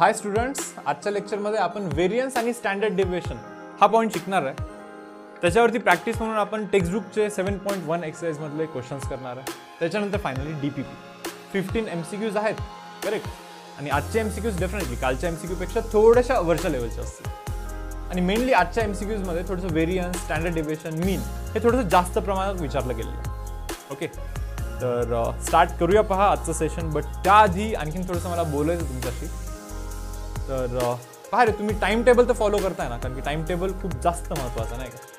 हाय students आजच्या लेक्चरमध्ये आपण व्हेरियन्स आणि स्टँडर्ड डेव्हिएशन हा पॉईंट शिकणार आहे त्याच्यावरती प्रॅक्टिस म्हणून आपण टेक्स्टबुकचे सेवन पॉईंट वन एक्सरसाइजमधले क्वेश्चन्स करणार आहे त्याच्यानंतर finally D P P fifteen M C Qs आहेत करेक्ट आणि आजचे एम सी क्यूज डेफिनेटली कालच्या एम सी क्यूपेक्षा थोड्याशा वरच्या लेवलच्या असतील आणि मेनली आजच्या एम सी क्यूजमध्ये थोडंसं व्हेरियन्स स्टँडर्ड डेव्हिएशन मीन हे थोडंसं जास्त प्रमाणात विचारलं गेलेलं आहे ओके तर स्टार्ट करूया पहा आजचं सेशन बट त्याआधी आणखीन थोडंसं मला बोलायचं तुमच्याशी तर पहा रे तुम्ही टाइम टेबल तर फॉलो करताय ना कारण की टाइम टेबल खूप जास्त महत्त्वाचा नाही का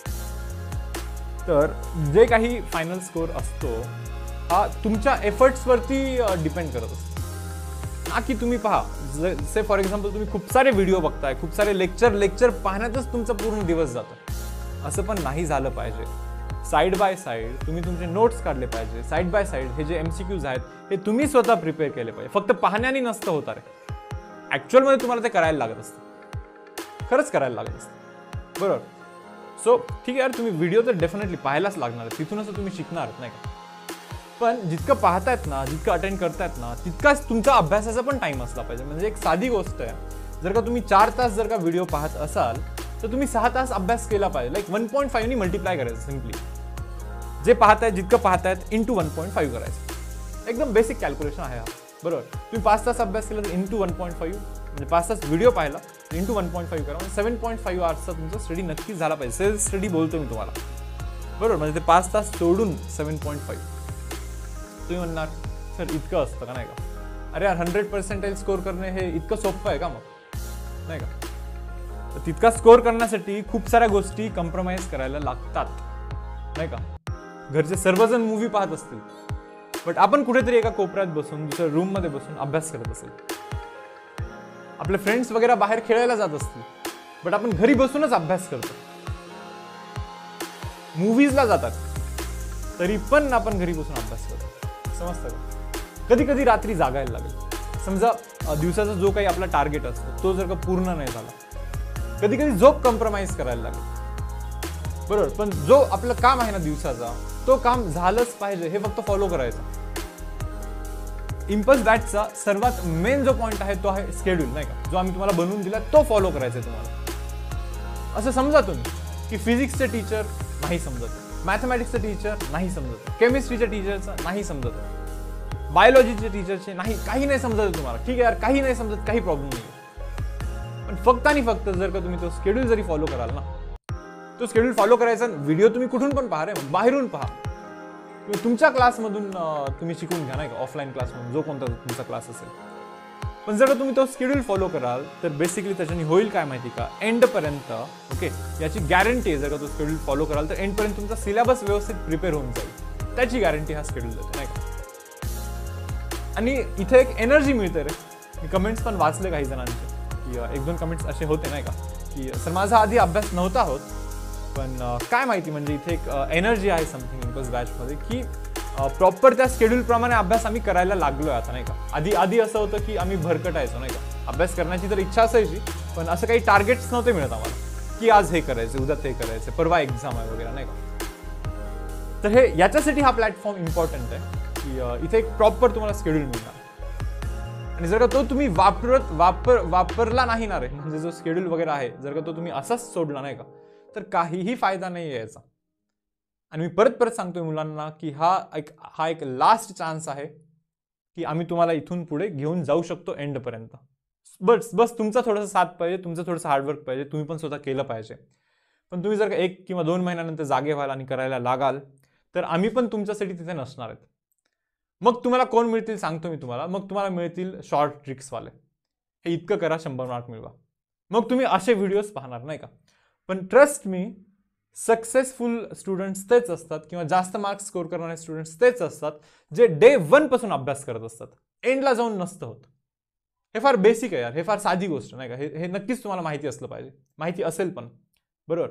तर जे काही फायनल स्कोअर असतो हा तुमच्या एफर्ट्सवरती डिपेंड करत असतो ना की तुम्ही पहा जसे फॉर एक्झाम्पल तुम्ही खूप सारे व्हिडिओ बघताय खूप सारे लेक्चर लेक्चर पाहण्यातच तुमचा पूर्ण दिवस जातो असं पण नाही झालं पाहिजे साईड बाय साईड तुम्ही तुमचे नोट्स काढले पाहिजे साईड बाय साईड हे जे एम सी क्यूज आहेत हे तुम्ही स्वतः प्रिपेअर केले पाहिजे फक्त पाहण्याने नसतं होता रे ॲक्च्युअलमध्ये तुम्हाला ते करायला लागत असतं खरंच करायला लागत असतं बरोबर सो ठीक आहे यार तुम्ही व्हिडिओ तर डेफिनेटली पाहायलाच लागणार तिथूनच तुम्ही शिकणार नाही का पण जितकं पाहतायत ना जितकं अटेंड करतायत ना तितकाच तुमचा अभ्यासाचा पण टाईम असला पाहिजे म्हणजे एक साधी गोष्ट आहे जर का तुम्ही चार तास जर का व्हिडिओ पाहत असाल तर तुम्ही सहा तास अभ्यास केला पाहिजे लाईक वन पॉईंट फाईव्हनी मल्टिप्लाय करायचं सिम्पली जे पाहतायत जितकं पाहतायत into one point five करायचं एकदम बेसिक कॅल्क्युलेशन आहे हा बरोबर तुम्ही पाच तास अभ्यास केला तर इंटू वन पॉईंट फाईव्ह म्हणजे पाच तास व्हिडिओ पाहिला इंटू वन पॉईंट फाईव्ह करा म्हणजे सेवन पॉईंट फाईव्ह आर्सचा तुमचा स्टडी नक्की झाला पाहिजे सेल्फ स्टडी बोलतो मी तुम्हाला बरोबर म्हणजे ते पाच तास तोडून सेवन पॉईंट फाईव्ह तुम्ही म्हणणार सर इतकं असतं का नाही का अरे यार हंड्रेड पर्सेंटेज स्कोअर करणे हे इतकं सोपं आहे का मग नाही का तर तितका स्कोअर करण्यासाठी खूप साऱ्या गोष्टी कॉम्प्रोमाइज करायला लागतात नाही का घरचे सर्वजण मूवी पाहत असतील बट आपण कुठेतरी एका कोपऱ्यात बसून दुसऱ्या रूममध्ये बसून अभ्यास करत असेल आपले फ्रेंड्स वगैरे बाहेर खेळायला जात असतील बट आपण घरी बसूनच अभ्यास करतो मूवीजला जातात तरी पण आपण घरी बसून अभ्यास करतो समजतं का कधी कधी रात्री जागायला लागेल समजा दिवसाचा जो काही आपला टार्गेट असतो तो जर का पूर्ण नाही झाला कधी कधी झोप कॉम्प्रोमाइज करायला लागेल बरोबर पण जो आपलं काम आहे ना दिवसाचा तो काम झालंच पाहिजे हे फक्त फॉलो करायचं इम्पल्स बॅटचा सर्वात मेन जो पॉईंट आहे तो आहे स्केड्यूल नाही का जो आम्ही तुम्हाला बनवून दिला तो फॉलो करायचा आहे तुम्हाला असं समजा तुम्ही की फिजिक्सचे टीचर नाही समजत मॅथमॅटिक्सचं टीचर नाही समजत केमिस्ट्रीच्या टीचरचं नाही समजत बायोलॉजीचे टीचरचे नाही काही नाही समजत तुम्हाला ठीक आहे यार काही नाही समजत काही प्रॉब्लेम नाही पण फक्त आणि फक्त जर का तुम्ही तो स्केड्यूल जरी फॉलो कराल ना तो स्केड्यूल फॉलो करायचा व्हिडिओ तुम्ही कुठून पण पहा रे बाहेरून पहा तुमच्या क्लासमधून तुम्ही शिकून घ्या नाही का ऑफलाईन क्लासमधून जो कोणता तुमचा क्लास असेल पण जर तुम्ही तो स्केड्यूल फॉलो कराल तर बेसिकली त्याच्याने होईल काय माहिती का एंडपर्यंत ओके याची गॅरंटी आहे जर का तो स्केड्यूल फॉलो कराल तर एंडपर्यंत तुमचा सिलेबस व्यवस्थित प्रिपेअर होऊन जाईल त्याची गॅरंटी हा स्केड्यूल देतो नाही का आणि इथे एक एनर्जी मिळते रे मी कमेंट्स पण वाचले काही जणांचे की एक दोन कमेंट्स असे होते नाही का की सर माझा आधी अभ्यास नव्हता होत पण काय माहिती म्हणजे इथे एक एनर्जी आहे समथिंग इम्पल्स बॅचमध्ये की प्रॉपर त्या प्रमाणे अभ्यास आम्ही करायला लागलो आहे आता नाही का आधी आधी असं होतं की आम्ही भरकटायचो नाही का अभ्यास करण्याची तर इच्छा असायची पण असं काही टार्गेट्स नव्हते मिळत आम्हाला की आज हे करायचं उद्या ते करायचं परवा एक्झाम आहे वगैरे नाही का तर हे याच्यासाठी हा प्लॅटफॉर्म इम्पॉर्टंट आहे की इथे एक प्रॉपर तुम्हाला स्केड्यूल मिळणार आणि जर का तो तुम्ही वापरत वापर वापरला नाही ना रे म्हणजे जो स्केड्यूल वगैरे आहे जर का तो तुम्ही असाच सोडला नाही का तर काहीही फायदा नाही आहे याचा आणि मी परत परत सांगतोय मुलांना की हा एक हा एक लास्ट चान्स आहे की आम्ही तुम्हाला इथून पुढे घेऊन जाऊ शकतो एंडपर्यंत बस बस तुमचा थोडासा साथ पाहिजे तुमचं थोडंसं हार्डवर्क पाहिजे तुम्ही पण स्वतः केलं पाहिजे पण तुम्ही जर एक किंवा दोन महिन्यानंतर जागे व्हाल आणि करायला लागाल तर आम्ही पण तुमच्यासाठी तिथे नसणार आहेत मग तुम्हाला कोण मिळतील सांगतो मी तुम्हाला मग तुम्हाला मिळतील शॉर्ट ट्रिक्सवाले हे इतकं करा शंभर मार्क मिळवा मग तुम्ही असे व्हिडिओज पाहणार नाही का पण ट्रस्ट मी सक्सेसफुल स्टुडंट्स तेच असतात किंवा जास्त मार्क्स स्कोर करणारे स्टुडंट्स तेच असतात जे डे वनपासून अभ्यास करत असतात एंडला जाऊन नसतं होत हे फार बेसिक आहे यार हे फार साधी गोष्ट नाही का हे हे नक्कीच तुम्हाला माहिती असलं पाहिजे माहिती असेल पण बरोबर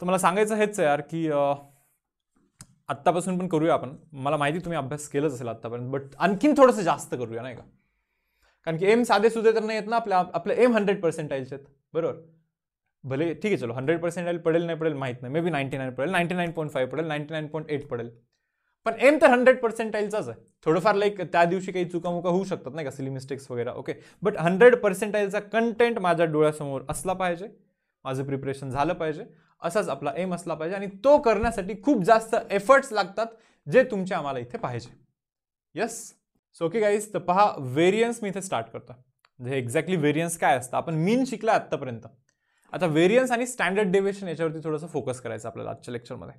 तर मला सांगायचं हेच आहे यार की आत्तापासून पण करूया आपण मला माहिती तुम्ही अभ्यास केलंच असेल आत्तापर्यंत बट आणखीन थोडंसं जास्त करूया नाही का कारण की एम साधे सुधे तर नाही आहेत ना आपल्या आपले एम हंड्रेड पर्सेंटाईलचे आहेत बरोबर भले ठीक है चलो हंड्रेड पर्सेंट आयल पड़े नहीं पड़े माहित नहीं मे बी नाइंटी नाइन पड़े नाइंटी नाइन पॉइंट फाइव पड़े नाईन्टी नाइन पॉइंट एट पड़े पर एम तो हंड्रेड पर्सेंट है आहे थोडंफार लाइक त्या दिवशी काही चुकामुका होऊ नहीं का सिली मिस्टेक्स वगैरह ओके बट हंड्रेड पर्सेंट का कंटेंट मजा डोसमोर असला पाजे मजे प्रिपरेशन पाजे असाच अपला एम आला पाजे तो करना खूब जास्त एफर्ट्स लगता जे तुम्हें आम इतने पाजे यस सो ओके गाइज तो पहा वेरियंस मैं इतने स्टार्ट करता है एक्जैक्टली वेरियंस का मीन शिकला आत्तापर्यंत आता व्हेरियन्स आणि स्टँडर्ड डेव्हिएशन याच्यावरती थोडंसं फोकस करायचं आपल्याला आजच्या लेक्चरमध्ये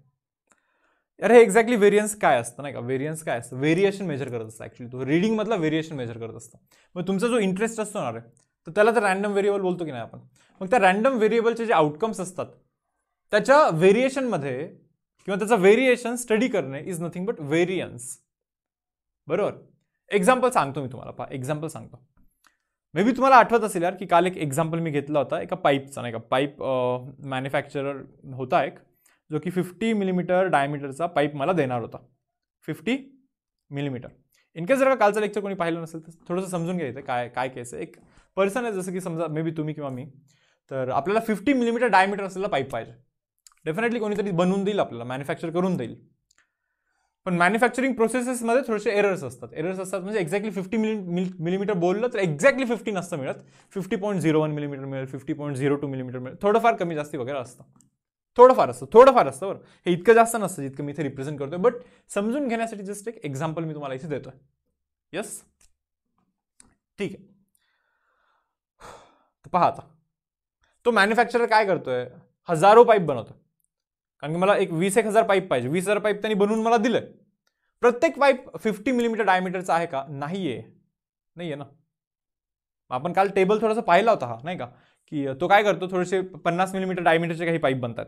अरे एक्झॅक्टली व्हेरियन्स काय असतं नाही का व्हेरियन्स काय असतं व्हेरिएशन मेजर करत असतं ॲक्च्युली तो रिडिंगमधला व्हेरिएशन मेजर करत असतं मग तुमचा जो इंटरेस्ट असतो ना रे तर त्याला तर रँडम व्हेरिएबल बोलतो की नाही आपण मग त्या रँडम व्हेरिएबलचे जे आउटकम्स असतात त्याच्या व्हेरिएशनमध्ये किंवा त्याचं व्हेरिएशन स्टडी करणे इज नथिंग बट व्हेरियन्स बरोबर एक्झाम्पल सांगतो मी तुम्हाला पा एक्झाम्पल सांगतो मे बी तुम्हाला आठवत असेल यार की काल एक एक्झाम्पल मी घेतला होता एका पाईपचा नाही का पाईप मॅन्युफॅक्चरर होता एक जो की फिफ्टी मिलीमीटर डायमीटरचा पाईप मला देणार होता फिफ्टी मिलीमीटर इनकेस जर का कालचं लेक्चर कोणी पाहिलं नसेल तर थोडंसं समजून घ्यायचं काय काय केस एक पर्सन आहे जसं की समजा मे बी तुम्ही किंवा मी तर आपल्याला फिफ्टी मिलीमीटर डायमीटर असलेला पाईप पाहिजे डेफिनेटली कोणीतरी बनवून देईल आपल्याला मॅन्युफॅक्चर करून देईल पण प्रोसेसेस प्रोसेसेसमध्ये थोड़े एरर्स असतात एरर्स असतात फिफ्टी मिली मिलीमीटर बोल तो एक्जैक्टली फिफ्टी नस्त मिलत fifty point zero one millimetre मिले fifty point zero two millimetre मिले थोडंफार कमी जास्ती वगैरे असतं थोडंफार असतं थोडंफार असतं बरं हे इतकं जास्त नसतं जितक मैं इतने रिप्रेजेंट करते बट समझु घे जस्ट एक मैं तुम्हारा इतने देते देतोय यस ठीक है पहा आता तो मैन्युफैक्चर का हजारों पाइप बनते कारण मेरा एक वीस एक हजार पाइप पाजे वीस हजार पाइप तीन बनू मला दिल प्रत्येक पाइप फिफ्टी मिलीमीटर डायमीटर है का नहीं है नहीं है ना अपन काल टेबल सा पाला होता हा नहीं का कि तो काय करतो थोडेसे पन्नास मिलीमीटर कहीं पाइप बनता है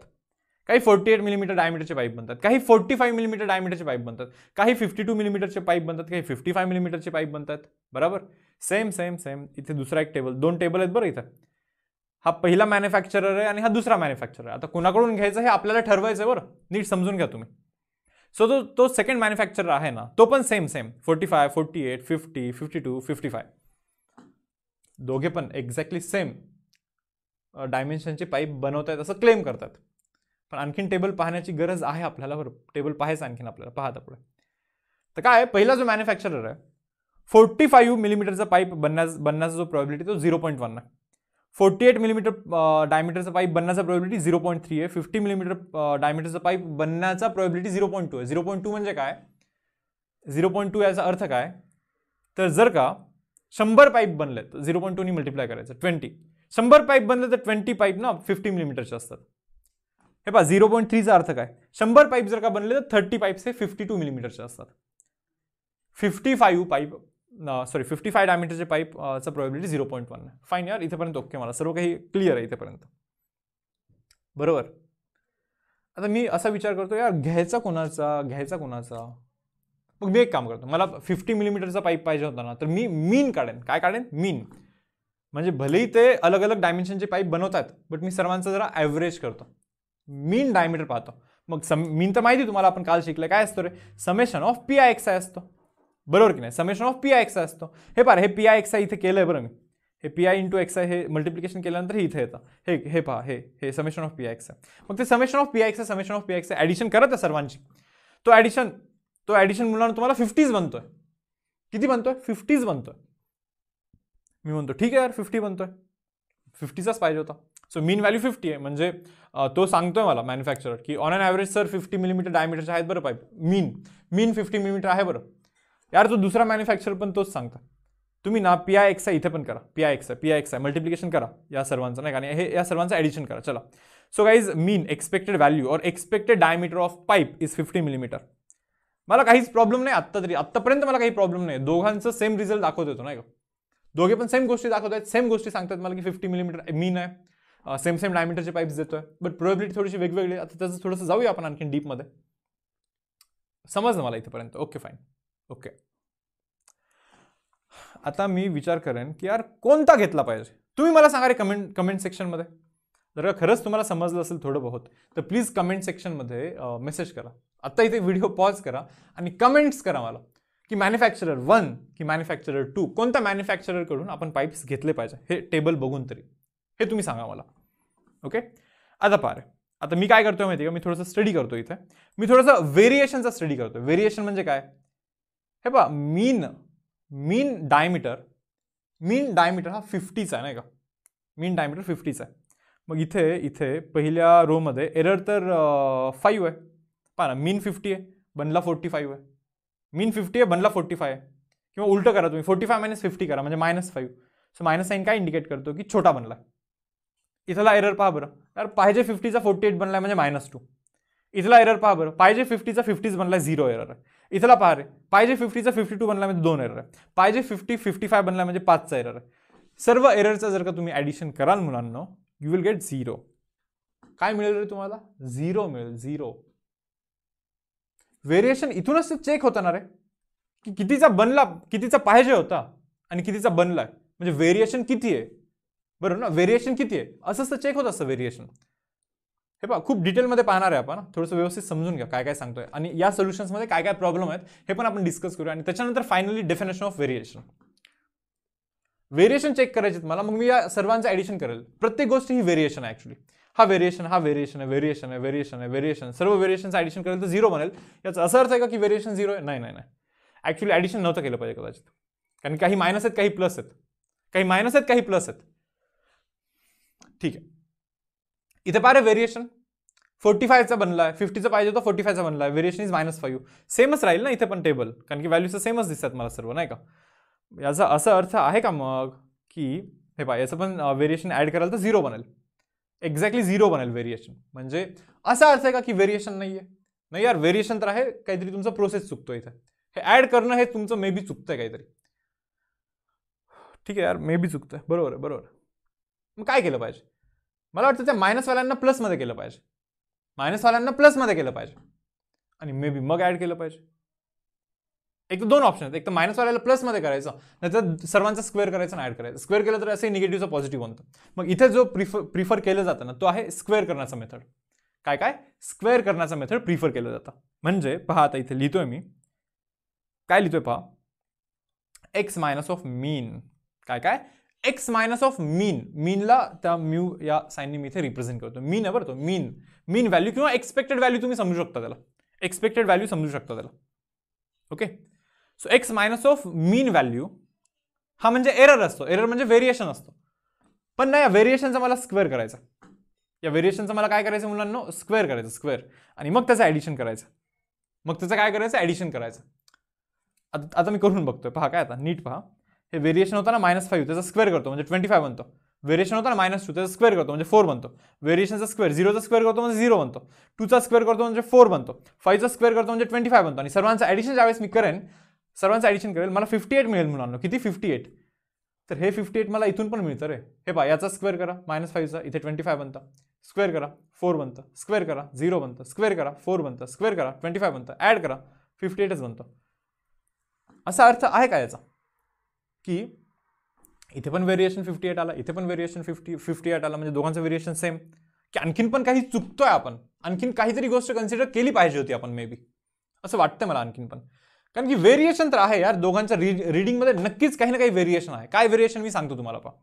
कहीं forty eight millimetre diameter pipe बनता है कहीं फोर्टी फाइव मिलीमीटर पाइप बनता है कहीं फिफ्टी टू मिलीमीटरचे पाईप बनतात कहीं फिफ्टी फाइव मिलीमीटर के पाइप बनता है बराबर सेम सेम सेम इतने दुसरा एक टेबल दोन टेबल है बर इतना हा पहिला मॅन्युफॅक्चरर आहे आणि हा दुसरा मॅन्युफॅक्चरर आहे आता कोणाकडून घ्यायचं हे आपल्याला ठरवायचं आहे बरं नीट समजून घ्या तुम्ही सो तो तो सेकंड मॅन्युफॅक्चरर आहे ना तो पण same same forty five forty eight fifty fifty two fifty five दोघे पण एक्झॅक्टली सेम डायमेन्शनचे पाईप बनवतायत असं क्लेम करतात पण आणखीन टेबल पाहण्याची गरज आहे आपल्याला बरं टेबल पाहायचं आणखीन आपल्याला पाहता पुढे तर काय पहिला जो मॅन्युफॅक्चरर आहे फोर्टी फाईव्ह मिलीमीटरचा पाईप बनण्यास बनण्याचा जो प्रॉबिलिटी तो झिरो पॉईंट वन आहे forty eight millimetre diameter pipe pipe बनण्याचा प्रोबेबिलिटी जीरो पॉइंट थ्री है फिफ्टी मिलीमीटर पाइप बनने का प्रोबेबिलिटी जीरो पॉइंट टू है जीरो पॉइंट टू म्हणजे का जीरो पॉइंट टू है अर्थ है तो जर का शंबर पाइप बनले जीरो पॉइंट टू नहीं मल्टीप्लाय कराए ट्वेंटी शंबर पाइप बनले तो ट्वेंटी पाइप ना फिफ्टी मिलीमीटर से हे जीरो पॉइंट थ्री का अर्थ का शंबर पाइप जर का बनले तो थर्टी पाइप से फिफ्टी टू मिलीमीटर से fifty five pipe sorry fifty five डायमीटरचे पाईपचं प्रॉबिलिटी झिरो पॉईंट वन आहे फाईन यार इथेपर्यंत ओके मला सर्व काही क्लिअर आहे इथेपर्यंत बरोबर आता मी असा विचार करतो यार घ्यायचा कोणाचा घ्यायचा कोणाचा मग मी एक काम करतो मला फिफ्टी मिलीमीटरचा पाईप पाहिजे होता ना तर मी मीन काढेन काय काढेन मीन म्हणजे भलेही ते अलग अलग डायमेन्शनचे पाईप बनवतात बट मी सर्वांचा जरा ॲव्हरेज करतो मीन डायमीटर पाहतो मग सम मीन तर माहिती तुम्हाला आपण काल शिकलं काय असतो रे summation of P I x I असतो बरबर कि नहीं summation of P I X आतो हे पार है पी आई एक्स आई इतने के लिए बर P I into X I multiplication के हे ये पहा summation of P I X आहे मग summation of P I X आहे summation of P I X addition करते हैं सर्वानी तो ऐडिशन तो ऐडिशन मुला तुम्हारा फिफ्टीज बनतोय किती बनतोय फिफ्टीज बनते मैं मन तो ठीक है यार फिफ्टी फिफ्टी का पाजे होता सो मीन वैल्यू फिफ्टी है मजे तो संगत है मैं मैन्युफैक्चर कि on an average sir fifty millimetre diameter है बर pipe mean mean fifty millimetre है बर यार तो दुसरा मैन्युफैक्चर पो तोच सांगता तुम्ही ना पी आई एक्स आय इथे करा P I X P I X I multiplication करा या सर्वांचं नाही आणि हे या सर्वांचं ॲडिशन करा चला so guys mean expected value और expected diameter of pipe is fifty millimetre मला काहीच प्रॉब्लेम नाही आत्ता तरी आत्तापर्यंत मला काही प्रॉब्लेम नाही दोघांचं सेम रिझल्ट दाखवत होतो नाही का दोघे पण सेम गोष्टी दाखवत आहेत सेम गोष्टी सांगतात मला की फिफ्टी मिलीमीटर मीन आहे सेम सेम डायमीटरचे पाईप्स देतोय बट प्रोबेबिलिटी थोडीशी वेगवेगळी आता त्याचं थोडंसं जाऊया आपण आणखी डीपमध्ये समजलं मला इथेपर्यंत ओके फाईन ओके आता मी विचार करेन कि यार कोणता घेतला पाहिजे तुम्ही मला सांगा रे कमेंट कमेंट सेक्शनमध्ये जर का खरंच तुम्हाला समजलं असेल थोडं बहुत तर प्लीज कमेंट सेक्शनमध्ये मेसेज करा आत्ता इथे व्हिडिओ पॉज करा आणि कमेंट्स करा मला की मॅन्युफॅक्चरर वन की मॅन्युफॅक्चरर टू कोणत्या मॅन्युफॅक्चररकडून आपण पाईप्स घेतले पाहिजे हे टेबल बघून तरी हे तुम्ही सांगा मला ओके आता पार आता मी काय करतोय माहिती का मी थोडंसं स्टडी करतो इथे मी थोडंसं व्हेरिएशनचा स्टडी करतो व्हेरिएशन म्हणजे काय हे mean mean diameter mean diameter हा फिफ्टी है नहीं का मीन डायमीटर फिफ्टीच है मग इधे इधे पहला रो मधे एरर तो फाइव है पा ना मीन फिफ्टी है बनला फोर्टी फाइव है मीन फिफ्टी है बनला फोर्टी फाइव है कि उल्ट करा तुम्हें फोर्टी फाइव माइनस फिफ्टी करा मे minus five so minus sign का इंडिकेट करते कि छोटा बनला इथला एरर पहा बर यार पाजे फिफ्टी का फोर्टी एट बनला है मायनस टू इथला एरर पहा बर पाजे फिफ्टी का फिफ्टीज बनला है जीरो एरर है इथला पहा रे पाहिजे फिफ्टीचा फिफ्टी टू बनला म्हणजे दोन एरर आहे पाहिजे फिफ्टी फिफ्टी फाय बनला म्हणजे पाचचा एरर आहे सर्व एररचा जर का तुम्ही ऍडिशन कराल मुलांना यू विल गेट झिरो काय मिळेल रे तुम्हाला झिरो मिळेल झिरो व्हेरिएशन इथूनच चेक होताना रे की कितीचा बनला कितीचा पाहिजे होता आणि कितीचा बनला म्हणजे व्हेरिएशन किती आहे बरोबर ना व्हेरिएशन किती आहे असं तर चेक होत असतं व्हेरिएशन हे पहा खूप डिटेलमध्ये पाहणार आहे आपण थोडंसं व्यवस्थित समजून घ्या काय काय सांगतोय आणि या सोल्युशन्समध्ये काय काय प्रॉब्लेम आहेत हे पण आपण डिस्कस करू आणि त्याच्यानंतर finally definition of variation variation check करायचे मला मग मी या सर्वांचं ॲडिशन करेल प्रत्येक गोष्ट ही व्हेरिएशन आहे ॲक्च्युली हा व्हेरिएशन हा व्हेरिएशन आहे वेरिएशन आहे व्हेरिएशन आहे व्हेरिएशन सर्व व्हेरिएशनचं ॲडिशन करेल तर झिरो बनेल याचा असं अर्थ आहे का की व्हेरिएशन झिरो आहे नाही नाही नाही ॲक्च्युली ॲडिशन नव्हतं केलं पाहिजे कदाचित कारण काही मायनस आहेत काही प्लस आहेत काही मायनस आहेत काही प्लस आहेत ठीक आहे इतने पार वेरिएशन फोर्टी फायचा बनला आहे फिफ्टीचा पाहिजे तो फोर्टी फायचा बनला है वेरिएशन इज माइनस फाइव सेमच राहील ना इथे पण टेबल कारण की व्हॅल्यूचं सेमच दिसतात मला सर्व नाही का याचा असा अर्थ आहे का मग की हे ऐड याचं पण जीरो ॲड कराल तर झिरो बनेल एक्झॅक्टली झिरो बनेल वेरिएशन म्हणजे असा अर्थ आहे का की वेरिएशन नाही आहे नाही यार तो तर आहे काहीतरी तुम प्रोसेस चुकतो इथे हे ॲड करणं हे तुमचं मे बी चुकतंय काहीतरी ठीक आहे यार मे बी चुकतंय बरोबर आहे बरोबर मग काय केलं पाहिजे मला वाटतं त्या मायनसवाल्यांना प्लसमध्ये केलं पाहिजे मायनसवाल्यांना प्लसमध्ये केलं पाहिजे आणि मे बी मग ऍड केलं पाहिजे एक तर दोन ऑप्शन आहेत एक तर मायनसवाल्याला मध्ये करायचं नाहीतर सर्वांचा स्क्वेअर करायचं आणि ॲड करायचं स्क्वेअर केलं तर असंही निगेटिव्हचा पॉझिटिव्ह होतं मग इथे जो प्रिफर प्रिफर केलं जातं ना तो आहे स्क्वेअर करण्याचा मेथड काय काय स्क्वेअर करण्याचा मेथड प्रिफर केलं जातं म्हणजे पहा आता इथे लिहितोय मी काय लिहितोय पहा एक्स मायनस ऑफ मीन काय काय एक्स मायनस ऑफ मीन मीनला त्या म्यू या साईनने मी इथे रिप्रेझेंट करतो मीन आहे बरं तो मीन मीन व्हॅल्यू किंवा एक्सपेक्टेड व्हॅल्यू तुम्ही समजू शकता त्याला एक्सपेक्टेड व्हॅल्यू समजू शकता त्याला okay so X minus of mean value हा म्हणजे एरर असतो एरर म्हणजे व्हेरिएशन असतो पण नाही या व्हेरिएशनचा मला स्क्वेअर करायचा या व्हेरिएशनचं मला काय करायचं मुलांना स्क्वेअर करायचं स्क्वेअर आणि मग त्याचं ॲडिशन करायचं मग त्याचं काय करायचं ॲडिशन करायचं आता आता मी करून बघतोय पहा काय आता नीट पहा हे व्हेरिएशन होता ना माइनस फाइव त्याचा स्क्वेअर करतो म्हणजे ट्वेंटी फाइव बनते वेरिएशन होता ना माइनस टू त्याचा स्क्वेअर करते फोर बनतो वेरिएशन स्क्वेअर झिरोचा स्क्वेअर करतो म्हणजे झिरो बनतो टूचा स्क्वेअर करतो करते फोर बनतो फाइव स्क्वेअर करतो म्हणजे ट्वेंटी फाय बनतो आणि सर्वांचा ॲडिशन ज्यावेळेस मी करेन सर्वांचं ॲडिशन करेल मला फिफ्टी एट मिले मुलांना किती फिफ्टी एट तो हे फिफ्टी एट मैं इथून पण रे हे पा याचा स्क्वेअर करा मायनस फाईव्हचा इतने ट्वेंटी फाइव बनता स्क्वेअर करा फोर बनता स्क्वेअर करा जीरो बनतं स्क्वेअर करा फोर बनता स्क्वेअर करा ट्वेंटी फाइव बनता ऐड करा फिफ्टी एटच बनतं असा अर्थ है का याचा की इथे वेरिएशन व्हेरिएशन फिफ्टी एट आला इथे पण व्हेरिएशन फिफ्टी फिफ्टी एट आला दो वेरिएशन सेम की चुकत है अपन चुकतोय आपण आणखीन काहीतरी गोष्ट कन्सिडर लिए पाजी होती अपन मे बी अटत मैं कारण की वेरिएशन तो है यार दोघांच्या रीड नक्की नक्कीच काही ना कहीं वेरिएशन है क्या वेरिएशन मैं संगत तुम्हारा पा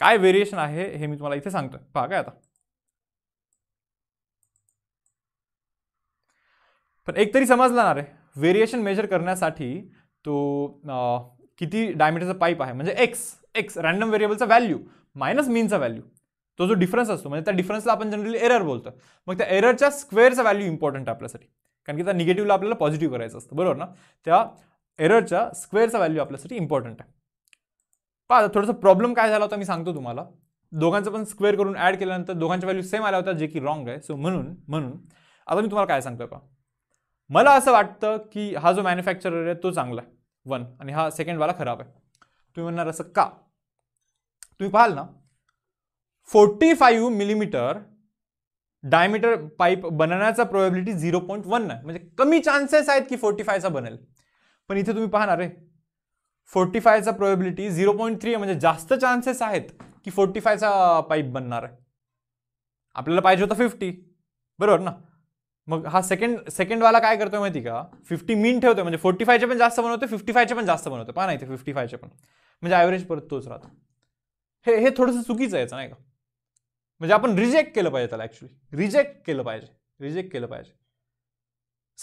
का वेरिएशन है मैं तुम्हारा इतने संगत पहा क्या आता पर एक तरी समझ वेरिएशन मेजर करना तो अं, किती डायमीटरचा पाईप आहे म्हणजे एक्स एक्स रँडम व्हेरिएबलचा व्हॅल्यू मायनस मीनचा व्हॅल्यू तो जो डिफरन्स असतो म्हणजे त्या डिफरन्सला आपण जनरली एरर बोलतो मग त्या एररच्या स्क्वेअरचा व्हॅल्यू इम्पॉर्टंट आपल्यासाठी कारण की त्या निगेटिव्हला आपल्याला पॉझिटिव्ह करायचं असतं बरोबर ना त्या एररच्या स्क्वेअरचा व्हॅल्यू आपल्यासाठी इम्पॉर्टंट आहे पा थोडंसं प्रॉब्लेम काय झाला होता मी सांगतो तुम्हाला दोघांचं पण स्क्वेअर करून ॲड केल्यानंतर दोघांच्या व्हॅल्यू सेम आल्या होत्या जे की रॉंग आहे सो म्हणून म्हणून आता मी तुम्हाला काय सांगतोय पा मला असं वाटतं की हा जो मॅन्युफॅक्चरर आहे तो चांगला आहे वन आणि हा सेकंड वाला खराब आहे तुम्ही म्हणणार असं का तुम्ही तो पाहाल ना forty five millimetre diameter pipe बनण्याचा प्रोबेबिलिटी झिरो पॉईंट वन आहे म्हणजे कमी चान्सेस आहेत की फोर्टी फायचा बनेल पण इथे तुम्ही पाहणार आहे फोर्टी फायचा प्रोबेबिलिटी झिरो पॉईंट थ्री म्हणजे जास्त चान्सेस आहेत की फोर्टी फायचा पाईप बनणार आहे आपल्याला पाहिजे होता फिफ्टी बरोबर ना मग हा सेकंड सेकंडवाला काय करतोय माहिती का फिफ्टी मीन ठेवतोय म्हणजे फोर्टी फायचे पण जास्त बनवतो फिफ्टी फायचे पण जास्त बनवतो पहा नाही ते फिफ्टी फायचे पण म्हणजे ॲव्हरेज परत तोच राहतो हे हे थोडंसं चुकीचं यायचं नाही का म्हणजे आपण रिजेक्ट केलं पाहिजे त्याला ॲक्च्युली रिजेक्ट केलं पाहिजे रिजेक्ट केलं पाहिजे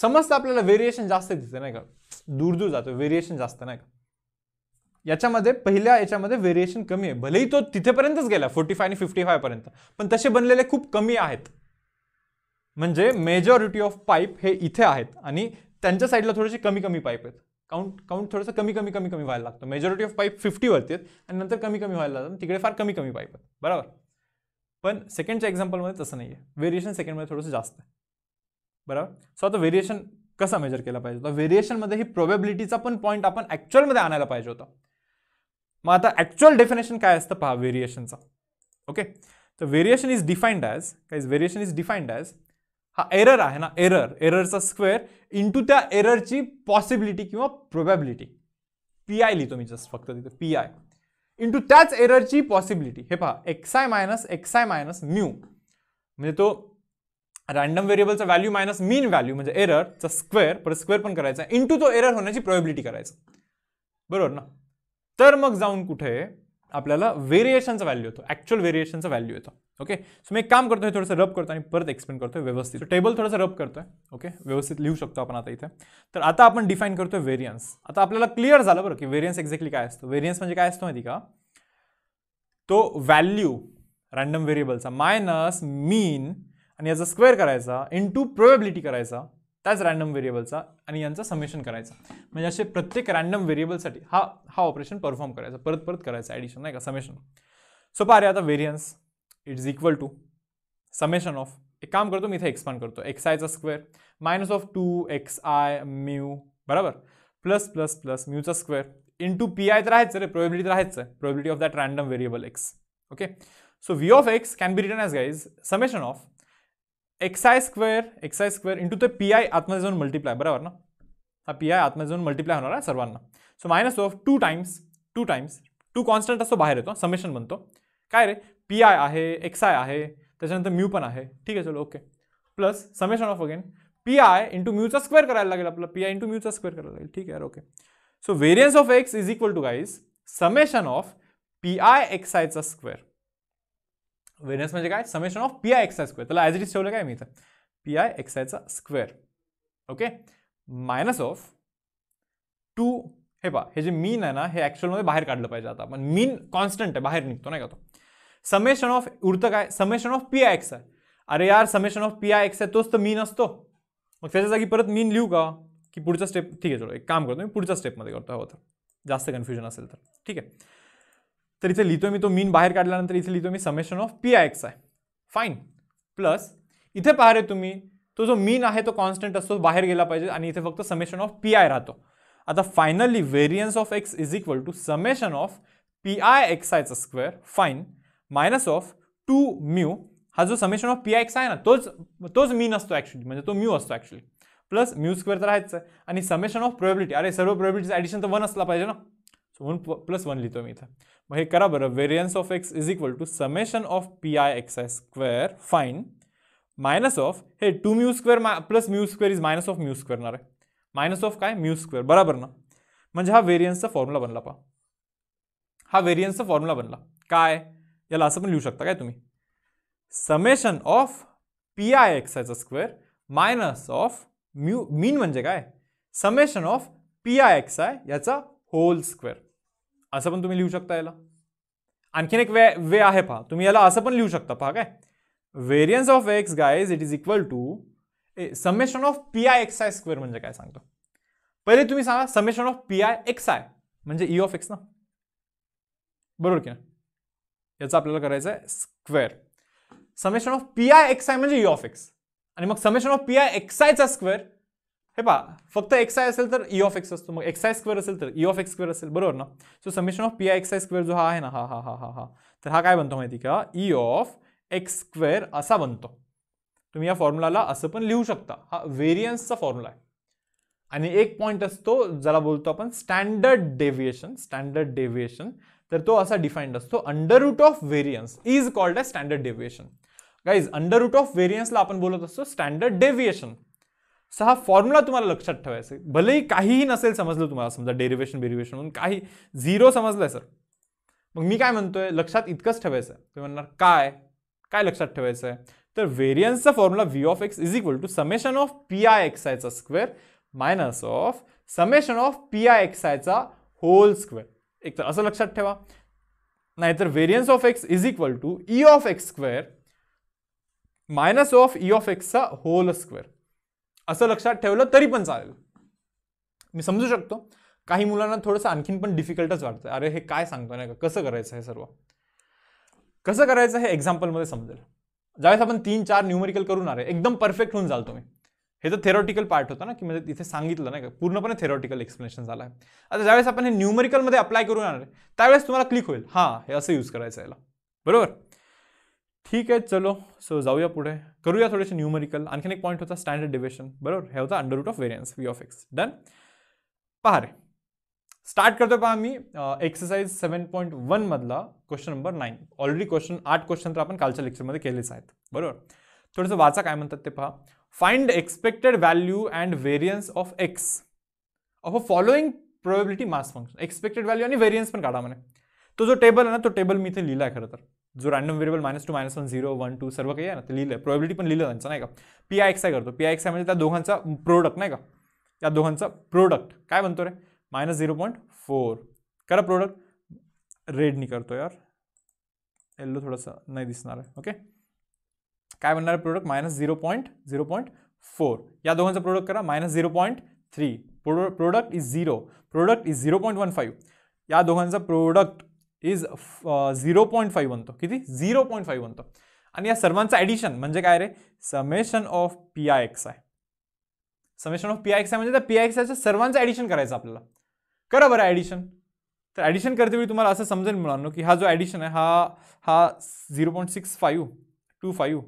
समजतं आपल्याला व्हेरिएशन जास्त दिसतं नाही का दूर दूर जातो व्हेरिएशन जास्त नाही का याच्यामध्ये पहिल्या याच्यामध्ये व्हेरिएशन कमी आहे भलेही तो तिथेपर्यंतच गेला फोर्टी फाय आणि फिफ्टी फायपर्यंत पण तसे बनलेले खूप कमी आहेत मजे मेजॉरिटी ऑफ पाइप हे इधे हैं साइडला थोड़े साईडला कमी कमी पाइप है काउंट काउंट सा कमी कमी कमी कमी व्हायला लगता मेजॉरिटी ऑफ पाईप फिफ्टी वरती है नंतर कमी कमी वाला लगता तिकडे फार कमी कमी पाइप है बराबर पन सेकेंड एक्जाम्पल मे तस नहीं है वेरिएशन सेकेंड सेकंडमध्ये थोडंसं जास्त है बराबर सो आता वेरिएशन कसा मेजर के वेरिएशन होता व्हेरिएशनमध्ये ही का पॉइंट अपन ऐक्चुअल मे आना पाजे होता मैं आता ऐक्चुअल डेफिनेशन का पहा वेरिएशन का ओके तो वेरिएशन इज डिफाईन्ड का is variation is defined as हा एरर है ना error error square into error की पॉसिबिलिटी कि प्रोबेबिलिटी पी आय लिखो मैं जस्ट फिर तो पी आय इंटू एरर की पॉसिबिलिटी है पहा minus X X I minus mu मे तो random variable value minus mean value मे एरर स्क्वेअर स्क्वेर पर स्क्वेर करायचा इंटू तो एरर होने की प्रोबेबिलिटी कराए बरबर ना तो मग जाऊन कुछ आपल्याला व्हेरिएशनचा व्हॅल्यू येतो ॲक्च्युअल वैल्यू होता है ओके सो मैं एक काम थोड़ा सा रब करते हैं पर एक्सप्लेन करते हैं व्यवस्थित टेबल थोड़ा सा रब करते हैं ओके व्यवस्थित लिखू शकतो अपन आता इतने तो आता अपन डिफाइन करते हैं वेरियंस आता अपने क्लियर झालं बर कि वेरियंस एक्झॅक्टली काय असतो का तो value random variable minus mean यहाँ स्क्वेर कराएगा इन टू प्रोबेबिलिटी कराएगा त्याच रैंडम व्हेरिएबलचा आणि यांचा समेशन करायचा म्हणजे असे प्रत्येक रँडम व्हेरिएबलसाठी हा हा ऑपरेशन परफॉर्म करायचा परत परत करायचा ॲडिशन नाही का समेशन सो पारे आता variance it's equal to summation of एक काम करतो मी इथे एक्सपांड करतो एक्स आयचा square minus of two X I mu बरोबर प्लस प्लस प्लस म्यूचा square into P I तर आहेच रे प्रोबेबिलिटी तर आहेच आहे probability of that random variable X okay so V of X can be written as guys summation of X I square X I square into तो P I आतमध्ये जाऊन बराबर बरोबर ना हाँ पी आई आतमध्ये जाऊन मल्टिप्लाय होणार आहे so minus of two times two times two constant आसो बाहर तो समेशन बनते का रे पी आई है एक्साय है त्याच्यानंतर म्यू है ठीक है चलो okay plus summation of again P I into म्यूचा स्क्वेर करायला लगे अपना पी आई इंटू म्यूचा स्क्वेर करायला लगे ठीक है okay so variance of X is equal to guys summation of P I X square variance म्हणजे काय summation of P I X I square त्याला ॲज इट इज ठेवलं काय मी इथं पी आय एक्सायचा square okay minus of two हे पा हे जे मीन आहे ना हे ॲक्च्युअलमध्ये बाहेर काढलं पाहिजे आता पण मीन कॉन्स्टंट आहे बाहेर निघतो नाही का तो समेशन ऑफ उरतं काय summation of P I X आहे अरे यार summation of P I X आहे तोच तर मीन असतो मग त्याच्या जागी परत मीन लिहू का की पुढचा स्टेप ठीक आहे चलो एक काम करतो मी पुढच्या स्टेपमध्ये करतो हवं तर जास्त कन्फ्युजन असेल तर ठीक आहे तो इतने लिखो मैं तो मीन बाहर का इथे लिखो मैं summation of P I x है फाइन प्लस पहा रहे तुम्हें तो जो मीन है तो कॉन्स्टंट असतो बाहर गेला पाजे इतने फक्त समेशन ऑफ पी आय रहो आता finally variance of X is equal to summation of P I X I square fine minus of two mu हा जो summation of P I x है ना तो मीन आतो एक्चुअली तो म्यू आतो ऐक्चुअली प्लस म्यू स्क्वेर तो आहेच आहे समेशन ऑफ प्रोबेबिलिटी अरे सर्व प्रोबिलिटी एडिशन तो वन आला पाजे ना सो वन प्लस वन लिखो मैं इतना मग करा बर variance of X is equal to summation of P I X I square fine minus of हे two mu square plus mu square is minus of mu square है minus of का mu square बराबर ना मजे हा का formula बनला पा हा का फॉर्म्यूला बनला का ये असं पण लिहू शकता काय तुम्ही summation of P I X आयचा square minus of mu mean म्हणजे काय summation of P I x I याचा होल स्क्वेर असं पण तुम्ही लिहू शकता याला आणखीन एक वे वे आहे पहा तुम्ही याला असं पण लिहू शकता पहा काय variance of X guys it is equal to a summation of P I X I square म्हणजे काय सांगतो पहिले तुम्ही सांगा summation of P I X I म्हणजे ई ऑफ एक्स ना बरोबर की ना याचं आपल्याला करायचं आहे square summation of P I X I म्हणजे ई ऑफ एक्स आणि मग summation of P I X आयचा स्क्वेअर हे पा फक्त एक्स आय असेल तर ई ऑफ एक्स असतो मग एक्स आय स्क्वेअर असेल तर ई ऑफ एक्स स्क्वेअर असेल बरोबर ना so summation of P I X I square जो हा आहे ना हा हा हा हा हा तर हा काय बनतो माहिती का ई ऑफ एक्स स्क्वेअर असा बनतो तुम्ही या फॉर्म्युलाला असं पण लिहू शकता हा व्हेरियन्सचा फॉर्म्युला आहे आणि एक पॉईंट असतो ज्याला बोलतो आपण स्टँडर्ड डेव्हिएशन स्टँडर्ड डेव्हिएशन तर तो असा डिफाईंड असतो under root of variance is called a standard deviation guys under root of व्हेरियन्सला आपण बोलत असतो स्टँडर्ड डेव्हिएशन सो हा फॉर्म्युला तुम्हाला लक्षात भले आहे भलेही काहीही नसेल समजलं तुम्हाला समजा डेरिवेशन बेरिवेशन म्हणून काही झिरो समजलंय सर मग मी काय म्हणतोय लक्षात इतकंच ठेवायचं आहे तुम्ही म्हणणार काय काय लक्षात ठेवायचं आहे तर व्हेरियन्सचा formula V of X is equal to summation of P I x आयचा square minus of summation of P I x आयचा होल स्क्वेअर एक तर असं लक्षात ठेवा नाहीतर variance of X is equal to E of x square minus of E of एक्सचा whole square असं लक्षात ठेवलं तरी पण चालेल मी समजू शकतो काही मुलांना थोडंसं आणखीन पण डिफिकल्टच वाटतं अरे हे काय सांगतो नाही का कसं करायचं हे सर्व कसं करायचं हे एक्झाम्पलमध्ये समजेल ज्यावेळेस आपण तीन चार न्यूमेरिकल करून आले एकदम परफेक्ट होऊन जाल तुम्ही हे तर थेरॉटिकल पार्ट होतं ना की म्हणजे इथे सांगितलं नाही का पूर्णपणे थेरॉटिकल एक्सप्लेनेशन झालं आहे आता ज्यावेळेस आपण हे न्यूमेरिकलमध्ये अप्लाय करून आणणार त्यावेळेस तुम्हाला क्लिक होईल हां हे असं यूज करायचं याला बरोबर ठीक है चलो सो जाऊया पुढे करूया थोडेसे न्यूमरिकल आणखीन एक पॉइंट होता स्टँडर्ड डिव्हिशन बरोबर हे होता under root of variance V of X done पहा रे स्टार्ट करते पहा मी एक्सरसाइज सेवन वन मधला question number nine already question आठ क्वेश्चन तर आपण कालच्या लेक्चरमध्ये केलेच आहेत बरोबर थोडंसं वाचा काय म्हणतात ते पहा find expected value and variance of X of a following probability mass function expected value आणि व्हेरियन्स पण काढा म्हणे तो जो टेबल आहे ना तो टेबल मी इथे लिहिला आहे खरं तर जो random variable minus two minus one zero one two सर्व कहीं है ना तो लिहिलं प्रोबॅबिलिटी पण लिहिलं त्यांचं का पी आई एक्स आई करते पी आई एक्स आई म्हणजे त्या प्रोडक्ट नहीं का त्या प्रोडक्ट का बनते रे माइनस जीरो पॉइंट फोर करा प्रोडक्ट रेड नहीं करते यार थोड़ा सा नहीं दिना है ओके का बनना है product minus zero point zero point four या दोघांचा प्रोडक्ट करा minus zero point three product is zero product is zero point one five या दोघांचा product is zero point five बनते कि जीरो पॉइंट फाइव बनते सर्वान एडिशन सर्वांचं रे summation of P I X I summation of P I X I P I X आयच्या सर्वान एडिशन कराए अपने करा बर एडिशन तो एडिशन करते वे तुम्हारा समझे समजेल कि हा जो एडिशन है हा हा zero point six five two five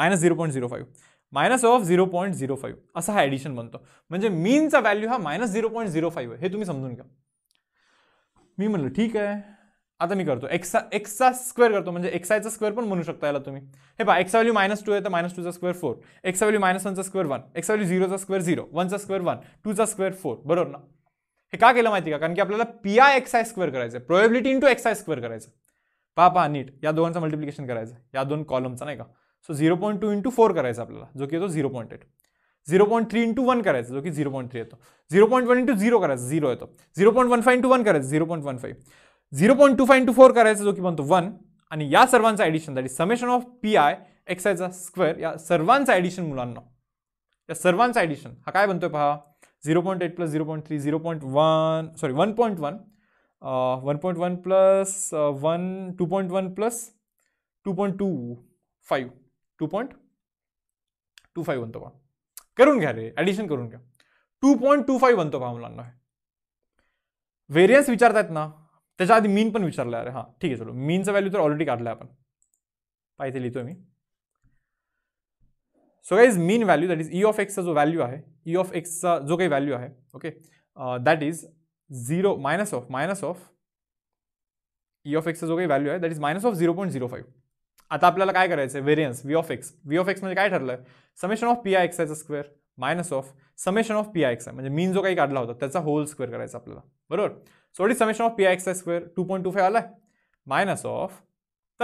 minus zero point zero five minus of zero point zero five असा हा एडिशन बनते मीन का वैल्यू हा minus zero point zero five है तुम्हें समजून घया मी म्हणलं ठीक आहे आता मी करतो एक्सा एक्सा स्क्वेअर करतो म्हणजे एक्सायचा स्क्वेअर पण म्हणू शकता याला तुम्ही हे पा एक्सा व्हॅल्यू मायनस टू आहे तर मायनस टूचा स्क्वेअर फोर एक्सा व्हॅल्यू मायनस वनचा स्क्वेअर वन एक्सा व्हॅल्यू झिरोचा स्क्वेअर झिरो वनचा स्क्वेअर वन टूचा स्क्वेअर फोर बरोबर ना हे का केलं माहिती का कारण की आपल्याला पी आय एक्साय स्क्वेअर करायचं प्रोबेबिलिटी इंटू एक्साय स्क्वेअर करायचं पा पा नीट या दोघांचं मल्टिप्लिकेशन करायचं या दोन कॉलमचा नाही का so zero point two into four करायचा आपल्याला जो की येतो zero point eight zero point three into one करे जो कि जीरो पॉइंट थ्री है तो zero point one into zero करे जीरो है तो zero point one five into one करे zero point one five zero point two five into four करायचं जो कि बनते तो वन आणि या सर्वांचं addition is summation of P I एक्सायचा स्क्वेअर या सर्वांचं ॲडिशन मुलांना या एडिशन ॲडिशन हा काय बनतोय पहा zero point eight plus zero point three zero point one sorry one point one um, one point one plus um, one two point one plus two point two five two point two five म्हणतो पहा करून घ्या रे addition करून घ्या to point two five बनतो मुला मुलांना व्हेरियन्स विचारतायत ना त्याच्या आधी मीन पण विचारला अरे हां ठीक आहे चलो च व्हॅल्यू तर ऑलरेडी काढला आपण पाहिजे लिहितोय मी so guys mean value that is E of एक्सचा जो व्हॅल्यू आहे ई ऑफ एक्सचा जो काही व्हॅल्यू आहे okay that is zero minus of minus of E of एक्सचा जो काही व्हॅल्यू आहे that is minus of zero point zero five आता अपने का करायचं V of X V of X मे का summation of P I X I square minus of summation of P I X I mean जो का होता होल स्क्वेअर करायचा आपल्याला बरोबर sorry summation of P I X I square two point two five आला है माइनस ऑफ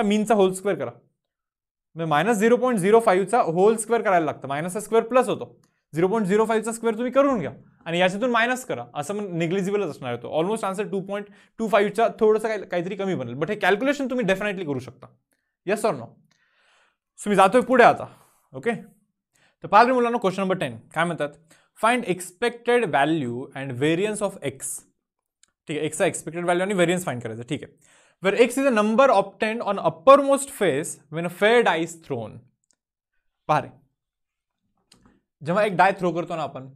मीन का whole square करा minus zero point zero five का होल स्क्वेअर लगता लागतं मायनसचा स्क्वेर प्लस होता जीरो पॉइंट जीरो फाइव का तुम्ही तुम्हें घ्या आणि याच्यातून करा अस negligible almost answer two point two five थोडंसं थोड़ा काहीतरी कमी बनेल बट कैलक्युलेशन तुम्हें डेफिनेटली करू शता यस और नो सो मी जातोय पुढे आता ओके तर पाहले मुलांना क्वेश्चन नंबर टेन काय म्हणतात find expected value and variance of X ठीक आहे एक्सचा एक्सपेक्टेड व्हॅल्यू आणि व्हेरियन्स फाइंड करायचं ठीक आहे where X is a number obtained on uppermost face when a fair die thrown पहा रे जेव्हा एक डाय थ्रो करतो ना आपण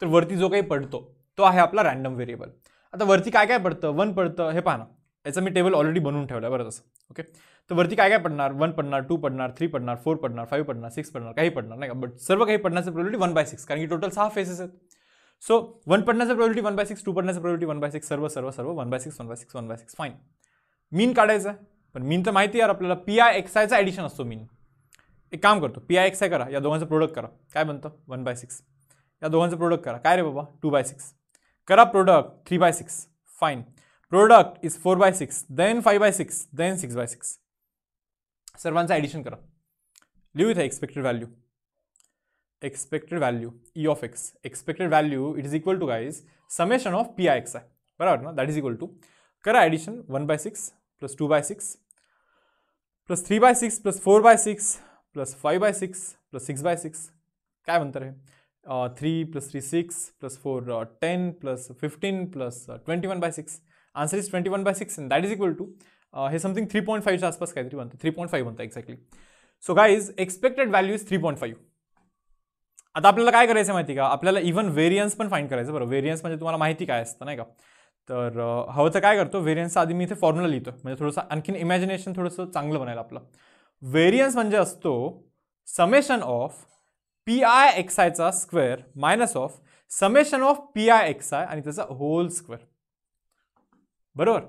तर वरती जो काही पडतो तो आहे आपला रँडम व्हेरिएबल आता वरती काय काय पडतं वन पडतं हे पाहा ना याचं मी टेबल ऑलरेडी बनवून ठेवलं आहे बरं तसं ओके तो वरती काय काय पडणार वन पडणार टू पडणार थ्री पडणार फोर पडणार फाईव्ह पडणार सिक्स पडणार काही पडणार नाही का बट सर्व काही पडण्याचं प्रोबिलिटी वन बाय सिक्स कारण की टोटल सहा फेसेस आहेत सो वन पडण्याचं probability one by six two पडण्याचं प्रोबिलिटी वन बाय सिक्स सर्व सर्व सर्व one by six one by six one by six fine mean काढायचं आहे पण मीन तर माहिती यार आपल्याला पी आय एक्सायचा ॲडिशन असतो मीन एक काम करतो पी आय एक्स आय करा या दोघांचं प्रोडक्ट करा काय बनतं वन बाय सिक्स या दोघांचं प्रोडक्ट करा काय रे बाबा टू बाय सिक्स करा product three by six fine product is four by six then five by six then six by six से एडिशन करा लिव इथे expected value expected value E of X expected value it is equal to guys summation of P I x है बराबर ना that is equal to करा addition one by six plus two by six plus three by six plus four by six plus five by six plus six by six क्या म्हणतात है three plus three six plus four ten plus fifteen plus twenty one by six answer is twenty one by six and that is equal to हे something three point फाईव्हच्या आसपास काहीतरी बनतं three point five बनतं exactly so guys expected value is three point five आता आपल्याला काय करायचं माहिती का आपल्याला इव्हन व्हेरियन्स पण फाईंड करायचं बरं व्हेरियन्स म्हणजे तुम्हाला माहिती काय असतं नाही का तर हवं तर काय करतो व्हेरियन्सचा आधी मी इथे फॉर्म्युला लिहितो म्हणजे थोडंसं आणखीन इमॅजिनेशन थोडंसं चांगलं बनायला आपलं व्हेरियन्स म्हणजे असतो summation of P I x आयचा square minus of summation of P I x I आणि त्याचा होल स्क्वेअर बरोबर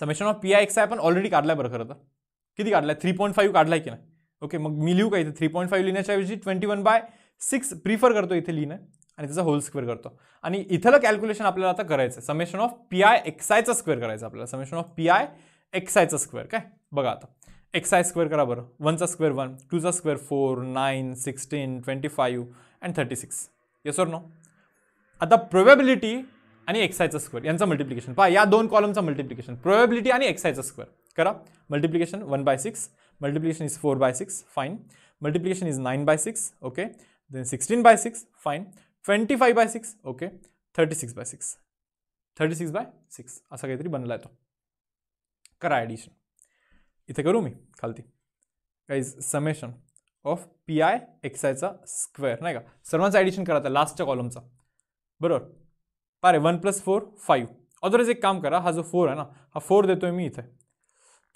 summation of P I X अपन ऑलरेडी काढला बर खरं तर किती थ्री पॉइंट फाइव काड़ला है कि नहीं ओके मग मी लिखू का इतने थ्री पॉइंट फाइव फाईव्ह लिहिण्याच्याऐवजी twenty one by six prefer करते इतने लिहिणं आणि होल स्क्वेर करते आणि कैलक्युलेशन अपने आता कराए समेशन ऑफ पी आय एक्सायचा स्क्वेर करायचा आपल्याला समेशन ऑफ पी आय एक्सायचा स्क्वेअर क्या बघा आता एक्साय स्क्वेर करा वन का स्क्वेर वन का square four nine sixteen twenty five and thirty six yes और नो आता प्रोबेबिलिटी आणि एक्सायचा स्क्वेअर यांचा मल्टिप्लिकेशन पहा या दोन कॉलमचा मल्टिप्लिकेशन प्रोबेबिलिटी आणि एक्सायचा स्क्वेअर करा multiplication one by six multiplication is four by six fine multiplication is nine by six okay then sixteen by six fine twenty five by six okay thirty six by six thirty six by six असा काहीतरी बनला आहे तो करा addition इथे करू मी खालती काय is summation of P I एक्सायचा स्क्वेअर नाही का सर्वांचा ॲडिशन करा लास्टच्या कॉलमचा बरोबर अरे one plus four five otherwise एक काम करा हा जो फोर है ना हा फोर देते मी इथे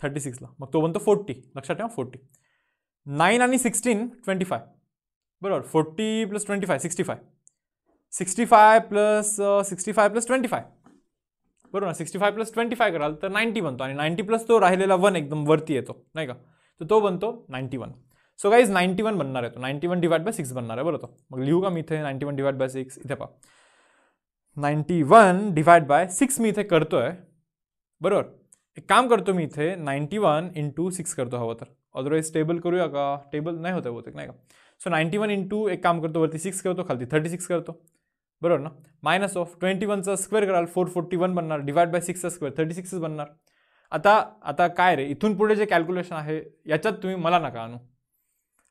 थर्टी सिक्सला मग तो बनते तो फोर्टी लक्षा ठेवा फोर्टी नाइन आनी सिक्सटीन ट्वेंटी फाइव बरबर forty plus twenty five sixty five sixty five plus sixty five plus twenty five बरबर ना sixty five plus twenty five कराल तो नाइनटी बनते आणि प्लस तो राहिलेला वन एकदम वरती तो नहीं का तो, तो बनते ninety one so guys ninety one बनना है तो ninety one divide by six बनना है बरोबर तो मग लिहू का मैं इतने ninety one divide by six इतने पा ninety one divide by six मी इतने करते है बरबर एक काम करते मी इतने नाइंटी वन इंटू सिक्स करते हवा तो अदरवाइज टेबल करू का टेबल नहीं होता बहुत नहीं का सो नाइंटी वन इंटू एक काम करते वरती सिक्स करते खाली थर्टी सिक्स करते बरबर ना माइनस ऑफ ट्वेंटी वनचा स्क्वेअर करा फोर फोर्टी वन बनना divide by six square thirty six बनना आता आता काय रे इतन पुढे जे कैलक्युलेशन है यहाँ तुम्हें मला नका आणू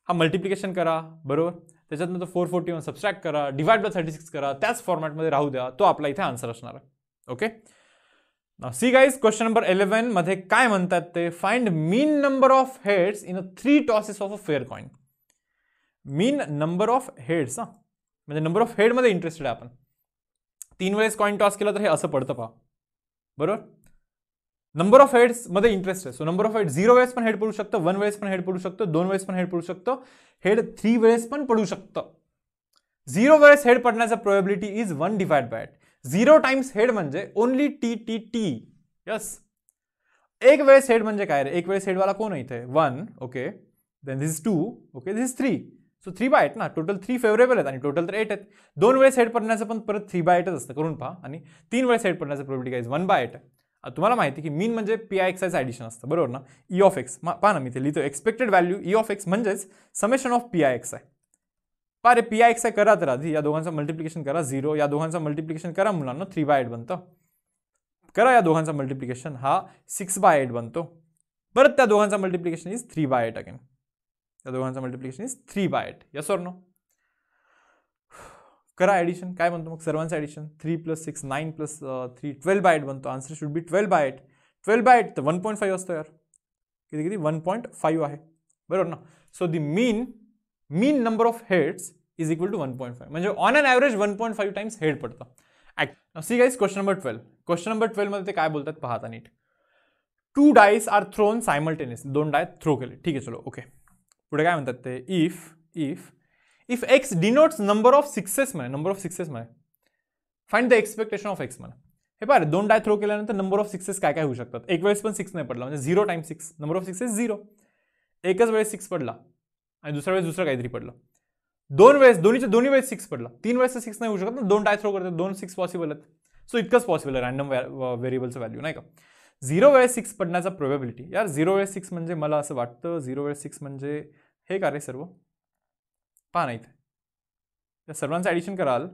हाँ मल्टिप्लिकेशन करा बरबर त्याच्यातनं तो फोर फोर्टी वन सबस्ट्रॅक्ट करा डिवाइड बाय थर्टी सिक्स करा त्याच फॉर्मॅटमध्ये राहू द्या तो आपला इथे आन्सर असणार आहे okay see guys question number eleven मध्ये काय म्हणतात ते find mean number of heads in a three tosses of a fair coin mean number of heads हां म्हणजे नंबर ऑफ हेडमध्ये इंटरेस्टेड आहे आपण तीन वेळेस कॉइन टॉस केला तर हे असं पडतं पहा बरोबर नंबर ऑफ मे इंटरेस्ट है so number of head zero ways पेड हेड पडू शकतं वन वेस हेड पडू शकतं दोन वेस पेड़ हेड पडू शकतं हेड थ्री वेस पडू शकतं जीरो वेस हेड का probability is one divide by zero times head मे only T T T yes एक वेस हेड मे रे एक हेड वाला को इत one okay then this two okay this three so three by eight ना total three favourable है total तो एट है दोन वेस हेड पड़ने पण थ्री बाय एट असतं पहा तीन वेस हेड पडण्याचं प्रोबेबिलिटी का इज वन बाय एट है तुम्हारा माहिती कि मीन मे पी आई एक्स आयचं ॲडिशन बरबर ना ई ऑफ एक्स पहा ना मी ते expected value E of X म्हणजेच summation of P I X I पा रे पी आई एक्स आई करा तो आधी या दोगा मल्टिप्लिकेशन करा जीरो या दोगा मल्टिप्लिकेशन करा मुला थ्री बाय एट बनता करा या दोगा मल्टिप्लिकेशन हा सिक्स बाय एट बनते परत त्या multiplication is three by eight again या दोघांचा multiplication is three by eight yes और नो करा ॲडिशन काय म्हणतो मग सर्वांचं addition three plus six nine plus three twelve by eight बनते answer should be twelve by eight twelve by eight तो वन पॉइंट फाइव आता यार कि वन पॉइंट फाइव है बरबर ना so the mean mean number of heads is equal to one point five मे on an average one point five times head पड़ता see guys question number twelve question number मे का बोलता है पहाता नीट two dice are thrown simultaneous दोन die throw के लिए ठीक है चलो okay if if if X denotes number of sixes म्हणे नंबर ऑफ सिक्सेस म्हणे find the expectation of X मैं हे पार दोन डाय थ्रो के नंबर ऑफ सिक्सेस का हो सकता एक वे पण सिक्स नहीं पड़ा zero time six number of sixes zero एक वे सिक्स पडला दुसरा वे दुसरा कहीं तरी पड़ दोन वे दो वे सिक्स पड़ा तीन से सिक्स नहीं होता दोन डाय थ्रो करते दोन सिक्स पॉसिबल है सो इतक पॉसिबल है रैंडम रँडम वेरिएबल वैल्यू नहीं का जीरो वे सिक्स का प्रोबेबिलिटी यार जीरो वे सिक्स म्हणजे मैं वाटत जीरो झिरो सिक्स मेरे का रे सर्व पहा नहीं त्या सर्वांचं ॲडिशन कराल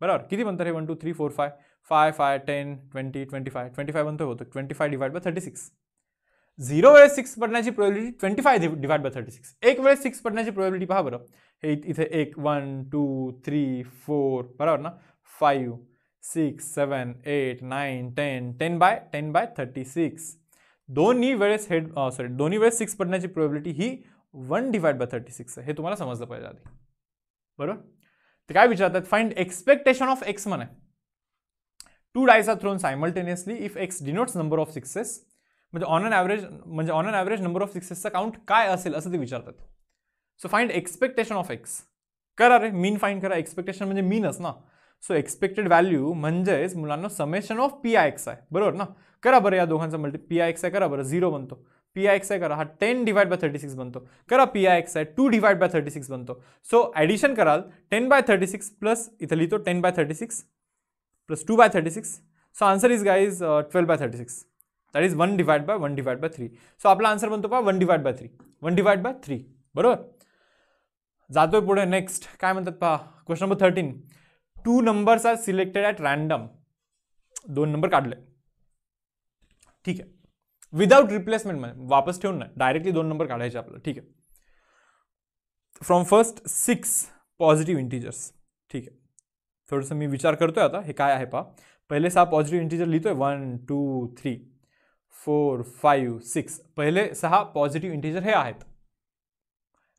बराबर कि बनता है one two three four five five five ten twenty twenty five twenty बनते हो तो twenty five divide by thirty six zero way six की probability twenty five divide by thirty six एक वे सिक्स की प्रोबेबिलिटी पहा बर इधे एक one two three four बराबर ना five six seven eight nine ten ten by ten by thirty six दोनों वेळेस हेड सॉरी दोनों वे सिक्स की प्रोबेबिलिटी ही one divide by thirty six है तुम्हारा समझ लगे पाहिजे आधी बरोबर ते काय फाइंड एक्सपेक्टेशन ऑफ एक्स मन है two dice are thrown simultaneously if X denotes number of sixes on an average on an average number of sixes count का विचार so find expectation of X करा रे मीन फाइंड करा expectation mean ना so expected value म्हणजेच summation of P I x है बरबर ना करा बर या दोघांचा मल्टी पी आई एक्स है करा बर जीरो बनते पी आई एक्स आय करा हा ten divide by thirty six बनते करा P I X I two divide by thirty six बनते सो एडिशन करा ten by thirty six plus इथं तो ten by thirty six plus two by thirty six so answer is guys is twelve by thirty six that is one divide by one divide by three so आपका answer बनते one divide by three one divide by three बरबर जो पूरे next का मनत पहा question number thirteen two numbers are selected at random दोन number काढले ठीक है विदाउट रिप्लेसमेंट मैं वापस ना डायरेक्टली दोन नंबर का आपल्याला ठीक है from first six positive integers ठीक है थोड़स मी विचार करते आता हे काय आहे पहा पहिले सहा positive integer one two three four five six पहले सहा पॉजिटिव इंटीजर हे आहेत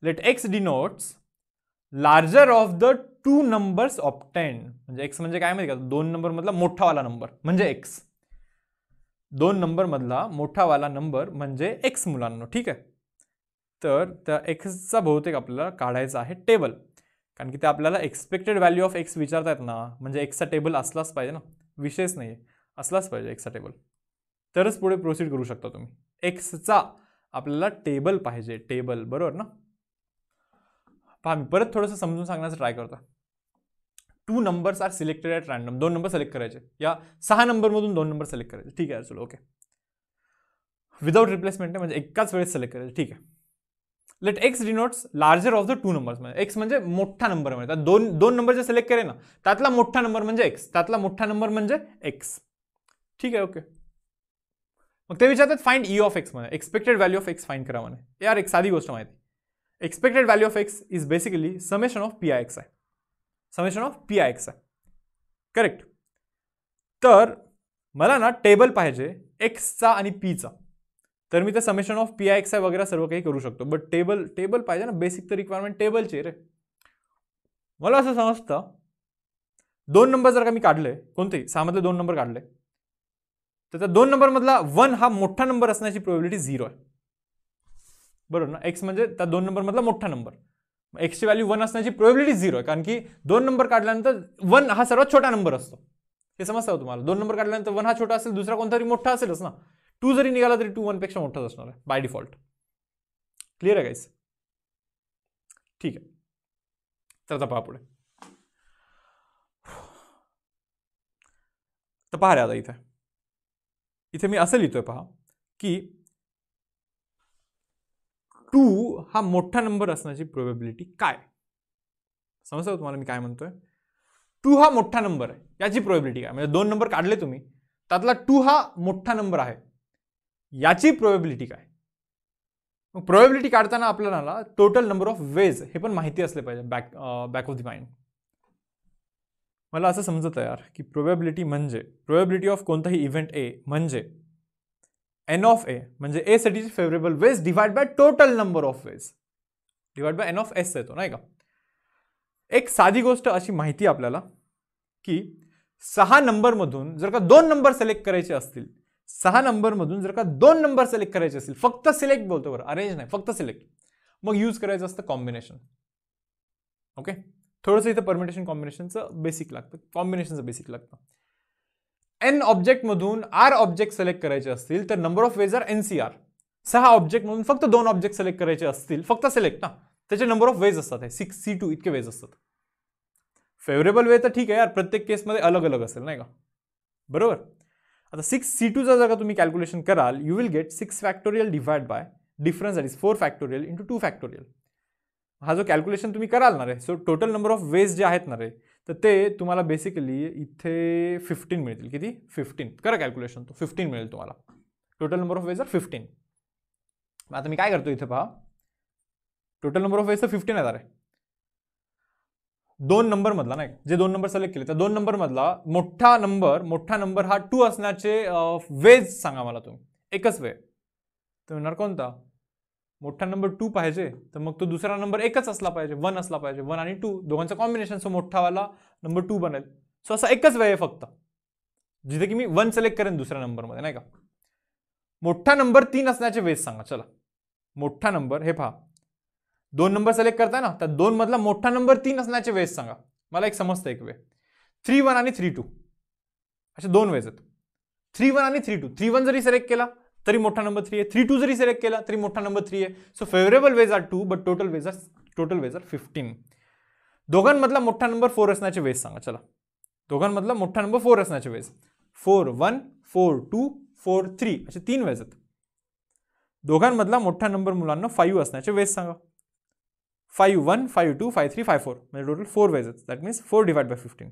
let X denotes larger of the two numbers obtain X मे काय माहिती का दोन नंबरमधला मोठावाला नंबर एक्स दोन नंबर मोठा वाला नंबर मजे एक्स मुला ठीक है तर एक्स का बहुतेक अपने काड़ाच है टेबल कारण कि आप एक्सपेक्टेड वैल्यू ऑफ एक्स है ना एक्स का टेबल आलाच पाजे ना विशेष नहीं है असलाच पाजे एक्सा टेबल तो प्रोसीड करू तुम्हें एक्स एक्सचा अपने टेबल पाजे टेबल बरबर ना पहा मैं परत थोड़स समजून सांगण्याचा ट्राई करता two numbers are selected at random दोन नंबर सिलेक्ट कराए या सहा मधुन दोन नंबर सिलेक्ट कराए ठीक है चलो ओके विदाउट रिप्लेसमेंट है एक सिलेक्ट करायचे ठीक है let X denotes larger of the two numbers म्हणजे एक्स मे मोटा नंबर म्हणजे दोन दोन नंबर जो सिलेक्ट करे ना मोटा नंबर म्हणजे एक्स त्यातला नंबर एक्स ठीक है ओके मैं विचार फाइंड ई ऑफ एक्स मैं expected value of X find करा मैंने यार एक साधी गोष्ट माहिती expected value of X is basically summation of P I x है summation of P I X I correct तो मैं ना टेबल पाजे एक्स का पी चा तो मी तो summation of P I X I वगैरह सर्व काही करू शको बट टेबल टेबल पाजे ना बेसिक तो रिक्वायरमेंट टेबलची रे मैं समझता दोन नंबर जर का मैं काड़े को सामने दोन नंबर काड़े तो दोन नंबर नंबरमधला वन हा मोटा नंबर की प्रोबॅबिलिटी जीरो है बरबर ना एक्स मे त्या दोन नंबरमधला मोटा नंबर एक्स एक्सची वैल्यू वन की प्रोबेबिलिटी जीरो है कारण की दोन नंबर काढल्यानंतर वन हा सर्वात छोटा नंबर असतो समझता हो तुम्हारा दोन नंबर काढल्यानंतर वन हा छोटा असेल दुसरा कोणतरी मोठा असेलच ना टू जरी निला तरी टू वन पेक्षा मोटा है बाय डिफॉल्ट क्लिअर है गाइस ठीक है तर आता पहा तो पहा रे आता इथे इतने मैं लिखो है पहा कि टू हा मोटा नंबर असण्याची प्रोबेबिलिटी काय समजतं तुम्हारा मैं काय म्हणतोय टू हा मोटा नंबर है याची प्रोबेबिलिटी का म्हणजे दोन नंबर काड़े तुम्हें त्यातला टू हा मोटा नंबर है याची प्रोबेबिलिटी का मग प्रोबेबिलिटी काढताना आपल्याला टोटल नंबर ऑफ वेज हे पण माहिती असले back back of the mind मैं समझता समजतं यार कि प्रोबेबिलिटी मजे प्रोबेबिलिटी ऑफ को इवेंट ए मजे एन ऑफ ए म्हणजे ए साठीचे favourable ways divide by total number of ways divide by N of S येतो नाही का एक साधी गोष्ट अशी माहिती आपल्याला की सहा नंबरमधून जर का दोन नंबर सिलेक्ट करायचे असतील सहा नंबरमधून जर का दोन नंबर सिलेक्ट करायचे असतील फक्त सिलेक्ट बोलतो बरं अरेंज नाही फक्त सिलेक्ट मग यूज करायचं असतं कॉम्बिनेशन ओके थोडंसं इथं परमिटेशन कॉम्बिनेशनचं बेसिक लागतं कॉम्बिनेशनचं बेसिक लागतं एन ऑब्जेक्टमधून आर ऑब्जेक्ट सिलेक्ट करायचे असतील तर number of ways are N C R सहा ऑब्जेक्टमधून फक्त दोन ऑब्जेक्ट सिलेक्ट करायचे असतील फक्त सिलेक्ट ना त्याचे नंबर ऑफ वेज असतात सिक्स सी टू इतके वेज असतात फेवरेबल वे तर ठीक आहे यार प्रत्येक केसमध्ये अलग अलग असेल नाही का बरोबर आता सिक्स सी टूचा जर का तुम्ही कॅल्क्युलेशन कराल you will get six factorial divide by difference that is four factorial into two factorial हा जो कॅल्क्युलेशन तुम्ही कराल ना रे so total number of ways जे आहेत ना रे तर ते तुम्हाला बेसिकली इथे फिफ्टीन मिळतील किती फिफ्टीन करा कॅल्क्युलेशन तो फिफ्टीन मिळेल तुम्हाला total number of ways are fifteen आता मी काय करतो इथे पहा टोटल नंबर ऑफ वेज तर फिफ्टीन हजार आहे दोन नंबरमधला नाही जे दोन नंबर सिलेक्ट केले तर दोन नंबरमधला मोठा नंबर मोठा नंबर हा टू असण्याचे वेज सांगा मला तुम्ही एकच वे तुम्ही म्हणणार कोणता मोठा नंबर टू पाहिजे तर मग तो दुसरा नंबर एकच असला पाहिजे वन असला पाहिजे वन आणि टू दोघांचा कॉम्बिनेशन सो मोठावाला नंबर टू बनेल सो असा एकच वेळ आहे फक्त जिथे की मी वन सिलेक्ट करेन दुसऱ्या नंबरमध्ये नाही का मोठा नंबर तीन असण्याचे वेज सांगा चला मोठा नंबर हे पहा दोन नंबर सिलेक्ट करताय ना तर दोन मधला मोठा नंबर तीन असण्याचे वेज सांगा मला एक समजतं एक वे थ्री वन आणि थ्री टू असे दोन वेज आहेत थ्री वन आणि थ्री टू थ्री वन जरी सिलेक्ट केला तरी मोटा नंबर थ्री है थ्री टू जरी सिलेक्ट केला तरी मोटा नंबर थ्री है so favourable ways are two but total ways are total ways are fifteen दोघांमधला मोठा नंबर फोर असण्याचे वेज सांगा चला दोघांमधला मोठा नंबर फोर असण्याचे ways four one four to four three असे तीन वेज आहेत दोघांमधला मोठा नंबर मुलांना फाईव्ह असण्याचे वेज सांगा five one five two five three five four म्हणजे टोटल फोर वेज आहेत that means four divide by fifteen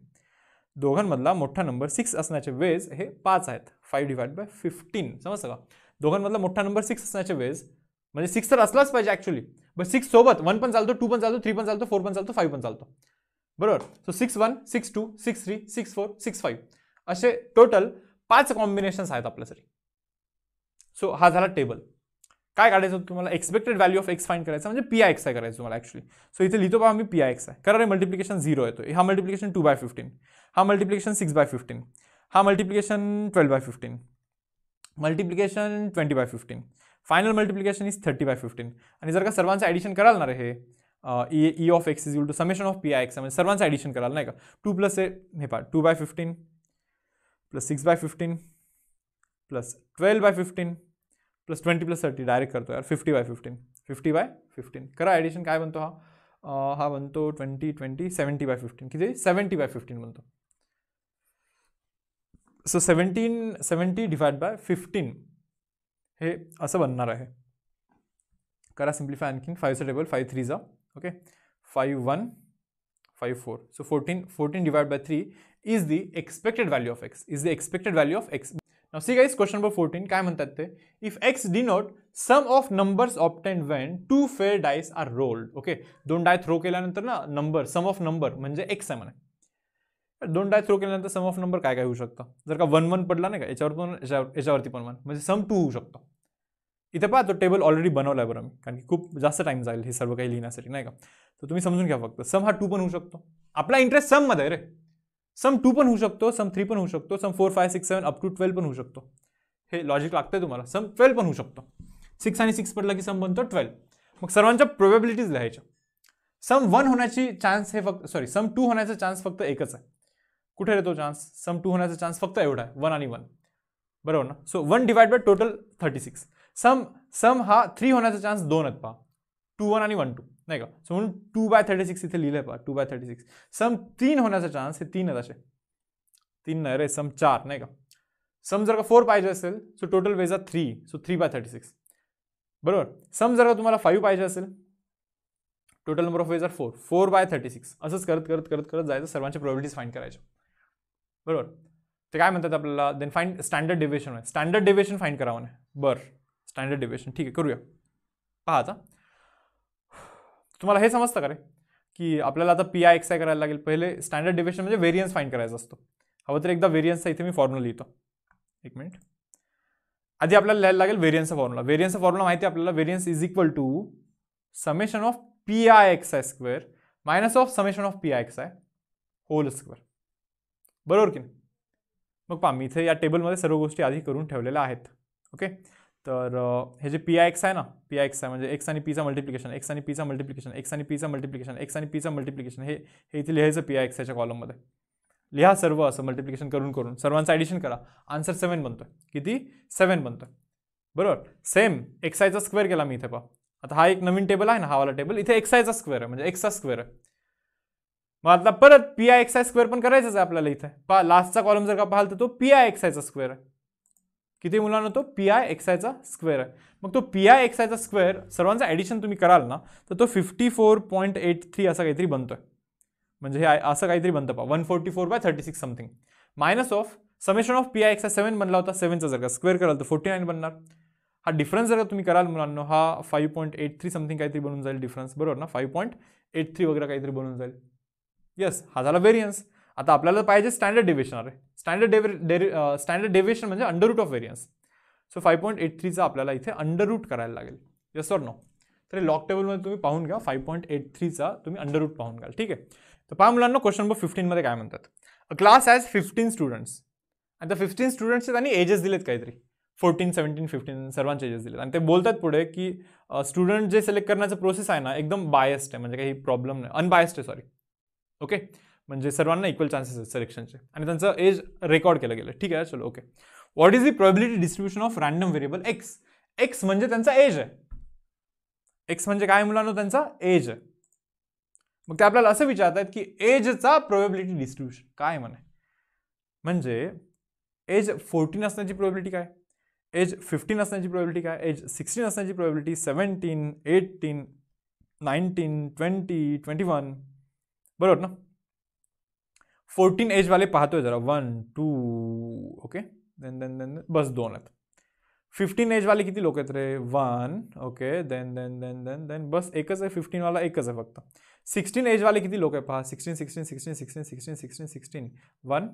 दोघांमधला मोठा नंबर सिक्स असण्याचे वेज हे पाच आहेत फाईव्ह डिवाइड बाय फिफ्टीन समजतं का दोघांमधला मोठा नंबर सिक्स असण्याच्या वेळेस म्हणजे सिक्स तर असलाच पाहिजे ॲक्च्युली बट सिक्स सोबत वन पण चालतो टू पण चालतो थ्री पण चालतो फोर पण चालतो फाईव्ह पण चालतो बरोबर so six one six two six three six four six five असे टोटल पाच कॉम्बिनेशन्स आहेत आपल्यासाठी सो हा झाला टेबल काय काढायचं तुम्हाला expected value of X find करायचं म्हणजे पी आय एक्स आय करायचं तुम्हाला ॲक्च्युली सो इथे लिहितो पहा मी पी आय एक्स आय कारण मल्टिप्लिकेशन झिरो येतो हा मल्टिप्लिकेशन टू बाय फिफ्टीन हा मल्टिप्लिकेशन सिक्स बाय फिफ्टीन हा multiplication twelve by fifteen multiplication twenty by fifteen final multiplication is thirty by fifteen आणि जर का सर्वांचं ॲडिशन कराल ना रे E E of X is equal to summation of P I X म्हणजे सर्वांचं ॲडिशन कराल नाही का टू प्लस ए हे पा two by fifteen plus six by fifteen plus twelve by fifteen plus twenty plus thirty direct करतो यार fifty by fifteen fifty by fifteen करा ॲडिशन काय बनतो हा हा बनतो twenty twenty seventy by fifteen किती सेवेंटी बाय फिफ्टीन बनतो so seventeen seventy divide by fifteen हे असं बनणार आहे करा सिम्प्लिफाय आणखीन से टेबल फाईव्ह थ्री जा okay five one five four so fourteen fourteen divide by three is the expected value of X is the expected value of X now see guys question number fourteen काय म्हणतात ते if X not sum of numbers obtained when two fair dice are rolled okay दोन die throw केल्यानंतर ना number sum of number म्हणजे X आहे म्हणा दोन डाय थ्रो के सम ऑफ नंबर का हो सकता जर का वन वन पडला नहीं का याच्यावर वन मे सम टू हो सकता इतने पहा तो टेबल ऑलरेडी बनवला है बर मैं कारण की जास्त टाइम जाए हे सर्व काही से नहीं का तो तुम्हें समझू घया फ सम हा टू पन हो अपना इंटरेस्ट सम मे रे सम टू पन हो सम थ्री पन हो sum four five six seven up to twelve पन हो लॉजिक लगता है तुम्हारा सम ट्वेल्व पन हो सिक्स आ सिक्स पडला कि सम बनते ट्वेल्व मग सर्व प्रोबेबिलिटीज लिया सम वन होने चांस है फक्त सॉरी सम टू होण्याचा चान्स फक्त एक है कुछ येतो चान्स सम टू का चान्स फक्त एवडा है वन आ वन बरबर ना so one divide by total thirty six sum sum हा थ्री का चान्स दोन है पहा टू वन आणि वन टू नहीं का सो म्हणून टू बाय थर्टी सिक्स इतने लिहिलं आहे two by thirty six sum तीन का चान्स है तीन है तीन नहीं रे सम चार नहीं का सम जर का फोर पाजे अल सो टोटल वेज आ three so three by thirty six बरबर सम जर का तुम्हारा फाइव पाजे अल total number of ways are four four by thirty six अस करत करत करत करत तो सर्वे प्रॉबिलिटीज फाइन कराएं बरबर तो क्या म्हणतात आपल्याला then find standard deviation standard deviation find करावं नाही बर स्टँडर्ड डेव्हिएशन ठीक आहे करूया पहा आता तुम्हाला हे समजतं का रे की आपल्याला आता पी आय एक्स आय करायला लागेल पहिले स्टँडर्ड डेव्हिएशन म्हणजे व्हेरियन्स फाईंड करायचा असतो हवं तर एकदा व्हेरियन्सचा इथे मी फॉर्म्युला लिहितो एक मिनिट आधी आपल्याला लिहायला लागेल का फॉर्म्युला वेरियंस फॉर्म्युला माहिती आहे आपल्याला variance is equal to summation of P I X I square minus of summation of P I x I whole square बरबर कि नहीं मग पहा मैं इथे या टेबलमध्ये सर्व गोष्टी आधी करून ओके हे जे पी आएक्स एक्स ना पी आय एक्स आहे म्हणजे एक्स पी का मल्टिप्लिकेशन एक्स पी का मल्टिप्लिकेशन एक्स पी का मल्टिप्लिकेशन एक्स पी का मल्टिप्लिकेशन है इतने लिहाय पी पी है कॉलम में लिहा सर्व मल्टिप्लिकेशन करूँ कर सर्वान एडिशन करा आन्सर सेवेन बनते कि सेवेन बनते बरबर सेम एक्साइज स्क्वेर केला मैं इतने पा आता हा एक नवन टेबल है ना हावाला टेबल इथे का स्क्वेर है एक्स का स्क्वेर है मतलब आता परत P I X I square पण करायचाच आहे आपल्याला इथं पा कॉलम जर का पहाल तो P I X I square है कि मुला तो पी आई एक्स का स्क्वेर है मग तो पी आई एक्स का स्क्वेर सर्वान एडिशन तुम्हें कराल ना तो fifty four point eight three असा कहीं तरी बनत है असं काहीतरी बनतं पा one forty four by thirty six something minus of summation of P I X I seven बनला होता का जर का स्क्वेर करा तो फोर्टी नाइन बनना हा डिफरन्स जर का करा मुला हा five point eight three something तरी बन जाए डिफरन्स बरबर ना फाइव पॉइंट एट थ्री कहीं तरी बन जाए यस हाला वेरियंस आता अपने पाजे स्टैंडर्ड डिविशन अरे डेवे डेवि स्टैंडर्ड डेविशन म्हणजे under root of variance so five point eight थ्रीचा अपना इतने अंडर रूट करायला लगे यस और नो तो लॉक में तुम्हें पहुन गया फाइव पॉइंट एट का तुम्हें अंडर रूट पहुन गया ठीक है तो पहा मुला क्वेश्चन नंबर फिफ्टीन काय म्हणतात a class has fifteen students and त्या फिफ्टीन स्टूडेंट्स त्यांनी एजेस कहीं तरी फोर्टीन सेवेन्टीन फिफ्टीन सर्वान एजेस दिलेत बोलता ते बोलतात कि स्टूडेंट अं, जे सिलेक्ट करण्याचं प्रोसेस है ना एकदम बायस्ड है मेरे काही प्रॉब्लम नहीं अनबायस्ड है सॉरी ओके म्हणजे सर्वांना इक्वल चान्सेस आहेत सिलेक्शनचे आणि त्यांचं एज रेकॉर्ड केलं गेलं ठीक आहे चलो okay what is the probability distribution of random variable X X म्हणजे त्यांचा एज आहे एक्स म्हणजे काय मुलांनो त्यांचा एज आहे मग ते आपल्याला असं विचारतात की एजचा प्रोबेबिलिटी डिस्ट्रीब्युशन काय म्हणे म्हणजे एज फोर्टीन असण्याची प्रोबेबिलिटी काय एज फिफ्टीन असण्याची प्रोबेबिलिटी काय एज सिक्स्टीन असण्याची probability seventeen eighteen nineteen twenty twenty one बरबर ना फोर्टीन एजवाले है जरा one two okay then then then बस दोन फिफ्टीन एजवाले किती लोक रे one okay then then then then then बस एक आहे फिफ्टीनवाला एक फिर सिक्सटीन एज वाले किती लोक है पहा sixteen sixteen sixteen sixteen sixteen sixteen sixteen one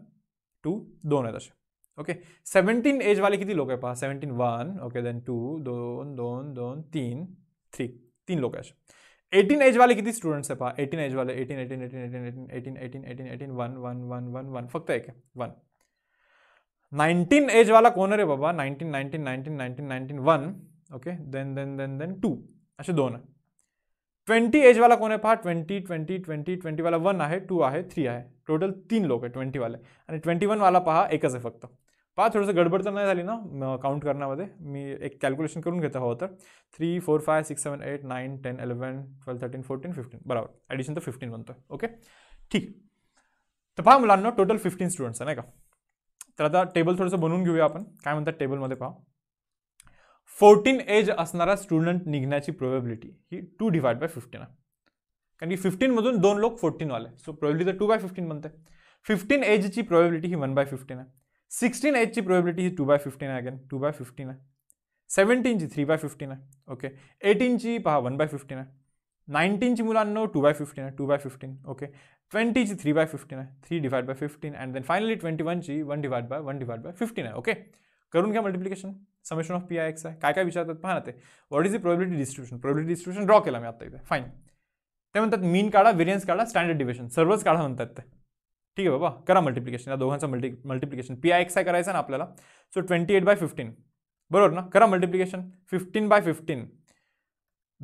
two दोन है असे ओके एज वाले किती लोक है पहा seventeen one okay then two दोन दोन दोन तीन थ्री तीन लोक है एटीन एज वाले किती स्टूडेंट्स है पहा एटीन एज वाले eighteen eighteen eighteen eighteen eighteen eighteen eighteen eighteen eighteen one one one one one फक्त एक है वन नाईन्टीन एजवाला कोण रे बाबा nineteen nineteen nineteen nineteen nineteen one okay then then then then two असे दोन आहे ट्वेंटी एजवाला कोण आहे पहा ट्वेंटी ट्वेंटी ट्वेंटी वाला वन है टू है थ्री है टोटल तीन लोग आहे ट्वेंटीवाले आणि ट्वेंटी वनवाला पहा एक आहे फक्त थोड़ा सा गडबड तो नहीं जाए ना काउंट करना मी एक कैलक्युलेशन करूँ घता हवं तो three four five six seven eight nine ten eleven twelve thirteen fourteen fifteen बराबर एडिशन तो फिफ्टीन बनते ओके ठीक तो पहा मुला टोटल फिफ्टीन स्टूडेंट्स है ना का तो आता टेबल थोड़स बनवून अपन का मनता टेबल टेबलमध्ये पहा फोर्टीन एज आना स्टूडेंट निगने की प्रोबेबिलिटी हि टू डिवाइड बाय फिफ्टीन है कारण की मधुन दोन फोर्टीन वाले सो प्रोबेबिलिटी तो टू बाय फिफ्टीन बनते फिफ्टीन एज की प्रोबेबिलिटी ही वन बाय फिफ्टीन है सिक्सटीन एच की प्रोबेबिलिटी टू बाय फिफ्टीन है अगेन टू बाय फिफ्टीन है सेवेंटीन की थ्री बाय फिफ्टीन है ओके एटीन की पहा वन बाय फिफ्टीन है आहे नाईन्टीनची मुलांनो टू बाय फिफ्टीन है two by fifteen okay twenty ट्वेंटीची थ्री बाय फिफ्टीन है three divide by fifteen and then finally twenty one की one divide by one divide by fifteen है ओके करूँ क्या multiplication summation of P I x है क्या काय पहा ना what is the probability distribution probability distribution draw के मैं आता है फाइन तो म्हणतात मीन काढा वेरियंस काढा स्टैंडर्ड डिविशन सर्वज काढा मनता है ठीक है बाबा करा मल्टिप्लिकेशन या दोघांचा multi multiplication P I X I कराए ना अपने so twenty eight by fifteen बरबर ना करा multiplication fifteen by fifteen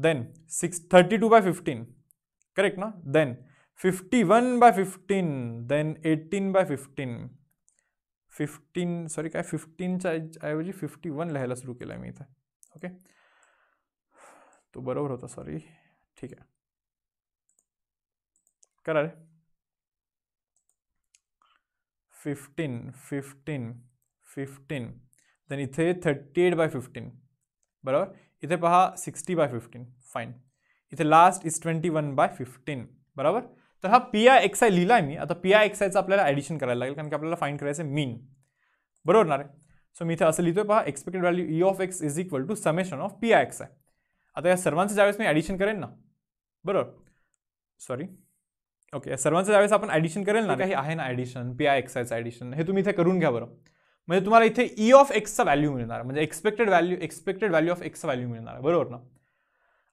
then six thirty two by fifteen correct ना then fifty one by fifteen then eighteen by fifteen fifteen sorry क्या fifteen ऐवजी fifty one लिहाय सुरू के तो आहे मी ओके तो बरबर होता सॉरी ठीक है करा रे फिफ्टीन फिफ्टीन फिफ्टीन देन इधे थर्टी एट बाय फिफ्टीन बराबर इधे पहा सिक्सटी बाय फिफ्टीन फाइन इधे last is twenty one by fifteen बराबर तो हा पी आई एक्स आई लिखा है मैं आता पी आई एक्स आई चाहिए ऐडिशन करायला लगे कारण अपने फाइन कराए मीन बरबर ना सो मैं इथे लिखो है पहा expected value E of X is equal to summation of P I X I आता सर्वान से ज्यास मैं ऐडिशन करेन ना बरबर सॉरी ओके से ज्यादा अपन ऐडिशन करेल ना है ना ॲडिशन पी आई एक्स एडिशन है तुम्हें इतने करून घया बर मे तुम्हारा इतने ई ऑफ एक्स का वैल्यू मिलना है expected value expected value of x value मिलना है बरबर ना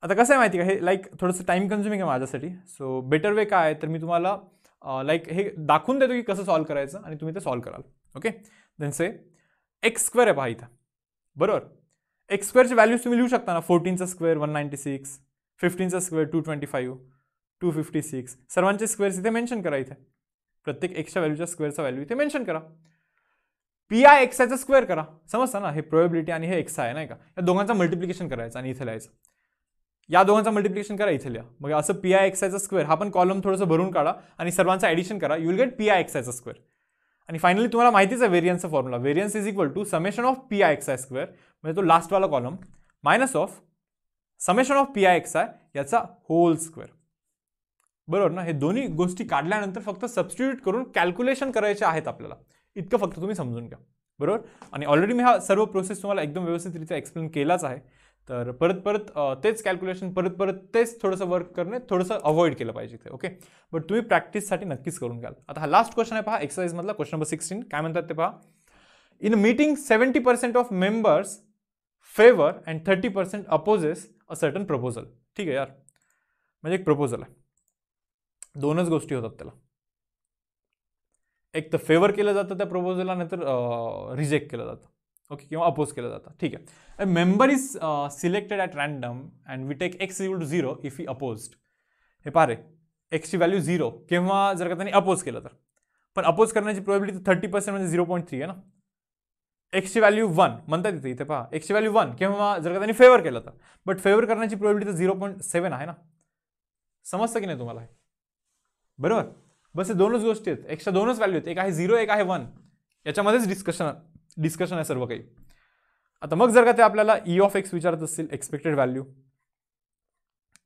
आता कस है महत्ति का लाइक थोड़स टाइम कंज्यूमिंग है आहे सो बेटर वे का है तो मैं तुम्हारा लाइक है दाखवून देते कि कसं सॉल्व कराएं तुम्हें तो सॉल्व करा ओके देन से एक्स स्क्वेर है पहा इत बरबर एक्स स्क्वेअरचे वैल्यूज तुम्हें लिखू शकता ना fourteen square one ninety six fifteen square two twenty five two fifty six सर्वांचे स्क्वेअर्स इथे मेन्शन करा इथे प्रत्येक एक्स्ट्रा व्हॅल्यूच्या स्क्वेअरचा व्हॅल्यू इथे मेन्शन करा पी आय एक्सायचा स्क्वेअर करा समजता ना हे प्रोबेबिलिटी आणि हे एक्सा आहे नाही का या दोघांचा मल्टिप्लिकेशन करायचं आणि इथे लिहायचं या दोघांचा मल्टिप्लिकेशन करा इथे लिहा मग असं पी आय एक्सायचा स्क्वेअर हा पण कॉलम थोडंसं भरून काढा आणि सर्वांचा ॲडिशन करा यू विल गेट पी आय एक्सायचा स्क्वेअर आणि फायनली तुम्हाला माहितीच आहे व्हेरियन्सचा formula variance is equal to summation of P I X I square म्हणजे तो लास्टवाला column minus of summation of P I X I याचा होल स्क्वेअर बरबर ना दोनों गोषी गोष्टी काढल्यानंतर फक्त कर कैलक्युलेशन कॅल्क्युलेशन अपने इतक आपल्याला फक्त तुम्हें समजून घ्या बरबर ऑलरेडी मैं हा सर्व प्रोसेस तुम्हारा एकदम व्यवस्थित रीत एक्सप्लेन के तर परत परत तेज कैलक्युलेशन परत परत तेज थोड़स वर्क करने थोड़स अवॉइड के लिए ते ओके बट तुम्हें प्रैक्टिस नक्कीस करूँ घ्याल आता हा लास्ट क्वेश्चन है पहा एक्सरसाइज मतलब क्वेश्चन नंबर सिक्सटीन का मनता पहा in meeting seventy percent of members favour and thirty percent opposes a certain proposal ठीक है यार मजे एक प्रपोजल है दोनच गोष्टी होतात त्याला एक तर फेवर केलं जातं त्या प्रपोजलला नाहीतर रिजेक्ट केलं जातं ओके किंवा अपोज केलं जातं ठीक आहे member is selected at random and we take X equal to zero if he opposed हे एक्स एक्सची व्हॅल्यू झिरो किंवा जर का त्यांनी अपोज केलं तर पण अपोज करण्याची प्रोबेबिलिटी थर्टी पर्सेंट म्हणजे झिरो पॉईंट थ्री आहे ना एक्सची व्हॅल्यू वन म्हणतात इथे इथे पहा एक्सची व्हॅल्यू वन किंवा जर का त्यांनी फेवर केलं तर बट फेवर करण्याची प्रोबेबिलिटी तर झिरो पॉईंट सेवन आहे ना समजतं की नाही तुम्हाला बरोबर बस हे दोनच गोष्टी आहेत एक्स्ट्रा दोनच व्हॅल्यू आहेत एक आहे झिरो एक आहे वन याच्यामध्येच डिस्कशन डिस्कशन आहे सर्व काही आता मग जर का ते आपल्याला ई ऑफ एक्स विचारत असतील एक्सपेक्टेड व्हॅल्यू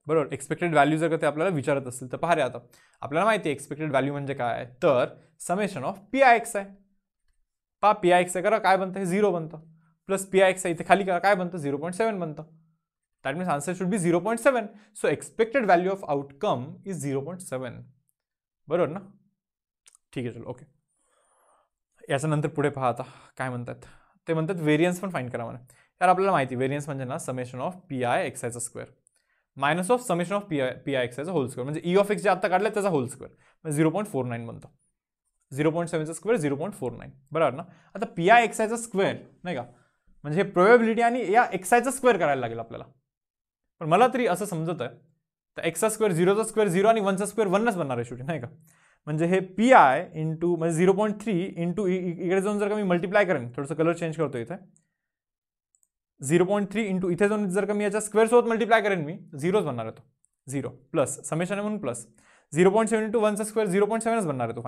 बरोबर एक्सपेक्टेड व्हॅल्यू जर का ते आपल्याला विचारत असतील तर पहा रे आता आपल्याला माहिती आहे एक्सपेक्टेड व्हॅल्यू म्हणजे काय आहे तर summation of P I X आहे पा पी आय एक्स आहे करा काय बनतं हे झिरो बनतं प्लस पी आय एक्स आहे इथे खाली करा काय बनतं झिरो पॉईंट सेवन बनतं that means answer should be zero point seven so expected value of outcome is zero point seven बरबर ना ठीक है चलो ओके याच्यानंतर पुढे पहाता का मनता म्हणतात ते करा म्हणा यार अपने महत्ति व्हेरियन्स मे ना समेशन ऑफ पी आई एक्सायचा square minus of summation of P I P आई एक्सायचा whole square E of X जे आता का whole square zero point four nine बनता zero point seven square zero point four nine बराबर ना आता P I एक्सायचा स्क्वेर नहीं का प्रोबेबिलिटी आ या स्क्वेर स्क्वेअर लगे लागेल आपल्याला पण मला तरी समझते तर स्क्वेर जीरो झिरोचा स्क्वेर जीरो वन वनचा स्क्वेर वन बनना है शेवटी नहीं का मजे पी आय इंटू मे जीरो पॉइंट थ्री इंटू इकडे जाऊन जर का मैं मल्टीप्लाय करेन थोड़स कलर चेंज करते जीरो पॉइंट थ्री इंटू इधे जाऊन जर का यहाँ स्क्वेर सोबत मल्टिप्लाय करेन मी जीरोज बन आहे तो जीरो प्लस समेशन मन plus zero point seven into one square zero zero point seven आहे तो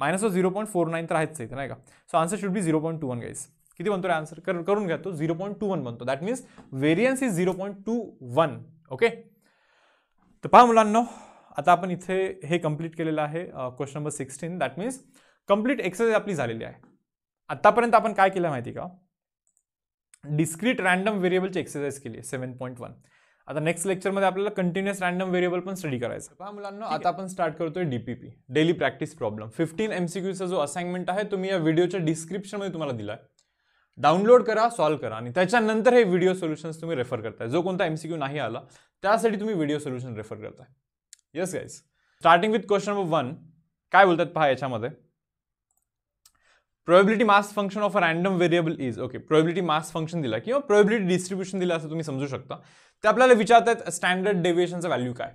minus of zero point four nine तो है इतना का so answer should be zero point two one guys कितनी बनते आंसर आन्सर करून घ्या तो टू वन बनते that means variance is zero point two one okay तर पहा मुलांना आता आपण इथे हे कंप्लीट केलेलं आहे question number sixteen that means complete exercise आपली झालेली आहे आतापर्यंत आपण काय केलं माहिती का डिस्क्रीट रँडम व्हेरिएबलची एक्सरसाइज केली आहे सेवन पॉईंट वन आता नेक्स्ट लेक्चरमध्ये आपल्याला कंटिन्युअस रँडम व्हेरिएबल पण स्टडी करायचं पहा मुलांना आता आपण स्टार्ट करतोय DPP daily practice problem fifteen M C जो असाइनमेंट आहे तुम्ही या व्हिडिओच्या डिस्क्रिप्शनमध्ये तुम्हाला दिला डाउनलोड करा सॉल्व करा आणि त्याच्यानंतर हे व्हिडिओ सोल्युशन्स तुम्ही रेफर करताय जो कोणता एमसीक्यू क्यू नाही आला त्यासाठी तुम्ही व्हिडिओ सोल्युशन रेफर करताय yes guys starting with question number one काय बोलतात पहा याच्यामध्ये probability mass function of a random variable is okay probability mass function दिला किंवा प्रोबेबिलिटी डिस्ट्रीब्युशन दिला असं तुम्ही समजू शकता ते आपल्याला विचारतात स्टँडर्ड डेव्हिएशनचा व्हॅल्यू काय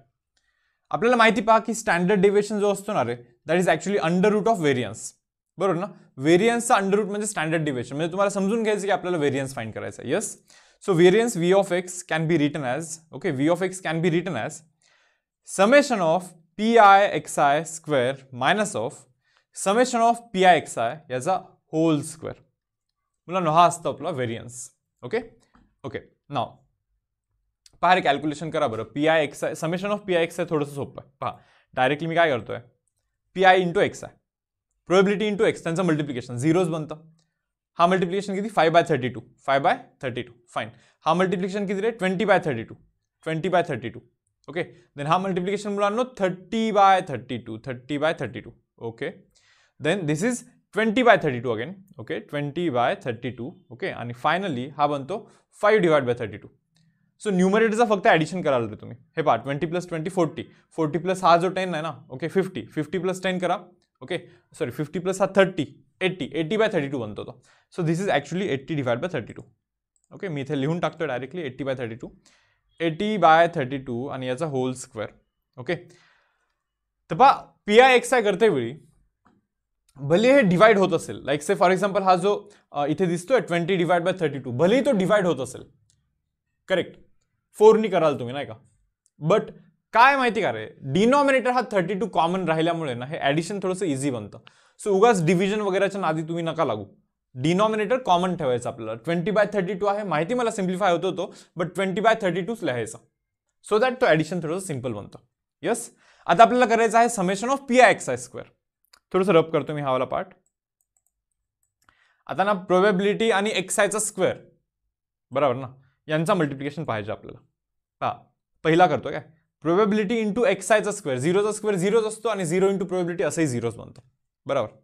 आपल्याला माहिती पहा की स्टँडर्ड डेव्हिएशन जो असतो ना रे that is actually under root of variance बरोबर ना व्हेरियन्सचा अंडर रूट म्हणजे स्टँडर्ड डेविएशन म्हणजे तुम्हाला समजून घ्यायचं की आपल्याला variance find yes So variance V of x can be written as, okay, V of x can be written as summation of pi xi square minus of summation of pi xi as a whole square. मतलब हा असतं आपला variance okay okay नाव पहा रे calculation करा बरं P I x I summation of P I x I थोडंसं सोपं आहे पहा डायरेक्टली मी काय करतोय P I into X I probability into X त्यांचं मल्टिप्लिकेशन झिरोज बनतं हाँ मल्टीप्लीकेशन की थी five by thirty two five by thirty two fine हाँ मल्टीप्लीकेशन की थी twenty by thirty two twenty by thirty two okay then हाँ multiplication बोला no thirty by thirty two thirty by thirty two okay then this is twenty by thirty two again okay twenty by thirty two okay आणि finally हा बनतो five divide by thirty two so न्यूमरेटरचा फक्त addition कराल रे तुम्ही हे पहा twenty plus twenty forty forty plus हा जो टेन आहे ना okay fifty fifty plus ten करा ओके सॉरी फिफ्टी प्लस हा thirty eighty eighty by thirty two बनते तो so this is actually eighty divide by thirty two okay मी इथे लिहून टाकतो directly eighty by thirty two eighty by thirty two आ whole square okay तो पा पी आई एक्स आय करते भले ही डिवाइड होत असेल लाईक से फॉर एक्झाम्पल हा जो इथे दिसतोय twenty divide by thirty two भले ही तो डिवाइड होत असेल करेक्ट फोरनी कराल तुम्ही नाही का बट काय माहिती का रे डिनॉमिनेटर हा थर्टी टू कॉमन राहिल्यामुळे ना हे ॲडिशन थोडंसं इझी बनतं सो उगा डिविजन वगैरह नादी तुम्हें नका लगू डिनॉमिनेटर कॉमन ठेवा अपने ट्वेंटी बाय थर्टी टू है महत्ति मैं सीम्प्लिफाई होते तो बट ट्वेंटी बाय थर्टी टूच लिया सो दैट तो एडिशन थोडंसं सीम्पल बनता यस आता अपने करायचं summation of P I X I square थोड़स रब करते मैं हावला पार्ट आता ना प्रोबेबिलिटी आ एक्स आई स्क्वेअर बराबर ना यहाँ मल्टिप्लिकेशन पाजे अपने हाँ पहला करते क्या probability into X I square zero square झिरोच असतो आणि इंटू प्रोबेबिलिटी असंही झिरोच बनतो बराबर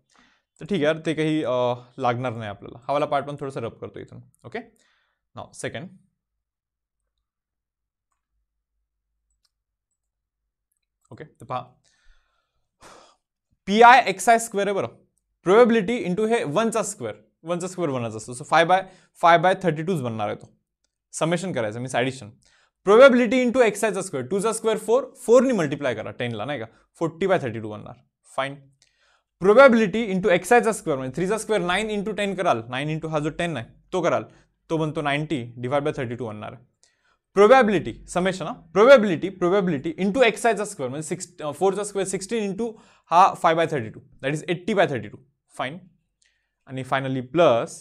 तो ठीक है तो कहीं लगना नहीं अपने हा वाला पार्ट पण थोडंसं रब करते ओके नाउ सेकंड ओके तो पहा P I x I square है बर प्रोबेबिलिटी इंटू हे स्क्वेर वन वनचा स्क्वेर बनना असतो so five by five by thirty टूज बनना है तो समेशन कराए means addition probability into X square two टूचा स्क्वेर फोर फोर नहीं मल्टीप्लाय करा टेनला नहीं का फोर्टी बाय थर्टी टू बनना फाइन प्रोबेबिलिटी इंटू एक्सायचा स्क्वेअर थ्री थ्रीचा स्क्वेर नाइन इंटू टेन कराल नाइन इंटू हा जो टेन है तो करा तो बनते ninety divide by thirty two बनणार है probability summation probability probability into एक्साइज स्क्वेर म्हणजे सिक्स का स्क्वेर सिक्सटीन इंटू हा five by thirty two that is eighty by thirty two fine आणि finally plus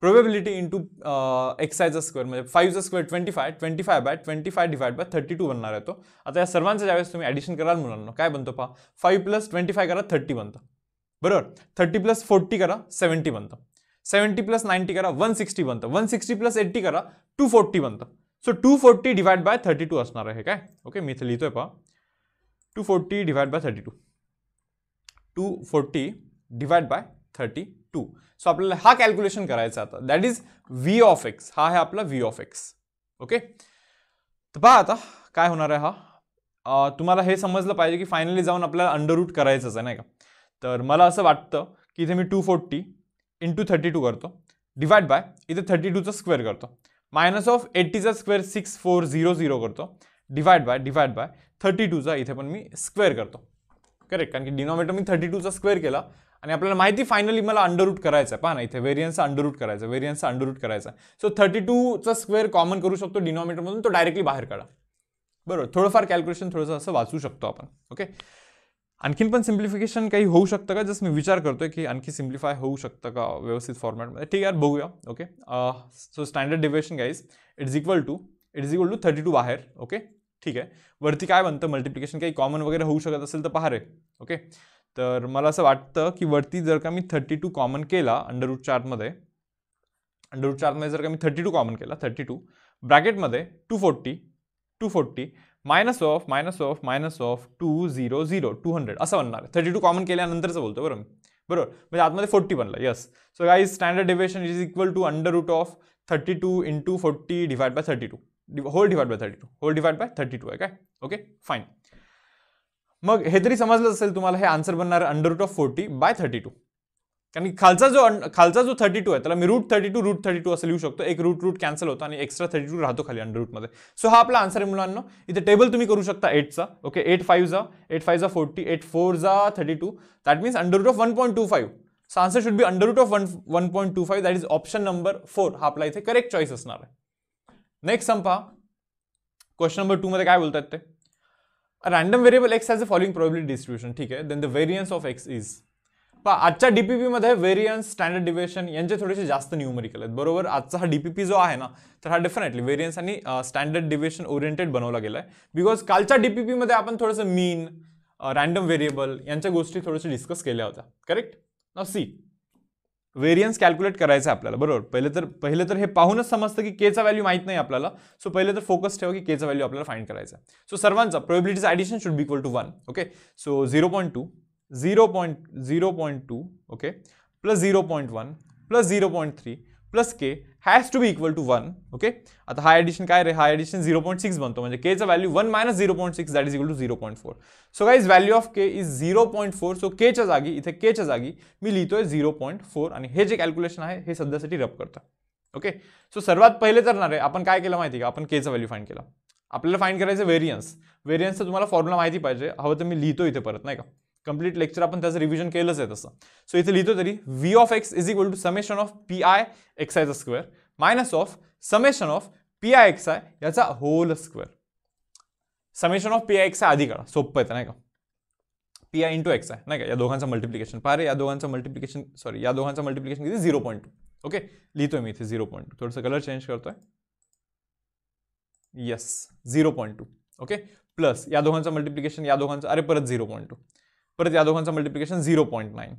probability into square मे five फाईव्हचा square twenty five twenty five by twenty five divide by thirty two बनना है तो आता या सर्वांचा तुम्हें एडिशन करा कराल मुलांना काय फाइव प्लस ट्वेंटी फाइव करा थर्टी बनता बरबर थर्टी प्लस फोर्टी करा सेवन्टी बनता सेवन्टी प्लस नाइनटी करा वन सिक्सटी बनता वन सिक्सटी प्लस एट्टी करा टू फोर्टी बनता so two forty divide by thirty two आना है क्या ओके मी लिखो है पा two forty divide by thirty two two forty divide by thirty two so अपने हा कैलक्युलेशन कराएं आता that is V of X हा है अपना वी ऑफ एक्स ओके तो पहा आता हो रहा है हा अं, तुम्हारा समझ लाइजे कि फाइनली जाऊन आपल्याला अंडर रूट आहे नहीं का तर मला असं वाटतं की इथे मी 240 फोर्टी इंटू थर्टी टू करतो डिवाइड बाय इथे थर्टी टूचा स्क्वेअर करतो मायनस ऑफ एट्टीचा square six four zero zero करतो divide by divide by thirty टूचा इथे पण मी स्क्वेअर करतो करेक्ट कारण की डिनॉमिनेटर मी थर्टी टूचा स्क्वेअर केला आणि आपल्याला माहिती फायनली मला अंडरूट करायचं आहे पाहा ना इथे वेरियन्सचा अंडररूट करायचा अंडर रूट करायचा सो थर्टी टूचा स्क्वेअर कॉमन करू शकतो डिनॉमिनेटरमधून तो डायरेक्टली बाहेर काढा बरोबर थोडंफार कॅल्क्युलेशन थोडंसं असं वाचू शकतो आपण ओके आणखीन सीम्प्लिफिकेशन का काही होऊ शकतं का जसं मी विचार करतोय कि सीम्प्लिफाई सिम्प्लिफाय होऊ का व्यवस्थित में ठीक यार बहुया okay so standard deviation guys it's equal to it's equal to thirty two बाहर ओके ठीक है वरती का बनता मल्टिप्लिकेशन का कॉमन वगैरह होऊ शकत असेल पहा रे ओके मैं वाटत कि वरती जर का मैं थर्टी टू कॉमन मे अंडर रूट चार्ट चार्टमध्ये जर का मैं थर्टी टू कॉमन के थर्टी टू मे two forty two forty minus of minus of minus of two zero zero two hundred असं है थर्टी टू कॉमन के केल्यानंतरचं बोलते बरोबर बरबर म्हणजे आत फोर्टी बनला yes so guys standard deviation is equal to under root of thirty two into forty divide by thirty two whole divide by thirty two whole divide by thirty two है क्या okay fine मग हे तरी समजलंच तुम्हारा answer बनना under root of forty by thirty two कारण खाल खालचा जो अं- खालचा जो थर्टी टू है त्याला मी root thirty two root thirty two असं लिहू शकतो एक रूट रूट कॅन्सल होतो आणि एक्स्ट्रा थर्टी टू राहतो खाली अंडर रूटमध्ये सो हा आपला आन्सर आहे मुलांना इथे टेबल तुम्ही करू शकता एटचा ओके एट फाईव्ह जा एट फाईव्ह जा फोर्टी एट फोर जा thirty two that means under root of one point two five so answer should be under root of one one point two five that is option number four हा आपला इथे correct choice असणार आहे next संपा question number two मध्ये काय बोलतात ते random variable X has a following probability distribution ठीक आहे then the variance of X is DPP डीपीपीमध्ये वेरियंस स्टँडर्ड डिव्हिएशन थोड़े से जास्त न्यूमरिकल बरबर आज का हा डीपीपी जो है ना तो हा definitely variance standard deviation deviation oriented बनवला गेला आहे बिकॉज डीपीपी मे अपन थोड़स मीन रैंडम वेरिएबल यांच्या थोड़े डिस्कस के होता करेक्ट ना सी वेरियंस कैलक्युलेट कराए अपने बरबर पहले तो पहले तो तर हे पाहूनच समजतं की केचा व्हॅल्यू माहीत सो पहले तो फोकस कि के वैल्यू अपना फाइंड कराए सो सर्वान प्रोबिलिटीचा addition should be equal to one okay so zero point two zero point zero point two okay plus zero point one plus zero point three plus K has to be equal to one okay आता हाई addition काय रे हाय addition zero point six बनते म्हणजे केचं value one minus zero point six that is equal to zero point four so guys value of के is zero point four so K जागी इथे के जागी मैं मी है जीरो पॉइंट फोर आणि हे जे कैलक्युलेशन है हे सद्या रब करता ओके सो सर्वात पहले तर ना रे आपण काय केलं माहिती का आपण केचा व्हॅल्यू फाईंड केला आपल्याला फाईंड करायचं व्हेरियन्स व्हेरियन्सचं तुम्हाला फॉर्म्युला माहिती पाहिजे हवं तर मी लिहितो इथे परत नाही का कंप्लीट लेक्चर अपन रिविजन के लिए सो इतने लिखो तरी V of X is equal to summation of P I X I square minus of summation of P I X I whole square summation of P I X I आधी का सोप्प है नहीं का P I into X I नहीं का या multiplication पारे या दोघांचं मल्टिप्लिकेशन सॉरी या दोघांचं मल्टिप्लिकेशन किती जीरो पॉइंट टू ओके लिखो मैं इतने जीरो पॉइंट टू थोडंसं कलर चेंज हैं yes zero point two okay plus या दोघांचं मल्टिप्लिकेशन या दोघांचं अरे परत जीरो पॉइंट टू परत या दोघांचं मल्टिप्लिकेशन झिरो पॉईंट नाईन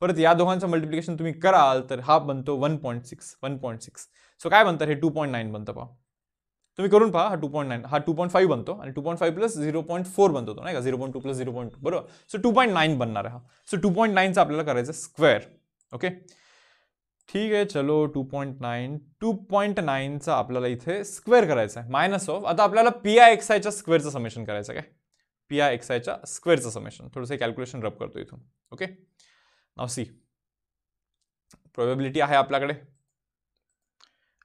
परत या दोघांचं मल्टिप्लिकेशन तुम्ही कराल तर हा बनतो one point six one point six so काय बनतं हे टू पॉईंट नाईन बनतं पहा तुम्ही करून पहा हा टू पॉईंट नाईन हा टू पॉईंट फाईव्ह बनतो आणि two point five plus zero point four बनतो तो नाही का zero point two plus zero point two बरोबर सो टू पॉईंट नाईन बनणार हा सो टू पॉईंट नाईनचा आपल्याला करायचं स्क्वेअर ओके ठीक आहे चलो two point nine two point नाईनचा आपल्याला इथे स्क्वेअर करायचा आहे मायनस ऑफ आता आपल्याला पी आय एक्स आयच्या स्क्वेअरचं समेशन करायचं काय पी आय एक्स आयच्या स्क्वेअरचं समेशन थोडंसं कॅल्क्युलेशन रब करतो इथून ओके नाव सी प्रोबेबिलिटी आहे आपल्याकडे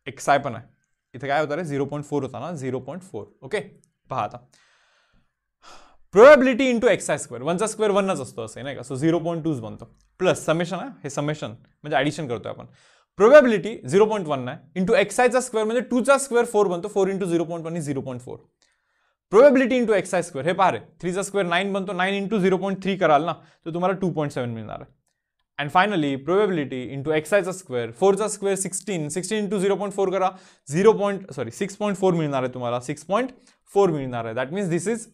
एक्स आय पण आहे इथं काय होतं रे झिरो पॉईंट फोर होता ना झिरो पॉईंट फोर ओके पहा आता प्रोबेबिलिटी इंटू एक्स आय स्क्वेअर वनचा स्क्वेअर वनच असतो असे नाही का सो झिरो पॉईंट टूच बनतो प्लस समेशन आहे हे समेशन म्हणजे ॲडिशन करतो आपण प्रोबेबिलिटी झिरो पॉईंट वन आहे इंटू एक्स आयचा स्क्वेअर म्हणजे टूचा स्क्वेअर फोर बनतो four into zero point one zero point four probability into X है स्क्वेअर हे थ्री सा थ्रीचा नाइन बन तो nine into zero point three कराल ना तो तुम्हारा टू पॉइंट सेवन रहा है and finally probability into square four सा square sixteen sixteen into zero point four करा zero point sorry six point four रहा है तुम्हारा सिक्स पॉइंट फोर मिळणार है that means this is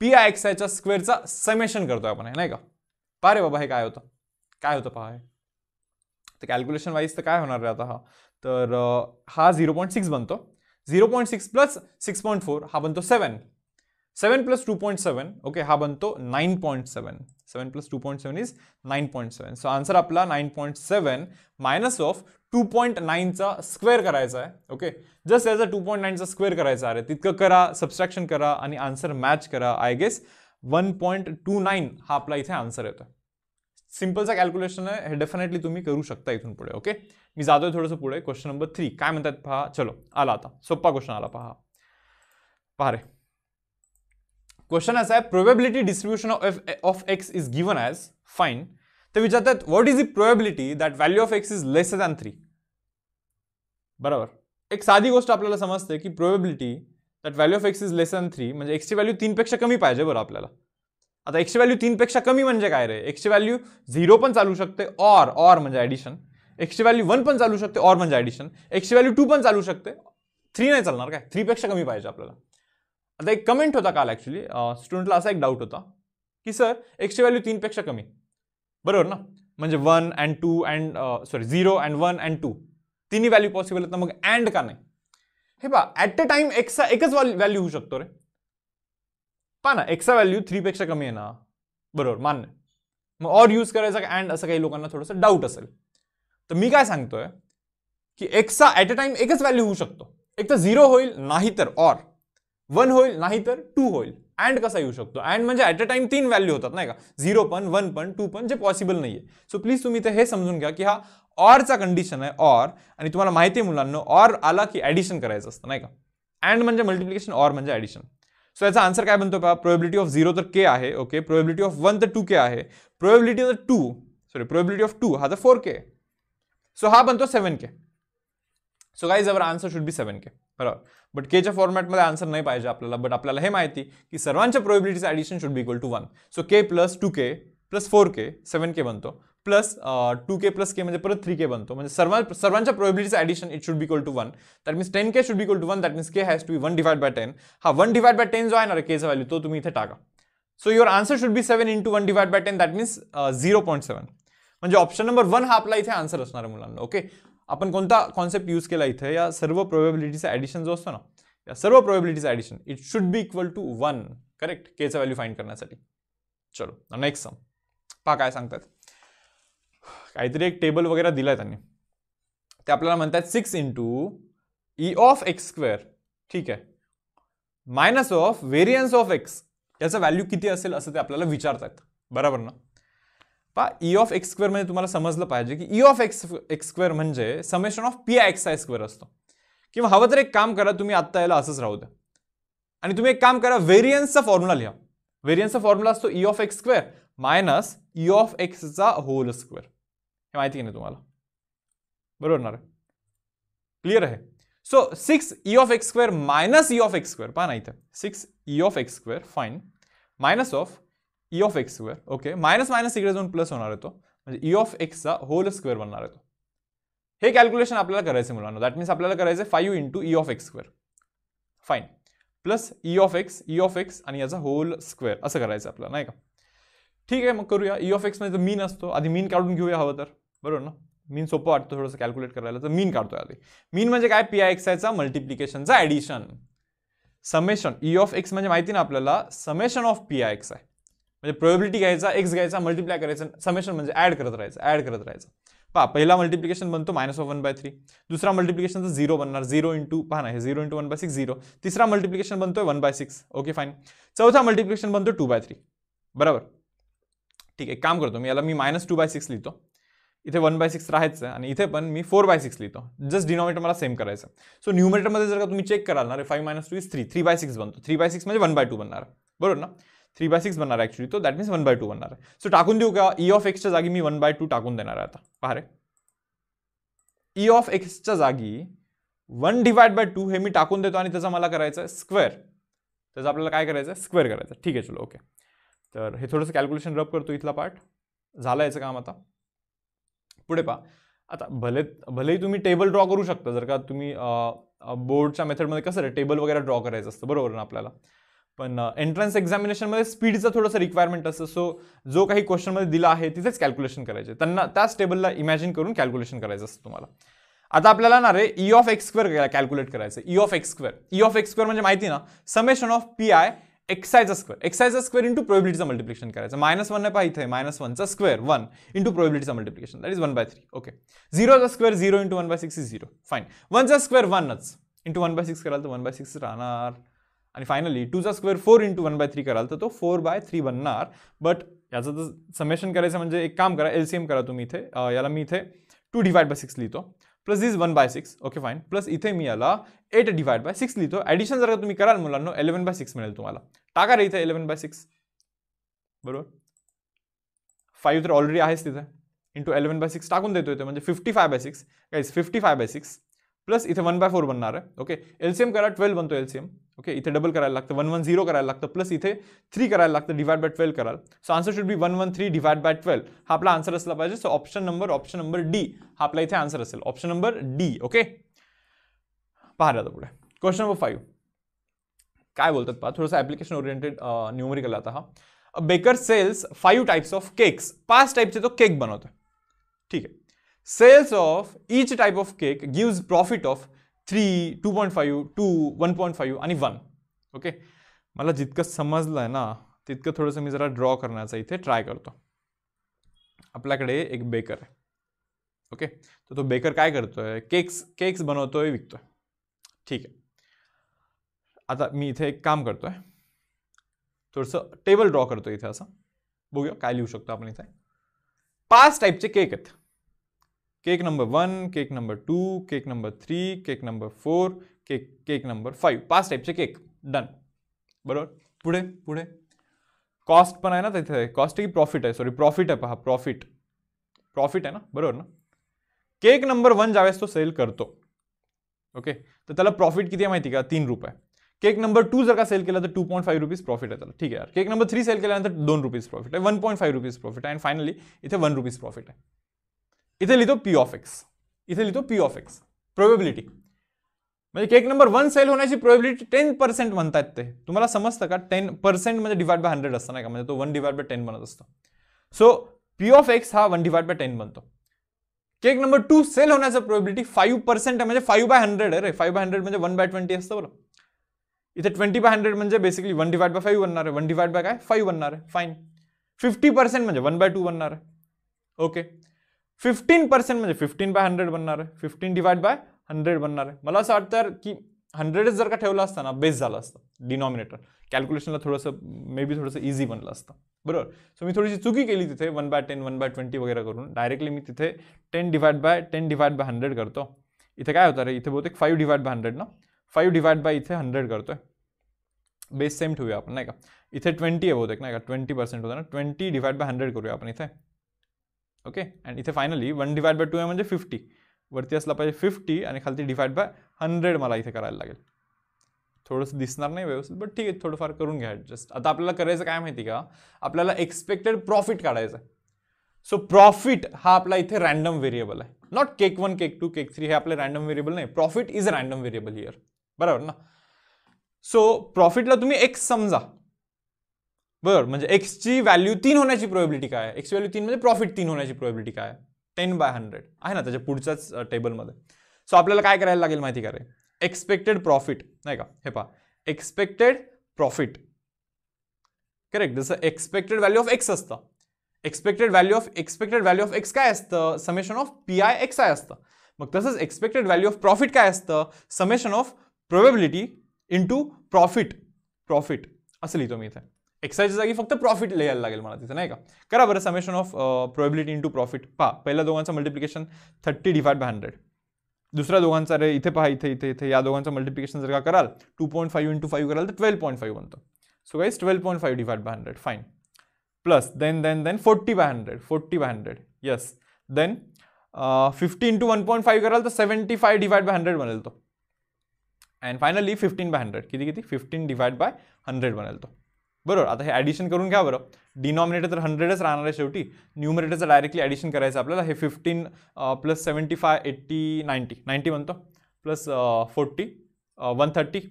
P I square का समेशन करतोय अपने नहीं का पा रे बाबा हे काय होतं काय होतं पहा है तो कैलक्युलेशन वाइज तो क्या होना आहे आता हा तर हा जीरो पॉइंट सिक्स बनते zero point six plus six point four हा बनतो seven seven plus two point seven okay हा बनतो nine point seven seven plus two point seven is nine point seven so answer आपला nine point seven minus of two point nine square करायचा आहे okay just as a two point नाईनचा square करायचा अरे तितकं करा सबस्ट्रॅक्शन करा आणि आन्सर मॅच करा I guess one point two nine हा आपला इथे आन्सर येतो सिम्पलचा कॅल्क्युलेशन आहे हे डेफिनेटली तुम्ही करू शकता इथून पुढे ओके मी जातोय थोडंसं पुढे क्वेश्चन नंबर थ्री काय म्हणतात पहा चलो आला आता सोप्पा क्वेश्चन आला पहा पहा रे क्वेश्चन असा आहे probability distribution of of X is given as fine ते विचारतात what is the probability that value of X is less than three बरोबर एक साधी गोष्ट आपल्याला समजते की probability that value of X is less than three म्हणजे एक्सची व्हॅल्यू तीनपेक्षा कमी पाहिजे बरं आपल्याला आता एक्सची व्हॅल्यू तीनपेक्षा कमी म्हणजे काय रे एक्सची व्हॅल्यू झिरो पण चालू शकते ऑर ऑर म्हणजे ॲडिशन एकशे वैल्यू वन पालू चालू शकते ऑर मजा एडिशन एकशे वैल्यू टू पालू चालू शकते थ्री नहीं चलना क्या थ्री पेक्षा कमी पाजे अपने आता एक कमेंट होता काल ॲक्च्युली स्टुडंटला एक डाउट होता कि सर वैल्यू तीन पेक्षा कमी बरबर ना मजे one and two and sorry zero and one and two तीन ही वैल्यू पॉसिबल है मग एंड का नहीं है बा ॲट अ टाइम एक्सा एक वैल्यू हो सकते रे पा ना वैल्यू थ्री थ्रीपेक्षा कमी है ना बरबर मान्य मैं और यूज कराएगा का अ लोकान थोड़ा सा डाउट अल तो मी संगत सांगतोय की एक्सचा ॲट अ टाइम एक वैल्यू हो सकते एक तर झिरो होईल नाहीतर ऑर वन हो टू होईल एंड कसा येऊ शकतो एंड म्हणजे ॲट अ टाइम तीन वैल्यू होता नहीं का जीरो पन वन पन टू पन जे पॉसिबल नहीं है सो प्लीज तुम्हें तो यह समजून घ्या कि हाँ ऑरचा कंडिशन आहे ऑर आणि तुम्हारा माहिती है मुलांना ऑर आला कि एडिशन कराए नहीं का एंड म्हणजे मल्टिप्लिकेशन ऑर म्हणजे ऐडिशन सो यहाँ आंसर का बनते प्रोबेबिलिटी ऑफ जीरो तो के है ओके प्रोबेबिलिटी ऑफ वन तो टू के है probability of two sorry probability of two हा तो फोर के सो हा बनतो seven K so guys our answer should be seven K बराबर बट केच्या फॉर्मॅटमध्ये आन्सर नाही पाहिजे आपल्याला बट आपल्याला हे माहिती की सर्वांच्या probabilities addition should be equal to one so K plus two K plus four K seven K बनतो प्लस टू के प्लस के म्हणजे परत थ्री के बनतो म्हणजे सर्व सर्वांच्या probabilities addition it should be equal to one that means ten K should be equal to one that means K has to be one divide by ten हा one divide by ten जो आहे ना K value तो तुम्ही इथे टाका so your answer should be seven into one divide by ten that means zero point seven म्हणजे option number one हा आपला इथे आन्सर असणार आहे मुलांना ओके आपण कोणता कॉन्सेप्ट यूज केला इथे या सर्व प्रोबेबिलिटीचा ॲडिशन जो असतो ना या सर्व प्रोबेबिलिटीचा addition it should be equal to one correct K चा व्हॅल्यू फाइंड करण्यासाठी चलो नेक्स्ट सम पा काय सांगतात काहीतरी एक टेबल वगैरे दिला आहे त्यांनी ते आपल्याला म्हणतात six into E of x square ठीक आहे minus of variance of X याचं व्हॅल्यू किती असेल असं ते आपल्याला विचारतात बरोबर ना पा ई ऑफ एक्स स्क्वेर मे तुम्हारा समझ लाइजे कि E of X X square मे summation of P X I square असतो किंवा हवं एक काम करा तुम्हें आत्ता है असंच राहू द्या तुम्हें एक काम करा का फॉर्म्यूला लिया व्हेरियन्सचा का formula E of x square minus E of x का होल स्क्वेर हे माहिती की नाही तुम्हाला बरोबर ना क्लियर है so six E of x square minus E of x square पा नाही तर six E of x square fine minus of E of x square okay minus minus इकडे जाऊन प्लस होना येतो ई ऑफ का होल स्क्वेअर बनणार येतो हे कॅल्क्युलेशन आपल्याला करायचं मुलांना दॅट मीन्स अपने कराए five into E of x square fine plus E of x E of X आणि होल स्क्वेर अस करायचं आपल्याला नहीं का ठीक है मग करू ई ऑफ एक्स तो मीन आतो आधी मीन का घे हवं तो बरबर ना मीन सोपं थोड़ा सा कैलक्युलेट करायला तो मीन का आधी मीन मे का पी आय एक्स आयचा मल्टिप्लिकेशनचा addition summation E of X म्हणजे माहिती ना अपने summation of P I x है म्हणजे प्रोबेबिलिटी घ्यायचा एक्स घ्यायचा मल्टिप्लाय करायचं समेशन ऐड ॲड करत पा पहला मल्टीप्लिकेशन बनते minus of one by three दुसरा तो जीरो बनना जीरो इंटू पहा ना zero into one by six zero तीसरा मल्टिप्लिकेशन बनते one by six okay fine चौथा मल्टिप्लिकेशन बनते टू बाय थ्री बराबर ठीक है काम करते मैं मैं माइनस टू बाय सिक्स लिखो इतने वन बाय सिक्स रहा आणि इथे फोर बाय सिक्स लिखो जस्ट डिनोमेटर मेरा सेम कराए सो में जर का तुम्हें चेक करा ना five minus two is three three by six बनते three by six one by two बनना बरबर ना थ्री बाय सिक्स रहा है एक्चुअली तो that means one by two रहा है सो टाकून दू का ई ऑफ एक्सच्या जागी मी वन बाय टू टाकून देना रहा था पहा ई ऑफ e एक्सच्या जागी वन डिवाइड बाय टू है मी टाकून देते मैं क्या मला स्क्वेर आहे स्क्वेअर त्याचं स्क्वेर कराए ठीक है चलो ओके तो हे थोडंसं रब करते इतना पार्ट जाए काम आता पुढे पा आता भले ही तुम्हें टेबल ड्रॉ करू शता जर का बोर्ड मेथड मे कस रे टेबल वगैरह ड्रॉ करायचं बरबर ना आपल्याला पण एंट्रन्स का थोड़ा सा रिक्वायरमेंट अस सो जो का क्वेश्चन दिला दिल है तिथे कैलक्युलेशन कराएं त्याच टेबलला इमेजिन करूँ कैलक्युलेशन करायचं तुम्हारा आता अपने ना रे ई ऑफ एक्सक्वेअर कैलक्युलेट कराए E of square E of x square माहिती ना summation of P I excise square X I's square into प्रोबिलिटीचं मल्टीप्लिकेशन कराए माइनस वन पाहिजे माइनस वन का स्क्वेर वन इंटू प्रोबिलिटीचं multiplication that is one by three okay का square zero into one by six is zero fine one का square one into one by six कराल तो one by six रहना आणि two टूचा square four into one by three करा तो four by three बनना बट याचं समेशन कराएं एक काम करा एल करा तुम्हें तो. इथे ये मैं इथे टू डिवाइड बाय सिक्स लिहितो plus is one by six okay fine plus इतने मी याला एट डिवाइड बाय सिक्स लिखो एडिशन जर का तुम्हें करा मुला इलेवन बाय सिक्स मिले तुम्हारा टाका रही थे इलेवन बाय सिक्स बरबर फाइव तो ऑलरेडी है तिथे इंटू इलेवन बाय सिक्स टाकून देते फिफ्टी फाय बाय सिक्स काहीच fifty five by six plus इतने वन बाय फोर रहा है ओके एलसीएम करा ट्वेल्व बनते एलसीएम ओके इतने डबल करायला लगता वन वन जीरो कराया लागतं प्लस इतने थ्री करायला लगता डिवाइड बाय ट्वेल्व करा so answer should be one one three divide by twelve हा आपला आंसर असला पाजे so option number option number D हा आपला इतने आंसर असेल ऑप्शन नंबर डी ओके पहा पूरे क्वेश्चन नंबर का बोलते पा पहा सा एप्लिकेशन ओरिएंटेड न्यूमरिकल आता हा baker sells five types of cakes type से तो केक बनवतो ठीक है sells of type of cake gives profit of three two point five two one point five आणि वन ओके मला जितकं समजलं आहे ना तितकं थोडंसं मी जरा ड्रॉ करण्याचा इथे ट्राय करतो आपल्याकडे एक बेकर आहे ओके तर तो बेकर काय करतोय केक्स केक्स बनवतोय विकतोय ठीक आहे आता मी इथे एक काम करतोय थोडंसं टेबल ड्रॉ करतो इथे असं बघूया काय लिहू शकतो आपण इथे पाच टाईपचे केक आहेत cake number one cake number two cake number three cake number four cake cake number पांच टाइप से केक डन बरबर पुढे पुढे कॉस्ट पन है ना तिथे कॉस्ट की प्रॉफिट है सॉरी प्रॉफिट है पहा प्रॉफिट प्रॉफिट है ना बरबर ना केक नंबर वन ज्यावेळेस तो सेल करते ओके तो चला प्रॉफिट कितनी आहे माहिती का तीन रुपये केक नंबर टू जर का सेल के two point five rupees profit है त्याला ठीक है यार केक नंबर थ्री सेल के दोन रुपीज प्रॉफिट है one point five rupees profit है एंड फाइनली इतने वन रुपीज प्रॉफिट है इथे लिखो पी ऑफ एक्स इथे लिखो पी ऑफ एक्स प्रोबेबिलिटी म्हणजे केक नंबर वन सेल होण्याची प्रोबेबिलिटी टेन पर्सेंट म्हणतात ते तुम्हाला समजतं का टेन पर्सेंट म्हणजे डिवाइड बाय हंड्रेड असतं का म्हणजे तो वन डिवाइड बाय टेन बनत असतो सो पी ऑफ एक्स हा वन डिवाइड बाय टेन बनतो केक नंबर टू सेल होण्याचं प्रोबेबिलिटी फाईव्ह पर्सेंट आहे म्हणजे फाईव्ह बाय हंड्रेड आहे रे फाईव्ह बाय हंड्रेड म्हणजे वन बाय ट्वेंटी असतं बरं इथे ट्वेंटी बाय हंड्रेड म्हणजे basically one divide by five बनणार आहे वन डिवाइड बाय काय फाईव्ह बनणार आहे फाईन फिफ्टी पर्सेंट म्हणजे वन बाय टू बनणार आहे ओके फिफ्टीन पर्सेंट म्हणजे फिफ्टीन बाय हंड्रेड बनणार आहे फिफ्टीन डिवाइड बाय हंड्रेड बनणार आहे मला असं वाटतं की हंड्रेडच जर का ठेवला ना बेस झाला असता डिनॉमिनेटर कॅल्क्युलेशनला थोडंसं मे बी थोडंसं इझी बनलं असतं बरोबर सो मी थोडीशी चुकी केली तिथे one by ten one by twenty वगैरे करून डायरेक्टली मी तिथे ten divide by ten divide by hundred करतो इथे काय होतं रे इथे बहुतेक फाईव्ह डिवाइड बाय हंड्रेड ना फाईव्ह डिवाइड बाय इथे हंड्रेड करतोय बेस सेम ठेवूया आपण नाही का इथे ट्वेंटी आहे बहुतेक नाही का ट्वेंटी पर्सेंट होतं ना ट्वेंटी डिवाइड बाय हंड्रेड करूया आपण इथे ओके एंड इतने finally one divide by two है फिफ्टी वरती फिफ्टी और खाली डिवाइड बाय हंड्रेड माला इतने कराएं लगे थोड़स दिना नहीं व्यवस्थित बट ठीक है थोड़ाफार करून घ्या आता अपने कराए काय माहिती का अपने एक्सपेक्टेड प्रॉफिट काढायचं सो प्रॉफिट हा अपला इतने रैंडम वेरिएबल है not cake one cake two cake three है अपने रैंडम वेरिएबल नहीं profit is random variable here बराबर ना सो प्रॉफिटला तुम्हें एक्स समझा बरोबर म्हणजे एक्सची व्हॅल्यू तीन होण्याची प्रोबेबिलिटी काय है एक्स व्हॅल्यू तीन म्हणजे प्रॉफिट तीन होण्याची प्रोबेबिलिटी काय है टेन बाय हंड्रेड आहे ना त्याच्या पुढच्याच टेबलमध्ये अं, सो आपल्याला काय करायला लागेल माहिती का रे एक्सपेक्टेड प्रॉफिट नाही का हे पहा एक्सपेक्टेड प्रॉफिट करेक्ट जसं एक्सपेक्टेड व्हॅल्यू ऑफ एक्स असतं expected value of expected value of X काय असतं summation of P I x I असतं मग तसंच एक्सपेक्टेड व्हॅल्यू ऑफ प्रॉफिट काय असतं summation of probability into profit profit असं लिहितो मी इथे एक्सरसाइज जागी फक्त प्रॉफिट लिया लागेल मला तिथं नाही का करा बरं summation of probability into profit पा पहिल्या दोघांचं multiplication thirty divide by hundred दुसऱ्या दोघांचा रे इथे पहा इथे इथे इथे या दोघांचं मल्टिप्लिकेशन जर का कराल two point five into five करा तर ट्वेल्व पॉइंट फाइव बनतो so guys twelve point five divide by hundred fine plus then then then forty by hundred forty by hundred yes then fifty into one point five करा तो seventy five divide by hundred बनेल तो and finally fifteen by hundred किती fifteen divide by hundred बनेल तो बरबर आता है ऐडिशन करूँ घ्या बरं डिनॉमिनेटर अं, अं, अं, तो हंड्रेडच राहणार है शेवटी न्यूमिनेटर डायरेक्टली ऐडिशन कराए अपने fifteen plus seventy five eighty ninety ninety बनते plus forty one thirty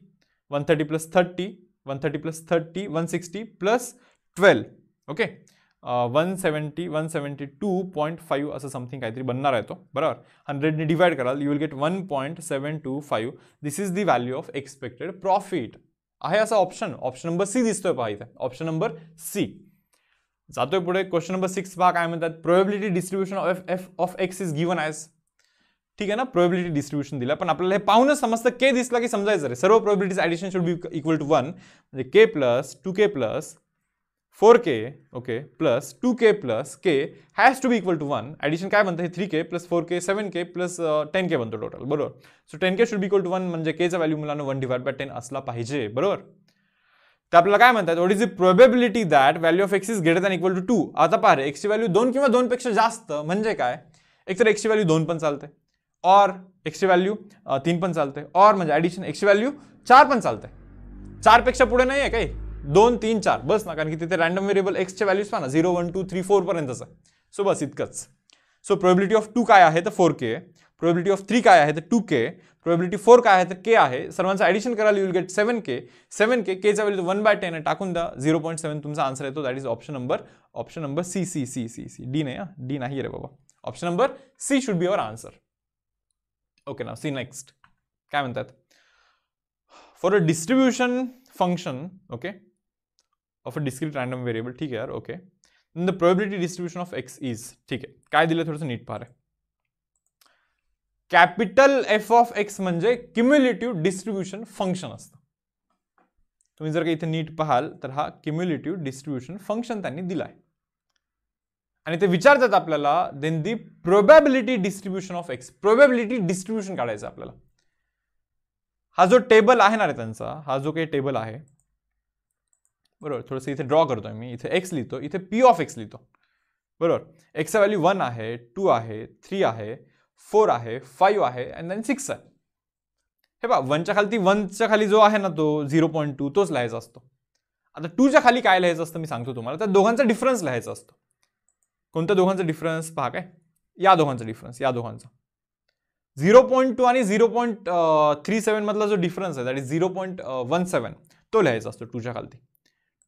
one thirty plus thirty one thirty plus thirty one sixty plus twelve okay one seventy one seventy two point five अस something का बनना है तो hundred ने divide करा you will get one point seven two five this is the value of expected profit आहे असा option option number सी दिसतोय पहा इथे ऑप्शन नंबर सी जातोय पुढे क्वेश्चन नंबर सिक्स पहा काय म्हणतात probability distribution of F of X is given as ठीक आहे ना प्रोबेबिलिटी डिस्ट्रीब्युशन दिला पण आपल्याला हे पाहून समजतं के दिसला की समजायचं रे सर्व probabilities addition should be equal to one म्हणजे K plus two K plus 4k okay plus 2k plus K has to be equal to one addition का बनते plus four K seven K plus ten K बनते total बरबर so ten K should be equal to one मे K value मुला one divide by ten आला पाजे बरबर तो तर आपल्याला मनता है what is the probability that value of X is greater than equal to two आता पार एक्स की वैल्यू दोन दोन पेक्षा जास्त मे का एक एक्स की वैल्यू दोन पण चालते और की वैल्यू तीन पण चालते और एडिशन एक्स की वैल्यू चार पण चार पेक्षा पुढे नहीं है कहीं दोन तीन चार बस ना कारण की तिथे वेरिएबल एक्स के वैल्यूज पा ना zero one two three four पर्यत सो बस इतक सो प्रोबेबिलिटी ऑफ टू का है तो फोर के प्रोबेबिलिटी ऑफ थ्री का है तो टू के प्रोबेबिलिटी फोर का है तो के है सर्वान एडिशन करा you'll get seven K seven K K value one by ten है टाकून दा जीरो पॉइंट सेवन आंसर है तो that is option number option number C C C C C D नाही डी नहीं रे बाबा option number C should be our answer okay ना सी नेक्स्ट काय म्हणतात for a distribution function okay of a discrete random variable ठीक है यार okay the probability distribution of X is ठीक है काय दिलं थोडंसं नीट पार आहे कॅपिटल एफ ऑफ एक्स म्हणजे क्युम्युलेटिव्ह डिस्ट्रीब्युशन फंक्शन असतं तुम्ही जर का इथे नीट पहाल तर हा क्युम्युलेटिव्ह डिस्ट्रीब्युशन फंक्शन त्यांनी दिलाय आणि ते विचारतात आपल्याला then the probability distribution of X probability distribution काढायचं आपल्याला हा जो टेबल आहे ना रे त्यांचा हा जो काही टेबल आहे बरोबर थोडंसं इथे ड्रॉ करतोय मी इथे एक्स लिहितो इथे पी ऑफ एक्स लिहितो बरोबर एक्सचा व्हॅल्यू वन आहे टू आहे थ्री आहे फोर आहे फाईव्ह आहे अँड देन सिक्स आहे हे बा वनच्या खाली वनच्या खाली जो आहे ना तो झिरो पॉईंट टू तोच लिहायचा असतो आता टूच्या खाली काय लिहायचं असतं मी सांगतो तुम्हाला त्या दोघांचा डिफरन्स लिहायचा असतो कोणत्या दोघांचा डिफरन्स पहा काय या दोघांचा डिफरन्स या दोघांचा झिरो पॉईंट टू आणि झिरो पॉईंट थ्री सेवनमधला जो डिफरन्स आहे that is zero point one seven तो लिहायचा असतो टूच्या खालती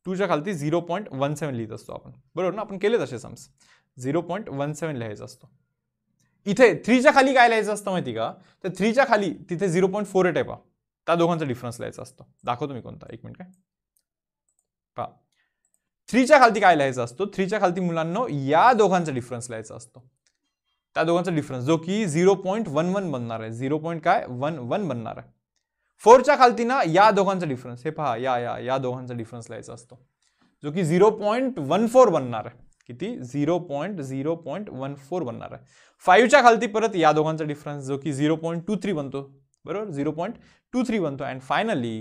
टू या खाती जीरो पॉइंट वन सेवन लिखित असतो आपण ना अपन के लिए sums zero point one seven लिहायचं असतो थ्री या खाली काय लिहायचं असतं माहिती का तर थ्रीच्या खाली तिथे जीरो पॉइंट फोर एट है पा त्या दोघांचा डिफरन्स लिया दाखो तुम्हें को कोणता एक मिनिट काय पहा थ्रीच्या खालती काय लिहायचा असतो थ्रीच्या खालती मुलांना या दोगा डिफरन्स लिया दोगा डिफरन्स जो कि जीरो पॉइंट वन वन बनना है जीरो पॉइंट का वन वन बनना है फोर फोरच्या खालती ना या दोगा डिफरन्स पहा या या या दोगा डिफरन्स लिया जो कि जीरो पॉइंट वन फोर बनना है कि zero point zero point one four बनणार आहे फाईव्हच्या खालती परत या दोगा डिफरन्स जो कि जीरो पॉइंट टू थ्री बनते बरबर जीरो पॉइंट टू थ्री बनतो अँड फायनली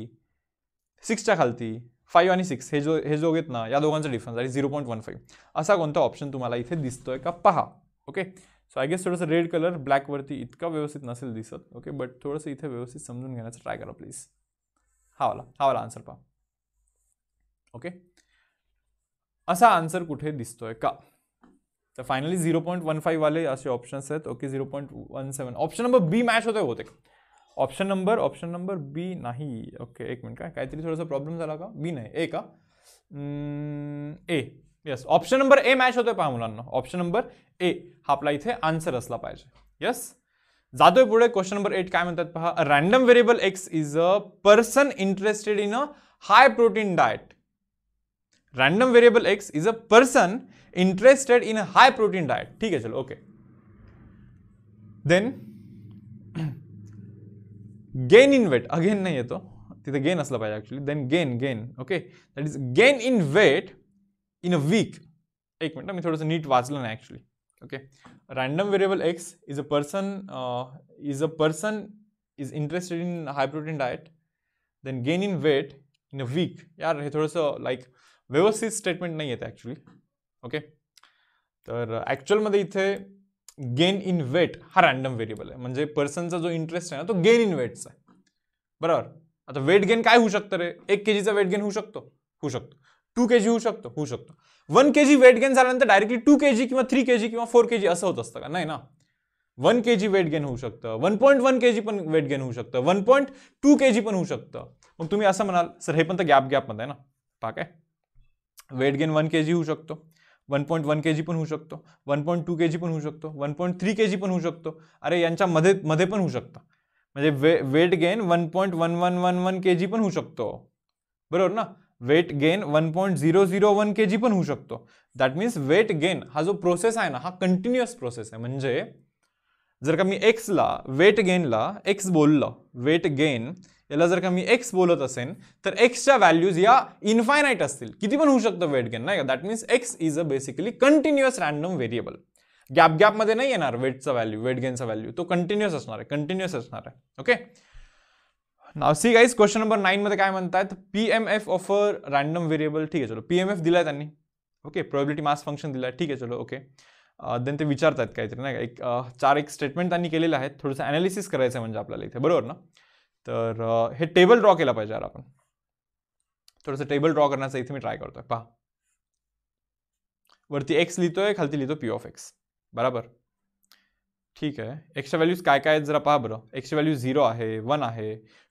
सिक्सच्या खालती फाइव आ सिक्स जो हे जो घेत ना या दोगा difference zero point one five असा को ऑप्शन तुम्हारा इतने दिता है का पहा okay okay? So I guess थोडंसं रेड कलर ब्लॅकवरती इतका व्यवस्थित नसेल दिसत ओके बट थोडंसं इथे व्यवस्थित समजून घेण्याचा ट्राय करा प्लीज हा वाला हा वाला आन्सर पा ओके असा आन्सर कुठे दिसतोय का तर finally zero point one five वाले असे ऑप्शन्स आहेत okay zero point one seven option number B match होतोय होते option number option number B नाही ओके एक मिनिट काय काहीतरी थोडासा प्रॉब्लेम झाला का बी नाही ए का A mm, yes option number A match होते पहा मुला ऑप्शन नंबर ए हाला आपला आंसर आन्सर असला पाहिजे येस क्वेश्चन नंबर एट का म्हणतात पहा random variable X is a person interested in a high protein diet random variable X is a person interested in high protein diet ठीक है चलो okay then gain in weight again नहीं है तो तिथे गेन असला पाहिजे then gain gain okay that is gain in weight in a week एक मिनट थोड़ा सा नीट वाचलं नाही actually okay random variable X is a person is a person is interested in high protein diet then gain in weight in a week यार हे थोडंसं like व्यवस्थित स्टेटमेंट नाही येतं ॲक्च्युली ओके तर ॲक्च्युअलमध्ये इथे गेन इन वेट हा रँडम व्हेरिएबल आहे म्हणजे पर्सनचा जो इंटरेस्ट आहे ना तो गेन इन वेटचा आहे बरोबर आता वेट गेन काय होऊ शकतं रे एक के जीचा वेट गेन होऊ शकतो होऊ शकतो टू के जी हो one K G weight gain जाने डायरेक्टली टू के जी कि थ्री के जी कि फोर के जी हो नहीं का ना one K G weight gain होता one point one K G पेट गेन होता one point two K G पण मैं तुम्हें सर हे पण गैप गैप मत है ना पाक है वेट गेन वन के जी हो one point one K G पण होऊ one point two K G पण वन पॉइंट थ्री के जी पण होऊ अरे मधे मधे मध्ये पण वे weight gain one point one one one one K G पण होऊ बरबर ना weight gain one point zero zero one K G पू शको दैट मीन्स वेट गेन हा जो प्रोसेस है ना हा कंटिन्स प्रोसेस है मजे जर का मी एक्सला वेट गेनला एक्स बोललं वेट गेन ये जर का मैं एक्स बोलत असेन तो एक्स या वैल्यूज असतील इन्फाइनाइट आती होऊ शकतं वेट गेन नहीं that means X is a basically continuous random variable gap gap नाही नहीं वेट च वैल्यू तो गेन असणार वैल्यू तो कंटिन्स आहे okay now see guys question number nine मे का मनता है P M F of random variable ठीक है चलो पी एम एफ दिला ओके प्रोबेबिलिटी मास फंक्शन दिला ठीक है चलो ओके देन uh, ते कहीं तरी ना एक uh, चार एक स्टेटमेंट त्यांनी केलेलं आहे थोडंसं अनालिसिस करायचं म्हणजे आपल्याला बरबर ना तो हे टेबल ड्रॉ के पाजे यार आपण थोडंसं टेबल ड्रॉ करना चाहिए मैं ट्राई करते पहा वरती एक्स है खालती लिखो पी ऑफ एक्स बराबर ठीक है एक्स वैल्यूज का जरा पहा बर एक्स वैल्यू जीरो है वन है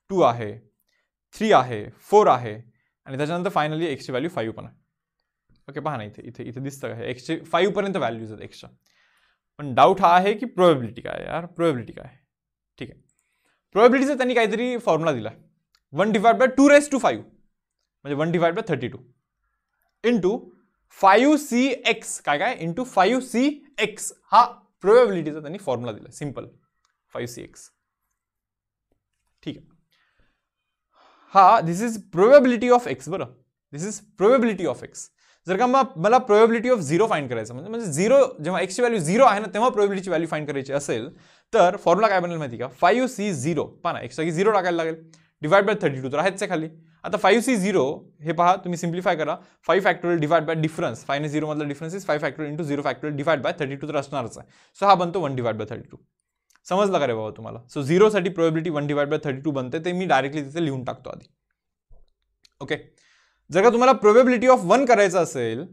टू आहे थ्री आहे फोर आहे आणि त्याच्यानंतर फायनली एक्सची व्हॅल्यू फाईव्ह पण आहे ओके पहा ना इथे इथे इथे दिसतं आहे एकशे फाईव्हपर्यंत व्हॅल्यूज आहेत एक्सच्या पण डाऊट हा आहे की प्रोबेबिलिटी काय यार प्रोबेबिलिटी काय ठीक आहे प्रोबेबिलिटीचा त्यांनी काहीतरी फॉर्म्युला दिला one divide by two raise to five म्हणजे one divide by thirty two into five C X काय काय इंटू फाईव्ह सी एक्स हा प्रोबेबिलिटीचा त्यांनी फॉर्म्युला दिला सिम्पल फाईव्ह सी एक्स ठीक आहे हा this is probability of X बरं this is probability of X जर का मेरा मला प्रोबेबिलिटी ऑफ झिरो फाईंड करायचं म्हणजे म्हणजे झिरो जेव्हा एक्सची व्हॅल्यू झिरो आहे ना तेव्हा प्रोबेबिलिटीची व्हॅल्यू फाईंड करायची असेल तर फॉर्म्युला काय बनेल माहिती का फाइव सी झिरो पाना एक्स जागी झिरो टाकायला लागेल डिवाइड बाय थर्टी टू तर आहेच खाली आता फाईव्ह सी झिरो हे पहा तुम्ही सिम्प्लिफाय करा five factorial divide by difference five zero मधला difference is five factorial into zero factorial divide by thirty two तर असणारच आहे सो हा बनतो one divide by thirty two समझला का रे बाबा तुम्हारा so zero probability one divide by thirty two बनते तो मैं डायरेक्टली तिथे लिखुन टाकतो आधी ओके जर का तुम्हारा प्रोबेबिलिटी ऑफ वन करायचं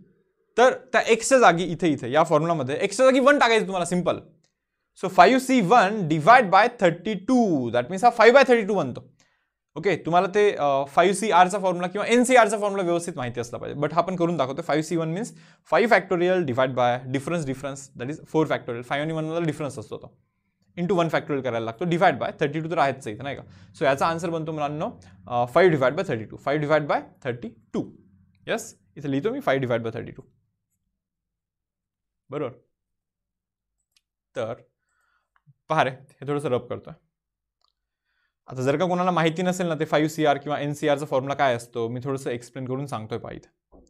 तो एक्स जागी इधे इधे या फॉर्म्यूला एक्स जागी वन टाइम तुम्हारा simple so five C one divide by thirty two that means हा फाइव बाय थर्टी टू बनते ओके तुम्हारा तो फाइव सी का फॉर्म्यूला कि एन सी आर का फॉर्म्यूला व्यवस्थित महत्ति पाजे बट हाँ करूँ दाखो five C one means five factorial divide by difference difference that is four factorial five आणि वन डिफरन्स तो इंटू वन फॅक्टोरियल करायला लागतो डिवाइड बाय थर्टी टू तर आहेच इथं नाही का सो याचा आन्सर बनतो मुलांना five divide by thirty two five divide by thirty two yes इथं लिहितो मी five divide by thirty two बरोबर तर पहा रे हे थोडंसं रब करतो आता जर का कोणाला माहिती नसेल ना ते फाईव्ह सी आर किंवा एन सी आरचा फॉर्म्युला काय असतो मी थोडंसं एक्सप्लेन करून सांगतोय पहा इथं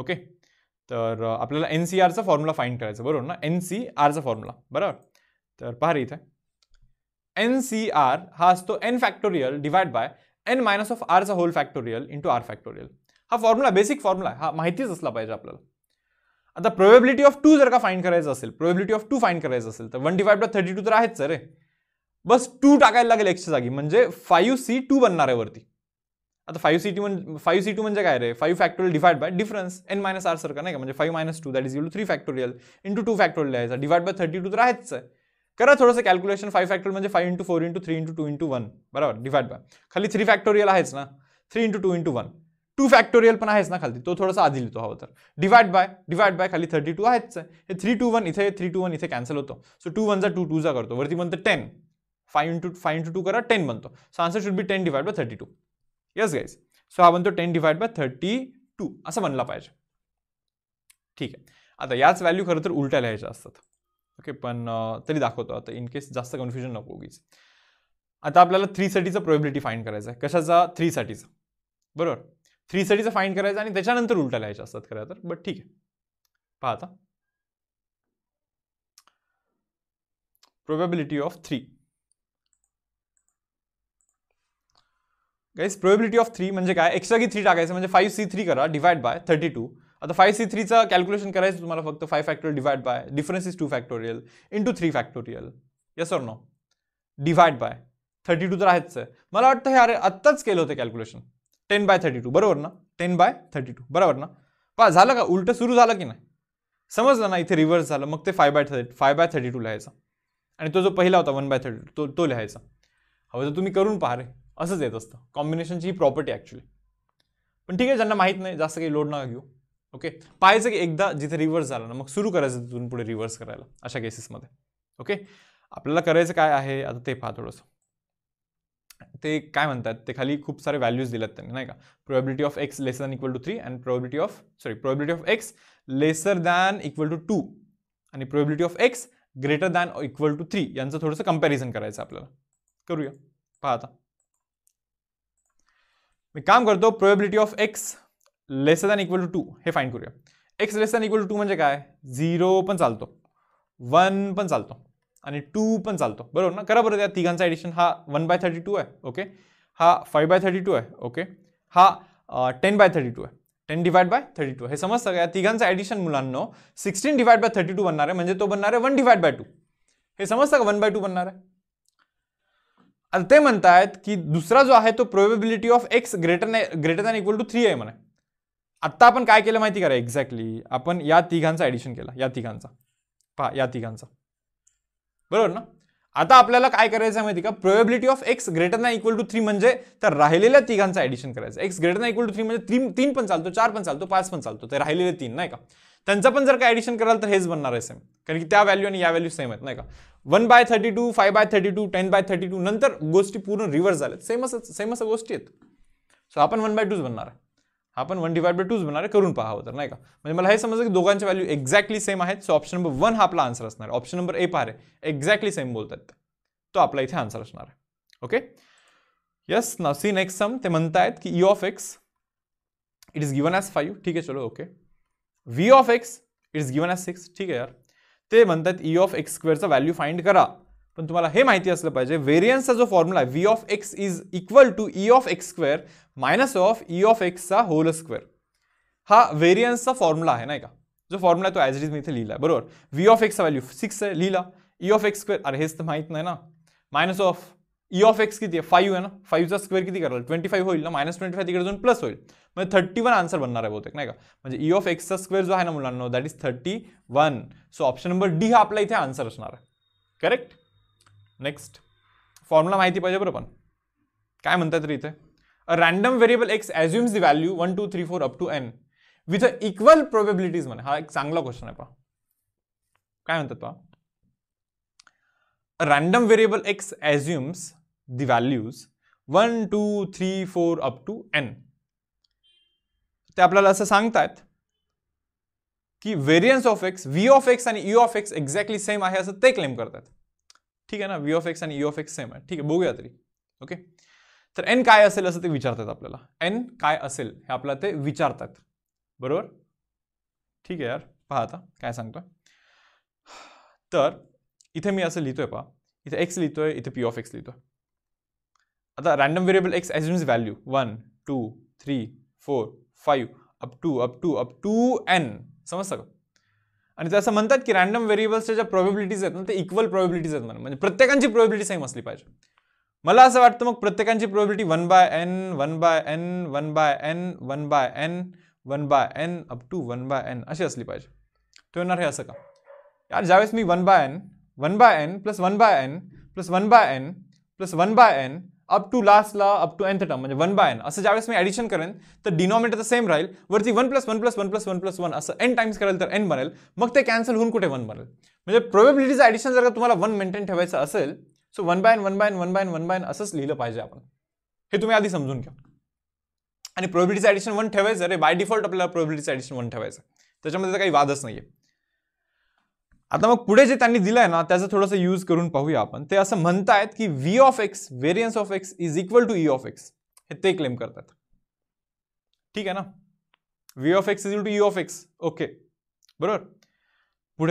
ओके तर आपल्याला एन सी आरचा फॉर्म्युला फाईंड करायचा बरोबर ना एन सी आरचा फॉर्म्युला बरोबर तर पहा इथे एन सी आर हा N factorial divide by N minus of R whole factorial into R factorial हा फॉर्म्यूला बेसिक फॉर्म्यूला हा माहितीच असला आता प्रोबेबिलिटी ऑफ टू जर का फाइन कराए प्रोबेबिलिटी ऑफ टू फाइन कराए तो one divide by thirty two तो है सर बस टू टाकायला लगे एक्स जागी फाइव सी टू बनना है वरती आता five C two five C two म्हणजे क्या रे five factorial divide by difference N minus R sir नाही का five minus two that is you to three factorial into two factorial यायचा डिवाइड बाय थर्टी टू तो है करा सा कैलक्युलेशन फाइव फैक्टर मे five into four into three into two into one बराबर divide by खाली थ्री फैक्टोरियल है ना three into two into one two factorial पे ना खाली तो थोड़ा सा आधी लिखो हवं तो डिवाइड बाय डिवाइड बाय खाली थर्टी टू है थ्री टू वन इधे थ्री टू वन इधे कैंसल होते सो टू वन जो टू टू जा करते वरती बनते ten five into five into two करा टेन बनते so answer should be ten divide by thirty two yes guys so हा बनते ten divide by thirty two असं बनला पाहिजे ठीक है आता हाच वैल्यू खरतर उलटा लिया ओके पण तरी इनकेस आता इन जास्त कन्फ्यूजन नको उगीच आता आपल्याला थ्रीसाठीचं प्रोबेबिलिटी फाइंड कराए आहे कशाचा थ्री बरोबर थ्रीसाठीचं सा करायचं आणि उलटा लिया असतात बट ठीक आहे पाहता probability of three guys probability of three म्हणजे एक्स्ट्रा की three time five C three करा डिवाइड बाय थर्टी टू आता फाइव सी थ्री कैलक्युलेशन कराए तुम्हारा फक्त five factorial divide by difference is two in two three factorial yes और no divide by thirty two तो है मैं मला है अरे आत्ताच के होते calculation ten by thirty two बरोबर ना टेन बाय थर्टी टू बराबर ना पा का उल्ट सुरू झालं नहीं समझ ला ना इथे रिवर्स मग तो five by thirty five by thirty two लिहायचा तो जो पहला होता वन बाय थर्टी टू तो तो लिहायचा तो तुम्हें करूँ पहा रहे असंच कॉम्बिनेशन की प्रॉपर्टी एक्चुअली पीक ठीक आहे महत नहीं जास्त का लोड ना घू ओके पाहायचं की एकदा जिथे रिव्हर्स झाला ना मग सुरू करायचं तिथून पुढे रिव्हर्स करायला अशा केसेसमध्ये ओके आपल्याला करायचं काय आहे आता ते पहा थोडंसं ते काय म्हणतात ते खाली खूप सारे व्हॅल्यूज दिल्यात त्यांनी नाही का probability of X lesser than equal to three and probability of sorry probability of X lesser than equal to two आणि probability of X greater than equal to three यांचं थोडंसं कम्पॅरिझन करायचं आपल्याला करूया पहा आता मी काम करतो probability of X less than equal to two है फाइन करू X less than equal to two मे का जीरो पण वन पण चालतो टू पण चालतो ना करा बरोबर या एडिशन हा वन बाय थर्टी टू है ओके हा फाइव बाय थर्टी टू है ओके हा टेन बाय थर्टी टू है ten divide by thirty two है समझ सकता है तिघांचं एडिशन मुलांना sixteen divide by thirty two बनना है तो बनना है वन डिवाइड बाय टू हे समझ का वन बाय टू बनना है आता मनता है कि दुसरा जो है तो probability of X greater greater than equal to three है म्हणे आत्ता अपन का महत्ति करा एक्जैक्टली अपन य तिघा एडिशन के या पहा य तिघांचा बरबर ना आता अपने का महत्ति का प्रोबेबिलिटी ऑफ एक्स ग्रेटर ना इक्वल टू थ्री मे तो राहिलेल्या तिघांचा एडिशन कराए एक्स ग्रेटर ना इक्वल टू थ्री म्हणजे तीन तीन पण चालतो चार पन चलो पांच पन चलो तो राहिल तीन नहीं का तंपन जर का एडिशन कराल तो हेच बनणार है सेम कारण की वैल्यू और वैल्यू सेम है नहीं का one by thirty two five by thirty two ten by thirty two नर गोष्टी पूर्ण रिवर्स झाल्यात सेम सेम गोषी है सो अपन वन बाय टूज बनना है अपन वन डिवाइड बाय टूच बना आहे करून पहा होता नहीं का म्हणजे मला समझ दो वैल्यू एक्जैक्टली सेम है सो ऑप्शन नंबर वन हा आपला आंसर असणार ऑप्शन नंबर ए पहा एक्जैक्टली सेम बोलता है तो आपला इथे आंसर आना है okay yes now see next sum ते मनता है कि E of X it is given as five ठीक है चलो okay V of X it is given as six ठीक है यार ते मनता है E of x square value find करा पण महत्ति पाजे वेरियंस का जो फॉर्म्युला आहे V of X is equal to E of x square minus of E of x का होल स्क्वेर हा का फॉर्मुला है ना का जो है तो ॲज इज इतने इथे है बरबर वी ऑफ एक्स का वैल्यू सिक्स है लिहिला ई ऑफ एक्स स्क्वेर अरे तो महत नहीं ना minus of E of X कि फाइव है ना फाइव का स्क्वेर कराल ट्वेंटी फाइव होल ना माइनस ट्वेंटी फाइव तिकडे जाऊन प्लस होईल थर्टी वन बनना है बहुत एक नहीं का ई ऑफ एक्स का स्क्वेर जो है ना मुला that is thirty one so option number D हा अपना इतना आंसर असणार है करेक्ट नेक्स्ट फॉर्मुला महती पाजे बरोबर का काय a random variable x assumes the value 1, 2, 3, 4 up to n with a equal probabilities म्हणे हा एक चांगला क्वेश्चन आहे पहा काय म्हणतात पहा random variable X assumes the values one two three four up to N ते आपल्याला असं है कि variance of X V of X आणि U of X exactly same आहे असं ते क्लेम करता है ठीक है ना वी ऑफ एक्स आणि यू ऑफ एक्स सेम है ठीक आहे बघूया तरी ओके तर एन काय असेल असं ते विचारतात आपल्याला एन काय असेल हे आपल्याला ते विचारतात बरोबर ठीक आहे यार पहा आता काय सांगतोय तर इथे मी असं लिहितोय पहा इथे एक्स लिहितोय इथे पी ऑफ एक्स लिहितोय आता random variable X as assumes value one two three four five up to up to up to N समजतं का आणि ते असं म्हणतात की रॅन्डम व्हेरिएबल्सच्या ज्या प्रॉबिलिटीज आहेत ना ते इक्वल प्रॉबिलिटीज आहेत म्हणून म्हणजे प्रत्येकांची प्रॉबिलिटी सेम असली पाहिजे मैं वाट मग प्रत्येक probability one by N one by N one by N one by N one by N up to one by N अशी असली पाहिजे तो येणार का यार ज्यास मी one by N one by N plus one by N plus one by N plus one by N up to last up to Nth term one by N अस मैं एडिशन ॲडिशन करेन तर डिनॉमिनेटर सेम राहील वरती one plus one plus one plus one plus one अस N times करेल तो N बनेल मग cancel होने होऊन वन बनेल प्रोबेबिलिटी एडिशन जर का तुम्हारा वन मेंटेन ठेवा so one by one by one by one by असंच पाजे अपन तुम्हें आधी समजून घ्या आणि प्रोबिलिटीचं वन ठेवायचं अरे बाय डिफॉल्ट आपल्याला प्रोबिलिटीचं एडिशन वन ठेवायचं त्याच्यामध्ये काही वादच नाही आहे आता मग पुढे जे त्यांनी दिलं ना थोड़ा सा यूज करून पाहूया आपण ते असं म्हणतायत की of X variance of X is equal to E of X हे ते क्लेम करतात ठीक है ना V of X is equal to E of X okay बरबर पुढ़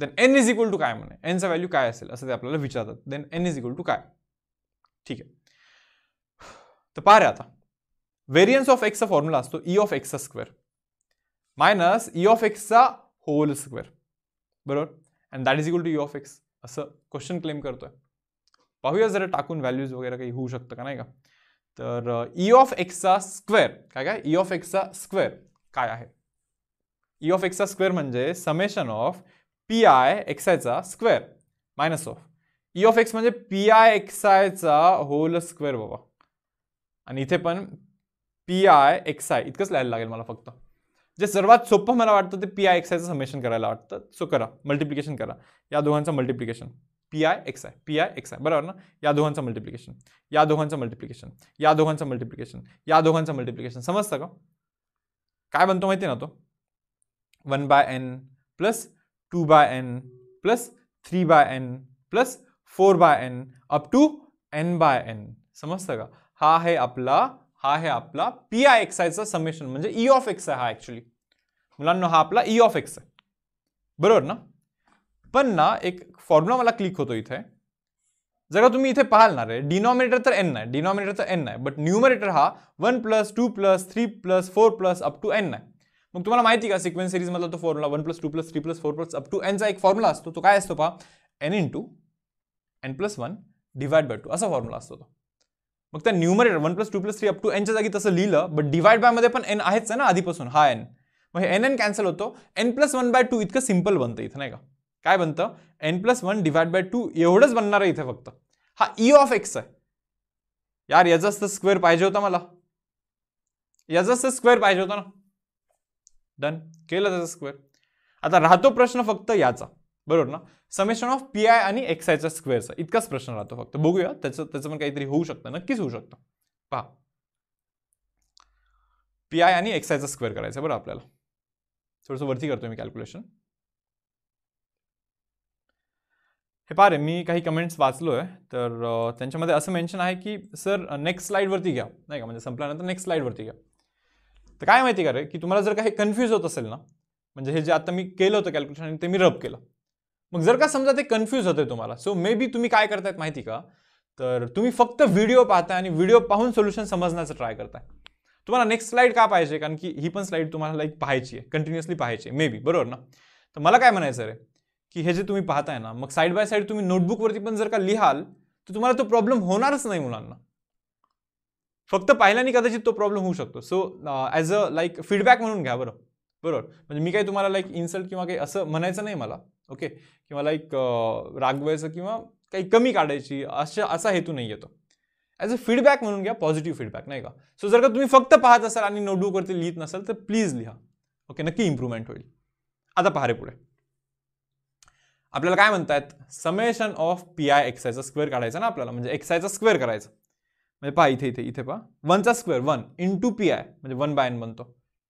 then N is equal to काय म्हणे एनचा व्हॅल्यू काय असेल असं ते आपल्याला विचारतात then N is equal to काय ठीक आहे तर पहा आता व्हेरियन्स ऑफ एक्सचा फॉर्म्युला असतो E of x square minus E of एक्सचा होल स्क्वेअर बरोबर and that is equal to E of x असं क्वेश्चन क्लेम करतोय पाहूया जरा टाकून व्हॅल्यूज वगैरे काही होऊ शकतं का नाही का तर ई ऑफ एक्सचा स्क्वेअर काय काय ई ऑफ एक्सचा स्क्वेअर काय आहे ई ऑफ एक्सचा स्क्वेअर म्हणजे समेशन ऑफ पी आय एक्सायचा square minus of E of X म्हणजे पी आय एक्सायचा होल स्क्वेअर बाबा आणि इथे पण पी आय एक्साय इतकंच लिहायला लागेल मला फक्त जे सर्वात सोपं मला वाटतं ते पी आय एक्सायचं समेशन करायला वाटतं सो करा मल्टिप्लिकेशन करा या दोघांचं multiplication P I x I P I x I बरोबर ना या दोघांचं मल्टिप्लिकेशन या दोघांचं मल्टिप्लिकेशन या दोघांचं मल्टिप्लिकेशन या दोघांचं मल्टिप्लिकेशन समजतं का काय बनतो माहिती ना तो one by N plus two by N plus three by N plus four by N up to N by N समजतं का हा है आपला हा है आपला पी आय एक्स आयचं समेशन म्हणजे ई ऑफ एक्स आहे हा ॲक्च्युली मुलांना हा आपला ई ऑफ एक्स आहे बरोबर ना पण ना एक फॉर्म्युला मला क्लिक होतो इथे जर का तुम्ही इथे पाहाल ना रे डिनॉमिनेटर तर एन है डिनॉमिनेटर तर एन है बट न्यूमरेटर हा one plus two plus three plus four plus up to N है मग तुम्हारा माहिती का सिक्वेन्स सीरीज मतलब तो formula one plus two plus three plus four plus up to का एक फॉर्मुला तो क्या असतो पा N in to N plus one divide by two असा फॉर्मुला असतो तो मग one plus two plus three up to N जागी तस लिख बट डिवाइड बायमध्ये पण एन है ना आधीपासन हा एन मैं एन एन कैंसल होते N plus one by two इतक सीम्पल बनते इतना नहीं का बनत N plus one divide by two एवढंच बनना है इथे फक्त हा ई ऑफ एक्स है यार यजस्त स्क्वेर पाजे होता माला यजस्त स्क्वेर पाजे होता ना डन के स्क्वेर आता राहतो प्रश्न फक्त याचा बरोबर ना समेशन ऑफ पी आय आणि एक्सायचा स्क्वेअरचा इतकाच प्रश्न राहतो फक्त बघूया त्याचं त्याचं पण काहीतरी होऊ शकतं नक्कीच होऊ शकतं पहा पी आय आणि एक्सायचा स्क्वेअर करायचा बरं आपल्याला थोडंसं वरती करतो मी कॅल्क्युलेशन हे पा रे मी काही कमेंट्स वाचलो आहे तर अं, त्यांच्यामध्ये असं मेन्शन आहे की सर नेक्स्ट स्लाईडवरती घ्या नाही का म्हणजे संपल्यानंतर नेक्स्ट स्लाईडवरती घ्या तो क्या महत्ति का कि तुम्हारा जर का कन्फ्यूज होत ना जे आता मैं के होतं कॅल्क्युलेशन आणि रब के मग जर का समझा तो कन्फ्यूज होते तुम्हारा सो मे बी तुम्हें का करता है महती का फ्त वीडियो फक्त है पाहताय वीडियो पहुन सोल्यूशन समझना ट्राई करता है तुम्हारा नेक्स्ट स्लाइड का पाजे कारण की ही स्लाइड तुम्हारा लाइक पहाय की है कंटिन्युअसली पहाय मे बी बरबर ना तो मैं क्या मना रे कि हे जे पहता है ना मग साइड बाय साइड तुम्हें नोटबुक पण जर का लिहाल तो तुम्हारा तो प्रॉब्लम होना नहीं मुला फक्त पाहिल्याने कदाचित तो प्रॉब्लेम होऊ शकतो so as a like feedback म्हणून घ्या बरं बरोबर म्हणजे मी काही तुम्हाला लाईक इन्सल्ट किंवा काही असं म्हणायचं नाही मला ओके किंवा लाईक uh, रागवायचं किंवा काही कमी काढायची अशा असा हेतू नाही येतो ॲज अ फीडबॅक म्हणून घ्या पॉझिटिव्ह फीडबॅक नाही का सो जर का तुम्ही फक्त पाहत असाल आणि नोटबुकवरती लिहित नसाल तर प्लीज लिहा ओके नक्की इम्प्रूव्हमेंट होईल आता पहा रे पुढे आपल्याला काय म्हणतायत समेशन ऑफ पी आय एक्सायचा स्क्वेअर काढायचा ना आपल्याला म्हणजे एक्सायचा स्क्वेअर करायचा म्हणजे पहा इथे इथे इथे पहा वनचा स्क्वेअर वन इन तो। टू पी आय म्हणजे वन बाय एन बनतो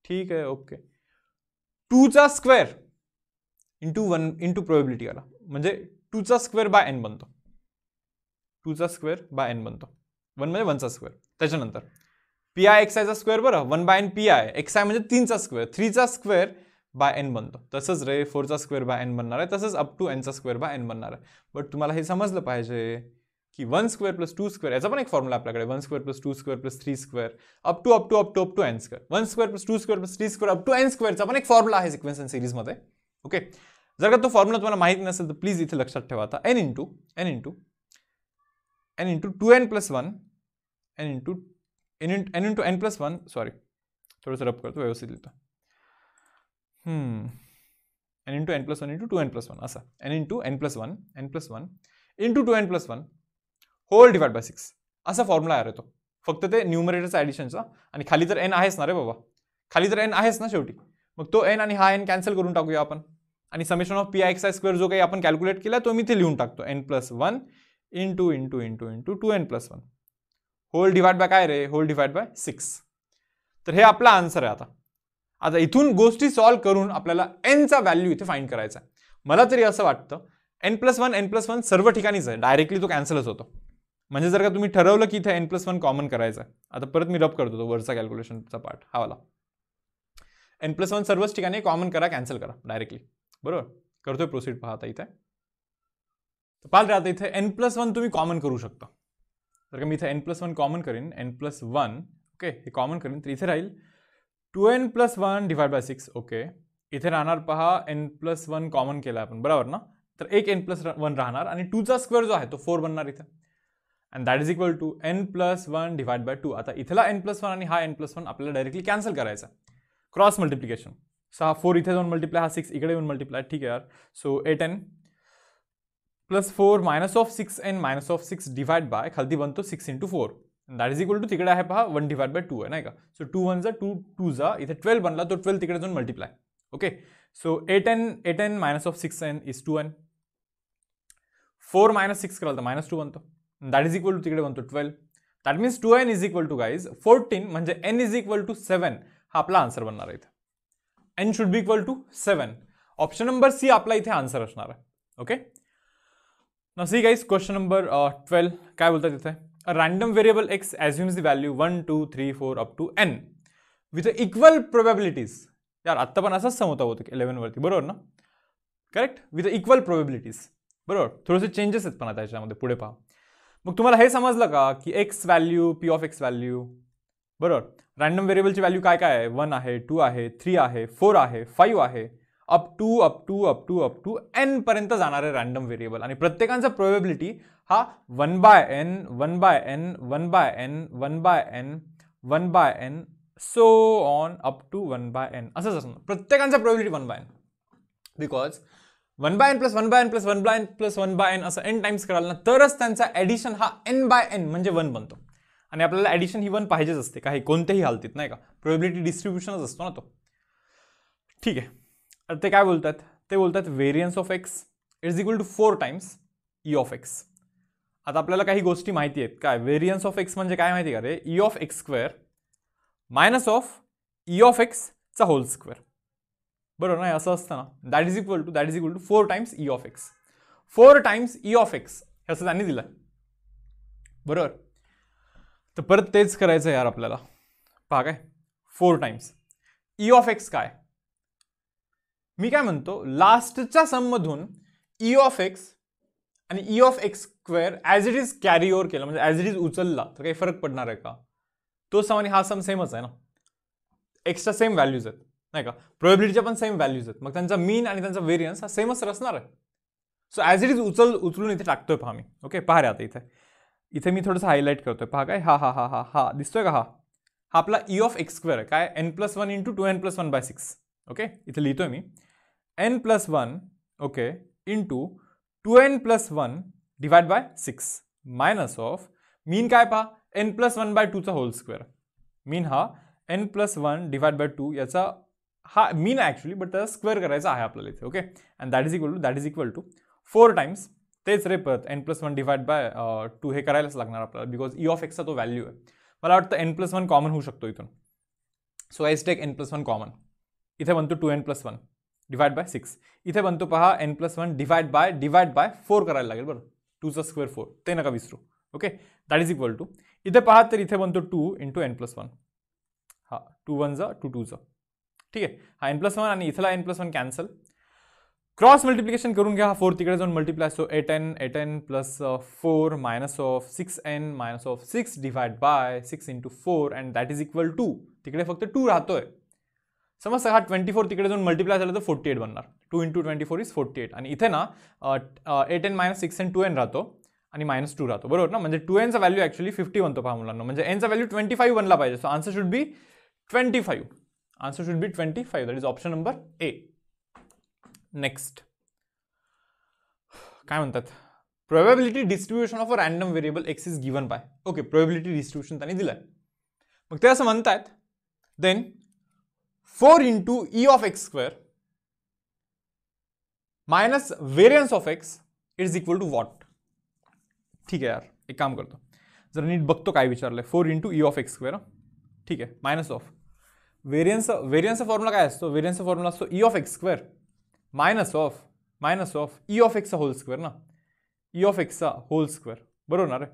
ठीक आहे ओके टूचा स्क्वेअर टू वन इन तो। टू प्रोबेबिलिटी आला म्हणजे टूचा स्क्वेअर बाय एन बनतो टूचा स्क्वेअर बाय एन बनतो वन म्हणजे वनचा स्क्वेअर त्याच्यानंतर पी आय एक्स आयचा स्क्वेअर बरं one by N P I x I म्हणजे तीनचा स्क्वेअर थ्रीचा स्क्वेअर बाय एन बनतो तसंच रे फोरचा स्क्वेअर बाय एन बनणार आहे तसंच अप टू एनचा स्क्वेअर बाय एन बनणार आहे बट तुम्हाला हे समजलं पाहिजे की one square plus two square ऐसा पण एक फॉर्मुला फॉर्म्युला आपल्याकडे one square plus two square plus three square up to up to up to up to n square one square plus two square plus three square up to n स्क्वेअरचा अपन एक formula आहे sequence series मे okay जर का तो formula तुम्हारा महत्ति नसेल तो प्लीज इतने लक्षात ठेवा n into n into n into two N plus one n into n into n into n plus one sorry थोड़ा सा रब करतो व्यवस्थित लिहितो n into n plus one into two N plus one असा n into n plus one n plus one into two N plus one whole divide by six असा formula आहे रे तो फक्त ते एडिशन ॲडिशनचा आणि खाली तर एन आहेच ना रे बाबा खाली तर एन आहेच ना शेवटी मग तो एन आणि हा एन कॅन्सल करून टाकूया आपण आणि summation of P I X I square जो काही आपण कॅल्क्युलेट केला तो मी ते लिहून टाकतो n plus one into in into in to N plus one whole divide by काय रे होल डिवाइड बाय सिक्स तर हे आपला आन्सर आहे आता आता इथून गोष्टी सॉल्व करून आपल्याला एनचा व्हॅल्यू इथे फाईंड करायचा आहे मला तरी असं वाटतं n plus one n plus one सर्व ठिकाणीच आहे डायरेक्टली तो कॅन्सलच होतो मजे जर का तुम्हें ठरवलं कि इतना एन प्लस वन कॉमन कराए आता परत मी रब करतो तो कैलक्युलेशन का पार्ट हा वाला एन प्लस वन सर्वस ठिकाने कॉमन करा कैंसल करा डायरेक्टली बरबर करते प्रोसीड पहा आता तो पाल पाल आता इतना एन प्लस वन तुम्हें कॉमन करू शकता जर का मैं इतना एन प्लस वन कॉमन करीन n plus one okay common करीन तो इधे रहे two N plus one divide by six okay इधे रहना पहा एन प्लस वन कॉमन के बराबर ना तो एक एन प्लस वन रहना टू का स्क्वेर जो है तो फोर बनना इतना and that is equal to n plus 1 divided by 2. आता इथला n plus 1 आणि हा n plus 1 आपल्याला डायरेक्टली कॅन्सल करायचा क्रॉस मल्टिप्लिकेशन सो हा 4 इथे जाऊन मल्टिप्लाई हा 6 इकडे येऊन multiply. ठीक आहे यार so, 8n plus 4 minus of 6n minus of 6 divided by खालती बनतो 6 into 4 and that is equal to तिकडे आहे पहा 1 divided by 2 आहे नाही का So 2 1 जा 2 2 जा इथे 12 बनला तो 12 तिकडे जाऊन multiply okay so 8n 8n minus of 6n is 2n 4 minus 6 कराल तर minus 2 बनतो दैट इज इक्वल टू तिकडे बनते twelve that means two n is equal to guys fourteen n is equal to seven हा अपना answer बनना है इथे n should be equal to seven option number c आपका इथे आन्सर असणार है ओके ना c guys question number twelve का बोलता है a random variable x assumes the value one two three four up to n with a equal probabilities यार आत्ता पण असंच होता होता इलेवन वरती बरबर ना करेक्ट विथ अ इक्वल बरबर थोड़े से चेंजेस पे पहा मग तुम्हारा समझ समजलं का x value p of x value बरबर रैंडम वेरिएबल की वैल्यू का वन है टू है थ्री है फोर है फाइव है up to up to up to up to n पर्यत जा रैंडम वेरिएबल प्रत्येक प्रोबेबिलिटी हा one by N one by N one by N one by N one by n so on up to one by N अस प्रत्येक probability one by N because one by N plus one by N plus one by N plus one by n n times कराल ना तो addition हा N by N one बनतो अपने addition ही one पाजेज को ही हालतीत नहीं का प्रोबेबिलिटी डिस्ट्रीब्यूशन असतो ना तो ठीक आहे क्या बोलता है तो बोलता है variance of x it's equal to four times e of x आता अपने का e गोष्टी महती है काय वेरियंस ऑफ एक्स मे महती माहिती का रे e of x square minus of E of x whole square बरबर ना असतना that is equal to that is equal to four times e of x four times e of x असं त्यांनी बरबर तो पर यार अपने पहा काय four times e of x का मी लास्ट का सम मधुन e of x E of x square as it is carry over के म्हणजे इट इज उचलला तो कहीं फरक पड़ना है का तो सम हा सम सेमच है ना एक्स्ट्रा सेम वैल्यूज है नहीं का प्रोबेबिलिटी सेम वैल्यूज है मैं मीन और वेरियंस हा same so as it is उचल उचल इतने टाकतो पहा मैं ओके पहा रहा आता इतने इथे मी थोडंसं हाईलाइट करते पहा काय हा हा हा हा हा दिसतोय का हा हा अपना ई ऑफ एक्स स्क्वेर आहे n plus one into two N plus one by six okay इथे लिखो मैं n plus one okay into two N plus one divide by six minus of mean का पहा एन प्लस वन बाय टूचा whole square mean हा n plus one divide by two याचा हा mean आहे ॲक्च्युली बट स्क्वेर स्क्वेअर है आहे इतने okay and that is equal to that is equal to four times तो रे पर n plus one divide by two है कराएस लगना अपना बिकॉज ई ऑफ एक्स का तो वैल्यू है मैं वाटत एन प्लस वन कॉमन होते इतना so I take n plus one common इधे बनतो two N plus one divide by six इधे बनतो पहा n plus one divide by divide by four लगे बर टू टूचा स्क्वेर फोर तो ना विसरू okay that is equal to इधे पहा तो इधे बनतो two into n plus one हाँ टू वन जा टू टू जा ठीक है हा एन प्लस वन आणि इथला N plus one cancel cross multiplication करून घ्या हा फोर तिकडे जाऊन multiply so eight n eight n plus four minus of six n minus of six divide by six into four and that is equal to तिकडे फक्त to राहतोय समज हा ट्वेंटी फोर तिकडे जाऊन मल्टिप्लाय झालं तर फोर्टी एट बनणार two into twenty four is forty eight आणि इथे ना eight n minus six n two n राहतो आणि मायनस टू राहतो बरोबर ना म्हणजे टू एनचा व्हॅल्यू ॲक्च्युली फिफ्टी बनतो पहा मुलांना म्हणजे एनचा व्हॅल्यू ट्वेंटी फाईव्ह बनला पाहिजे so answer should be twenty five should be twenty five that is option number a next काय म्हणतात probability distribution of a random variable x is given by okay probability distribution त्यांनी दिलं मग ते असं then four into E of x square minus variance of x it's equal to what ठीक आहे यार एक काम करतो जर नीट बघतो काय विचारलं आहे four into E of x square ठीक आहे मायनस ऑफ वेरियंस वेरियंस से का काय असतो variance e of x square minus of minus of E of x whole square ना ई ऑफ का होल स्क्वेर बरबर ना रे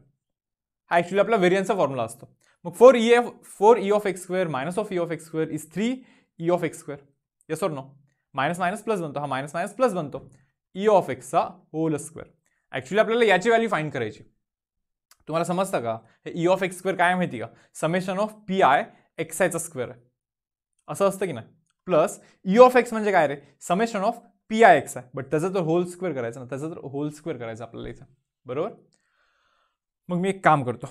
हा ॲक्च्युली अपना वेरियंस तो। e e e हाँ, का असतो मग four e f four e of x square minus of E of x square is three e of x square yes और नो माइनस माइनस प्लस बनते हा माइनस माइनस प्लस बनते e of का whole square actually अपने ये value find करायची तुम्हारा समझता का ई ऑफ एक्स स्क्वेर का summation of P I x आयचा स्क्वेर है असत कि नहीं प्लस ई ऑफ एक्स मे रे summation of P I x है बट तेज तो होल स्क्वेर कराए ना त्याचा तर होल स्क्वेर कराए अपने इथं बरबर मग मैं एक काम करते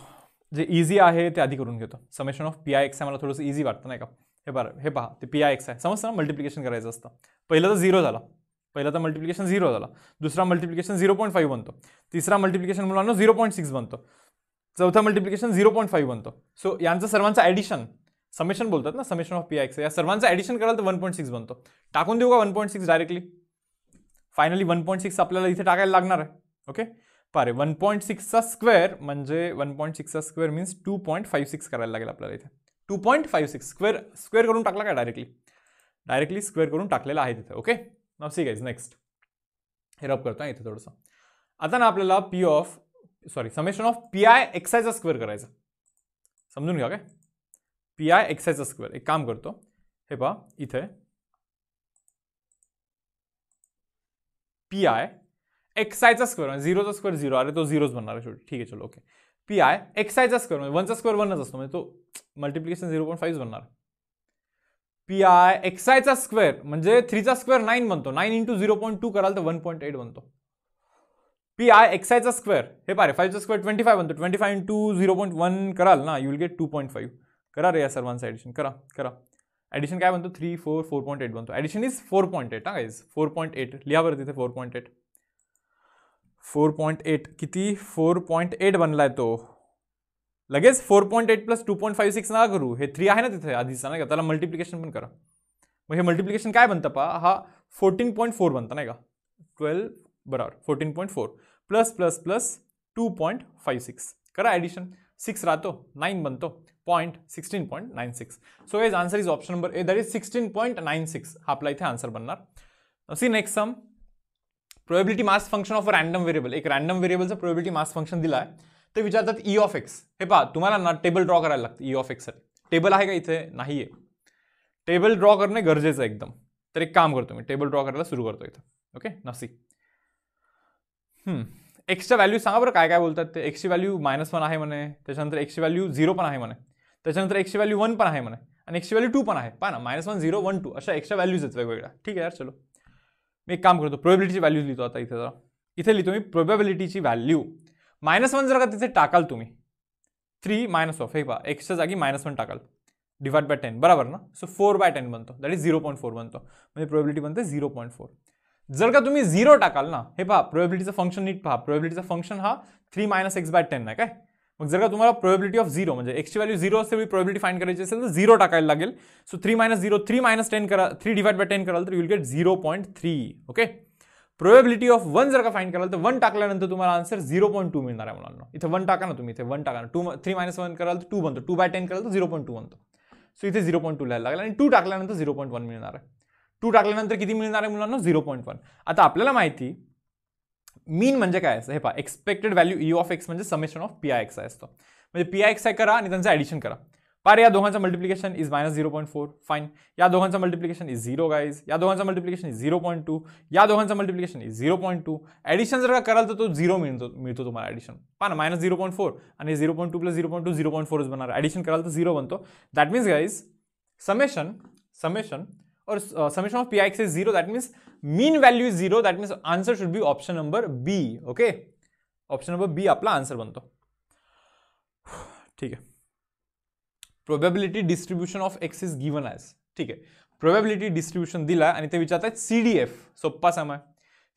जे इजी है तो आधी करूँ घो summation of P I x है मैं थोड़स इजी वाटत नहीं का बार हे पहा तो पी आई एक्स है समजतं ना मल्टिप्लिकेशन कराएं पैला तो जीरो पैला तो मल्टिप्लिकेशन जीरो दुसरा मल्टिप्लिकेशन जीरो पॉइंट फाइव बनते तीसरा मल्टिप्लिकेशन मुला जीरो पॉइंट सिक्स बनतो चौथा मल्टिप्लिकेशन जीरो पॉइंट फाइव बनतो सो यहाँ सर्वान एडिशन समेशन है ना समेशन ऑफ पी एक्स या सर्वांचं ॲडिशन कराल वन पॉइंट सिक्स बनते टाकन देगा one point six directly finally one point six अपने इतने टाकायला लागणार है ओके पारे वन पॉइंट सिक्स का स्क्वेर वन पॉइंट सिक्स का square means two point five six कराएं लगे अपने इथे two point five six square square कर टाकला का डायरेक्टली डायरेक्टली स्क्वेर कर टाकले है इतने ओके ना सी गाइज नेक्स्ट हे रब करतो थोड़ा सा आता ना अपने p of sorry summation of P I excise square कराए समजून क्या पी आय एक्सायचा स्क्वेर एक काम करते हे पहा इथे पी आय एक्सायचा स्क्वेर जीरो झिरोचा स्क्वेअर झिरो अरे तो जीरोज बनणार आहे ठीक है चलो ओके पी आय एक्सायचा स्क्वेअर वन वनचा स्क्वेअर वनच तो मल्टिप्लिकेशन जीरो पॉइंट फाइव बनना पी आय स्क्वेर मे थ्री का स्क्वेर नाइन बनते nine into zero point two करा तो वन पॉइंट एट बनते पी आई एक्सायचा स्क्वेर है पारे का स्क्वेर ट्वेंटी फाइव बनते twenty five into zero point one करा ना you will get two point five करा रे या सर्वांचं एडिशन करा करा एडिशन का बनते three four four point eight बनते addition is four point eight हाँ इज फोर पॉइंट एट लिया बर तिथे four point eight four point eight किती फोर पॉइंट एट बनला तो लगे four point eight plus two point five six ना करू हे थ्री है ना तिथे आधी नाही का त्याला मल्टिप्लिकेशन पण करा मल्टिप्लिकेशन का बनता पा हा फोर्टीन पॉइंट फोर बनता नहीं का ट्वेल्व बराबर fourteen point four plus plus plus two point five six करा एडिशन सिक्स रहा तो नाइन बन तो point sixteen point nine six so as answer is option number A that is sixteen point nine six आपला इथे answer बनणार C next sum probability mass function of a variable variable एक variable व्हेरिएबलचं probability mass function दिला आहे ते विचारतात ई of X हे पहा तुम्हाला ना टेबल ड्रॉ करायला लागतं ई ऑफ एक्ससाठी टेबल आहे का इथे नाही आहे टेबल ड्रॉ करणे गरजेचं आहे एकदम तर एक काम करतो मी टेबल ड्रॉ करायला सुरू करतो इथं ओके नसी एक्सच्या वैल्यू संगा बर का बोलता है ते वैल्यू माइनस वन है मने त्याच्यानंतर एक्सची वैल्यू जीरो पन है मने त्याच्यानंतर एक्सची वैल्यू वन पन है मने एक्सी वैल्यू टू पन है पा ना minus one zero one two अशा एक्स्ट्रा वैल्यूज है वेगवेगळ्या ठीक है यार चलो मैं एक काम करतो प्रोबेबिलिटीची व्हॅल्यूज लिहितो आता इतने जरा इथे मैं प्रोबेबिलिटी की वैल्यू माइनस वन जर का तिथे टाकाल तुम्हें थ्री माइनस ऑफ हे पा एक्सच्या जागी माइनस वन टाकाल डिवाइड बाय टेन बराबर ना सो फोर बाय टेन बनतो that is zero point four बनते प्रोबेबिलिटी बनते जीरो पॉइंट फोर जर का तुम्हें जीरो टाकाल ना पहा प्रोबेबिलिटी फंक्शन नीट पहा प्रोबेबिलिटीचं फंक्शन हा three minus X by ten है क्या मग जर का तुम्हारा प्रोबेबिलिटी ऑफ जीरो एक्स की वैल्यू जीरो असते प्रोबेबिलिटी फाईन करायची तो जीरो टाका लगे so three minus zero three minus ten करा थ्री डिवाइड बाय टेन करा तो you'll get zero point three okay probability of one जर का फाइन करा तो वन टाकन तुम्हारा आंसर जीरो पॉइंट टू मिळणार है मुला इतने वन टाका ना तुम्हें वन टाका टू थ्री माइनस वन करा तो टू बनते टू बाय टेन करा तो जीरो पॉइंट टू बनते सो इतने जीरो पॉइंट टू लगे टू टाकल्यानंतर जीरो पॉइंट वन मिळणार है टू टाक किती मिलना है मुला जीरो पॉइंट वन आता अपने माहिती मीन मे काय expected value U of X summation of P I X I असतो पी आई एक्स आय करा आणि करा पार या दोगा multiplication is minus zero point four fine या दोगा मल्टिप्लिकेशन इज जीरो गाइज या दोगा multiplication is zero point two या दोगा multiplication is zero point two addition जर का करा तो जीरो मिलते तुम्हारा एडिशन पा ना माइनस जीरो पॉइंट फोर और zero point two plus zero point two zero point four बना एडिशन करा तो जीरो बनते that means guys summation summation summation of P I X is zero that means mean value is zero that means answer should be option number B okay option number B आपका answer बनता ठीक है probability distribution of X is given as ठीक है probability distribution दिला आणि ते विचारतात सी डी एफ सोप्पा sum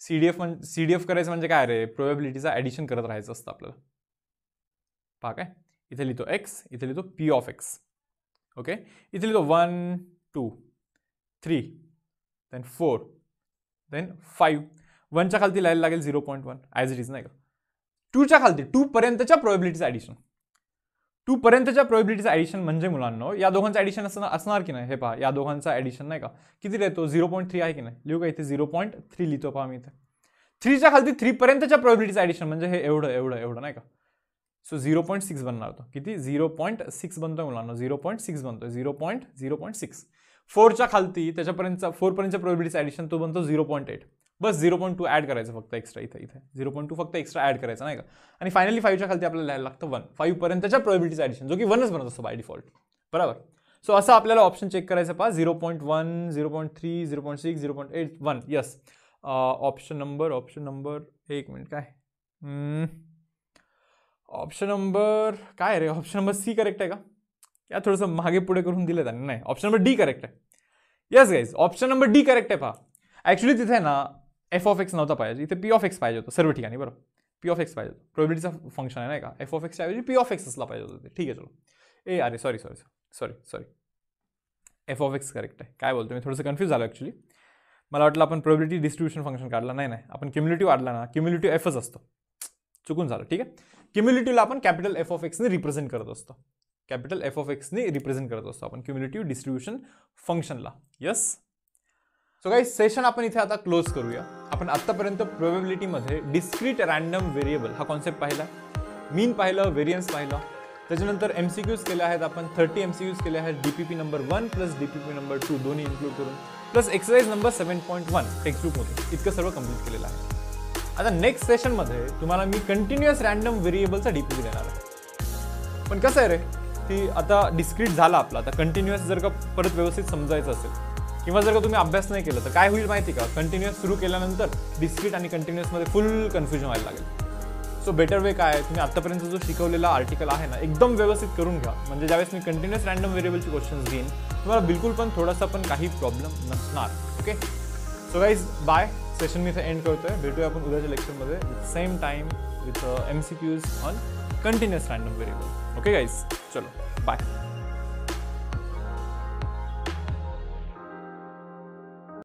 C D F C D F करायचं म्हणजे काय रे प्रोबॅबिलिटीचा ॲडिशन करत राहायचं असतं आपल्याला पहा काय इथे लिहितो एक्स इथे लिहितो पी ऑफ एक्स ओके इथे लिहितो one two three then four then one या खाती लिया लगे zero point one as it is नहीं का या खाती टू पर्यत प्रोबेबिलिटीज ऐडिशन टू पर्यत प्रोबेबिलिटीज ऐडिशन म्हणजे मुलांना या दोघांचं ॲडिशन असणार असणार पहा या दोघांचा ऐडिशन नहीं का किती लिहितो जीरो पॉइंट थ्री है कि नहीं लिखा इतने जीरो पॉइंट थ्री लिखो पहा इतने थ्री या खाती थ्री पर्यत प्रोबेबिलिटीज ऐडिशन म्हणजे एवड एवड एवढं नहीं का सो जीरो पॉइंट सिक्स बनना तो कि जीरो पॉइंट सिक्स बनते मुला जीरो पॉइंट सिक्स बनते zero point zero point six four फोरच्या खाती फोर पर प्रोबिलिटीचा एडिशन तो बनतो जीरो पॉइंट एट बस जीरो पॉइंट टू ऐड कराए फिर एक्स्ट्रा इतना इतने जीरो पॉइंट टू फक्त एक्स्ट्रा ऐड कराए नहीं का आणि फायनली फाईव्हच्या खालती आपल्याला लगता है वन फाईव्हपर्यंतच्या प्रोबिलिटीचा एडिशन जो कि वन बनता है बाय डिफॉल्ट बराबर सो अस अपने ऑप्शन चेक कराए पास zero point one zero point three zero point six zero point eight one yes option number option number एक मिनट hmm. का ऑप्शन नंबर का ऑप्शन नंबर सी करेक्ट है का या थोड़स मागे पुढे करून दिलं नाही ऑप्शन नंबर डी करेक्ट आहे yes guys option number D correct आहे पहा ॲक्च्युली तिथे ना एफ ऑफ एक्स नव्हता पाहिजे इथे पी ऑफ एक्स पाहिजे होतं सर्व ठिकाणी बर पी ऑफ एक्स पाहिजे होतं प्रोबिलिटीचा फंक्शन आहे नाही का एफ ऑफ एक्स ऐवजी पी ऑफ एक्स असला पाहिजे होतं ठीक आहे चलो ए अरे sorry sorry sorry sorry F of X correct आहे काय बोलतो मी थोडंसं कन्फ्यूज झालं ॲक्च्युली मला वाटलं आपण प्रोबिलिटी डिस्ट्रीब्युशन फंक्शन का नाही नाही आपण क्युम्युलिटिव्ह आणला ना क्युम्युलिटिव्ह एफच असतो चुकून झालं ठीक आहे क्युम्युलिटिव्हला आपण कॅपिटल एफ ऑफ एक्सने रिप्रेझेंट करत असतो कैपिटल एफ ऑफ एक्सने रिप्रेझेंट करत असतो आपण क्युम्युलेटिव्ह डिस्ट्रीब्युशन फंक्शनला यस सो काही सेशन आपण इथे आता क्लोज करूया आपण आत्तापर्यंत प्रोबेबिलिटीमध्ये डिस्क्रीट रँडम व्हेरिएबल हा कॉन्सेप्ट पाहिला मीन पाहिलं व्हेरियन्स पाहिलं त्याच्यानंतर एम सी क्यूज केले आहेत थर्टी एम सी क्यूज केले आहेत number one plus DPP number two दोन्ही इन्क्लूड करून plus exercise number seven point one टेक्स्टबुकमधून इतकं सर्व कंप्लीट केलेलं आहे आता नेक्स्ट सेशनमध्ये तुम्हाला मी कंटिन्युअस रँडम व्हेरिएबलचा डीपी देणार आहे पण कसं रे की आता डिस्क्रीट झाला आपला आता कंटिन्युअस जर का परत व्यवस्थित समजायचं असेल किंवा जर का तुम्ही अभ्यास नाही केला तर काय होईल माहिती का कंटिन्युअस सुरू केल्यानंतर डिस्क्रीट आणि कंटिन्युअसमध्ये फुल कन्फ्युजन व्हायला लागेल सो बेटर वे काय आहे तुम्ही आत्तापर्यंत जो शिकवलेला आर्टिकल आहे ना एकदम व्यवस्थित करून घ्या म्हणजे ज्यावेळेस मी कंटिन्युअस रँडम व्हेरिएबलचे क्वेश्चन्स घेईन तुम्हाला बिलकुल पण थोडासा पण काही प्रॉब्लेम नसणार okay so guys bye session मी इथं एंड करतोय भेटूया आपण उद्याच्या लेक्चरमध्ये with same time with M C Qs on continuous random variable okay guys चलो बाय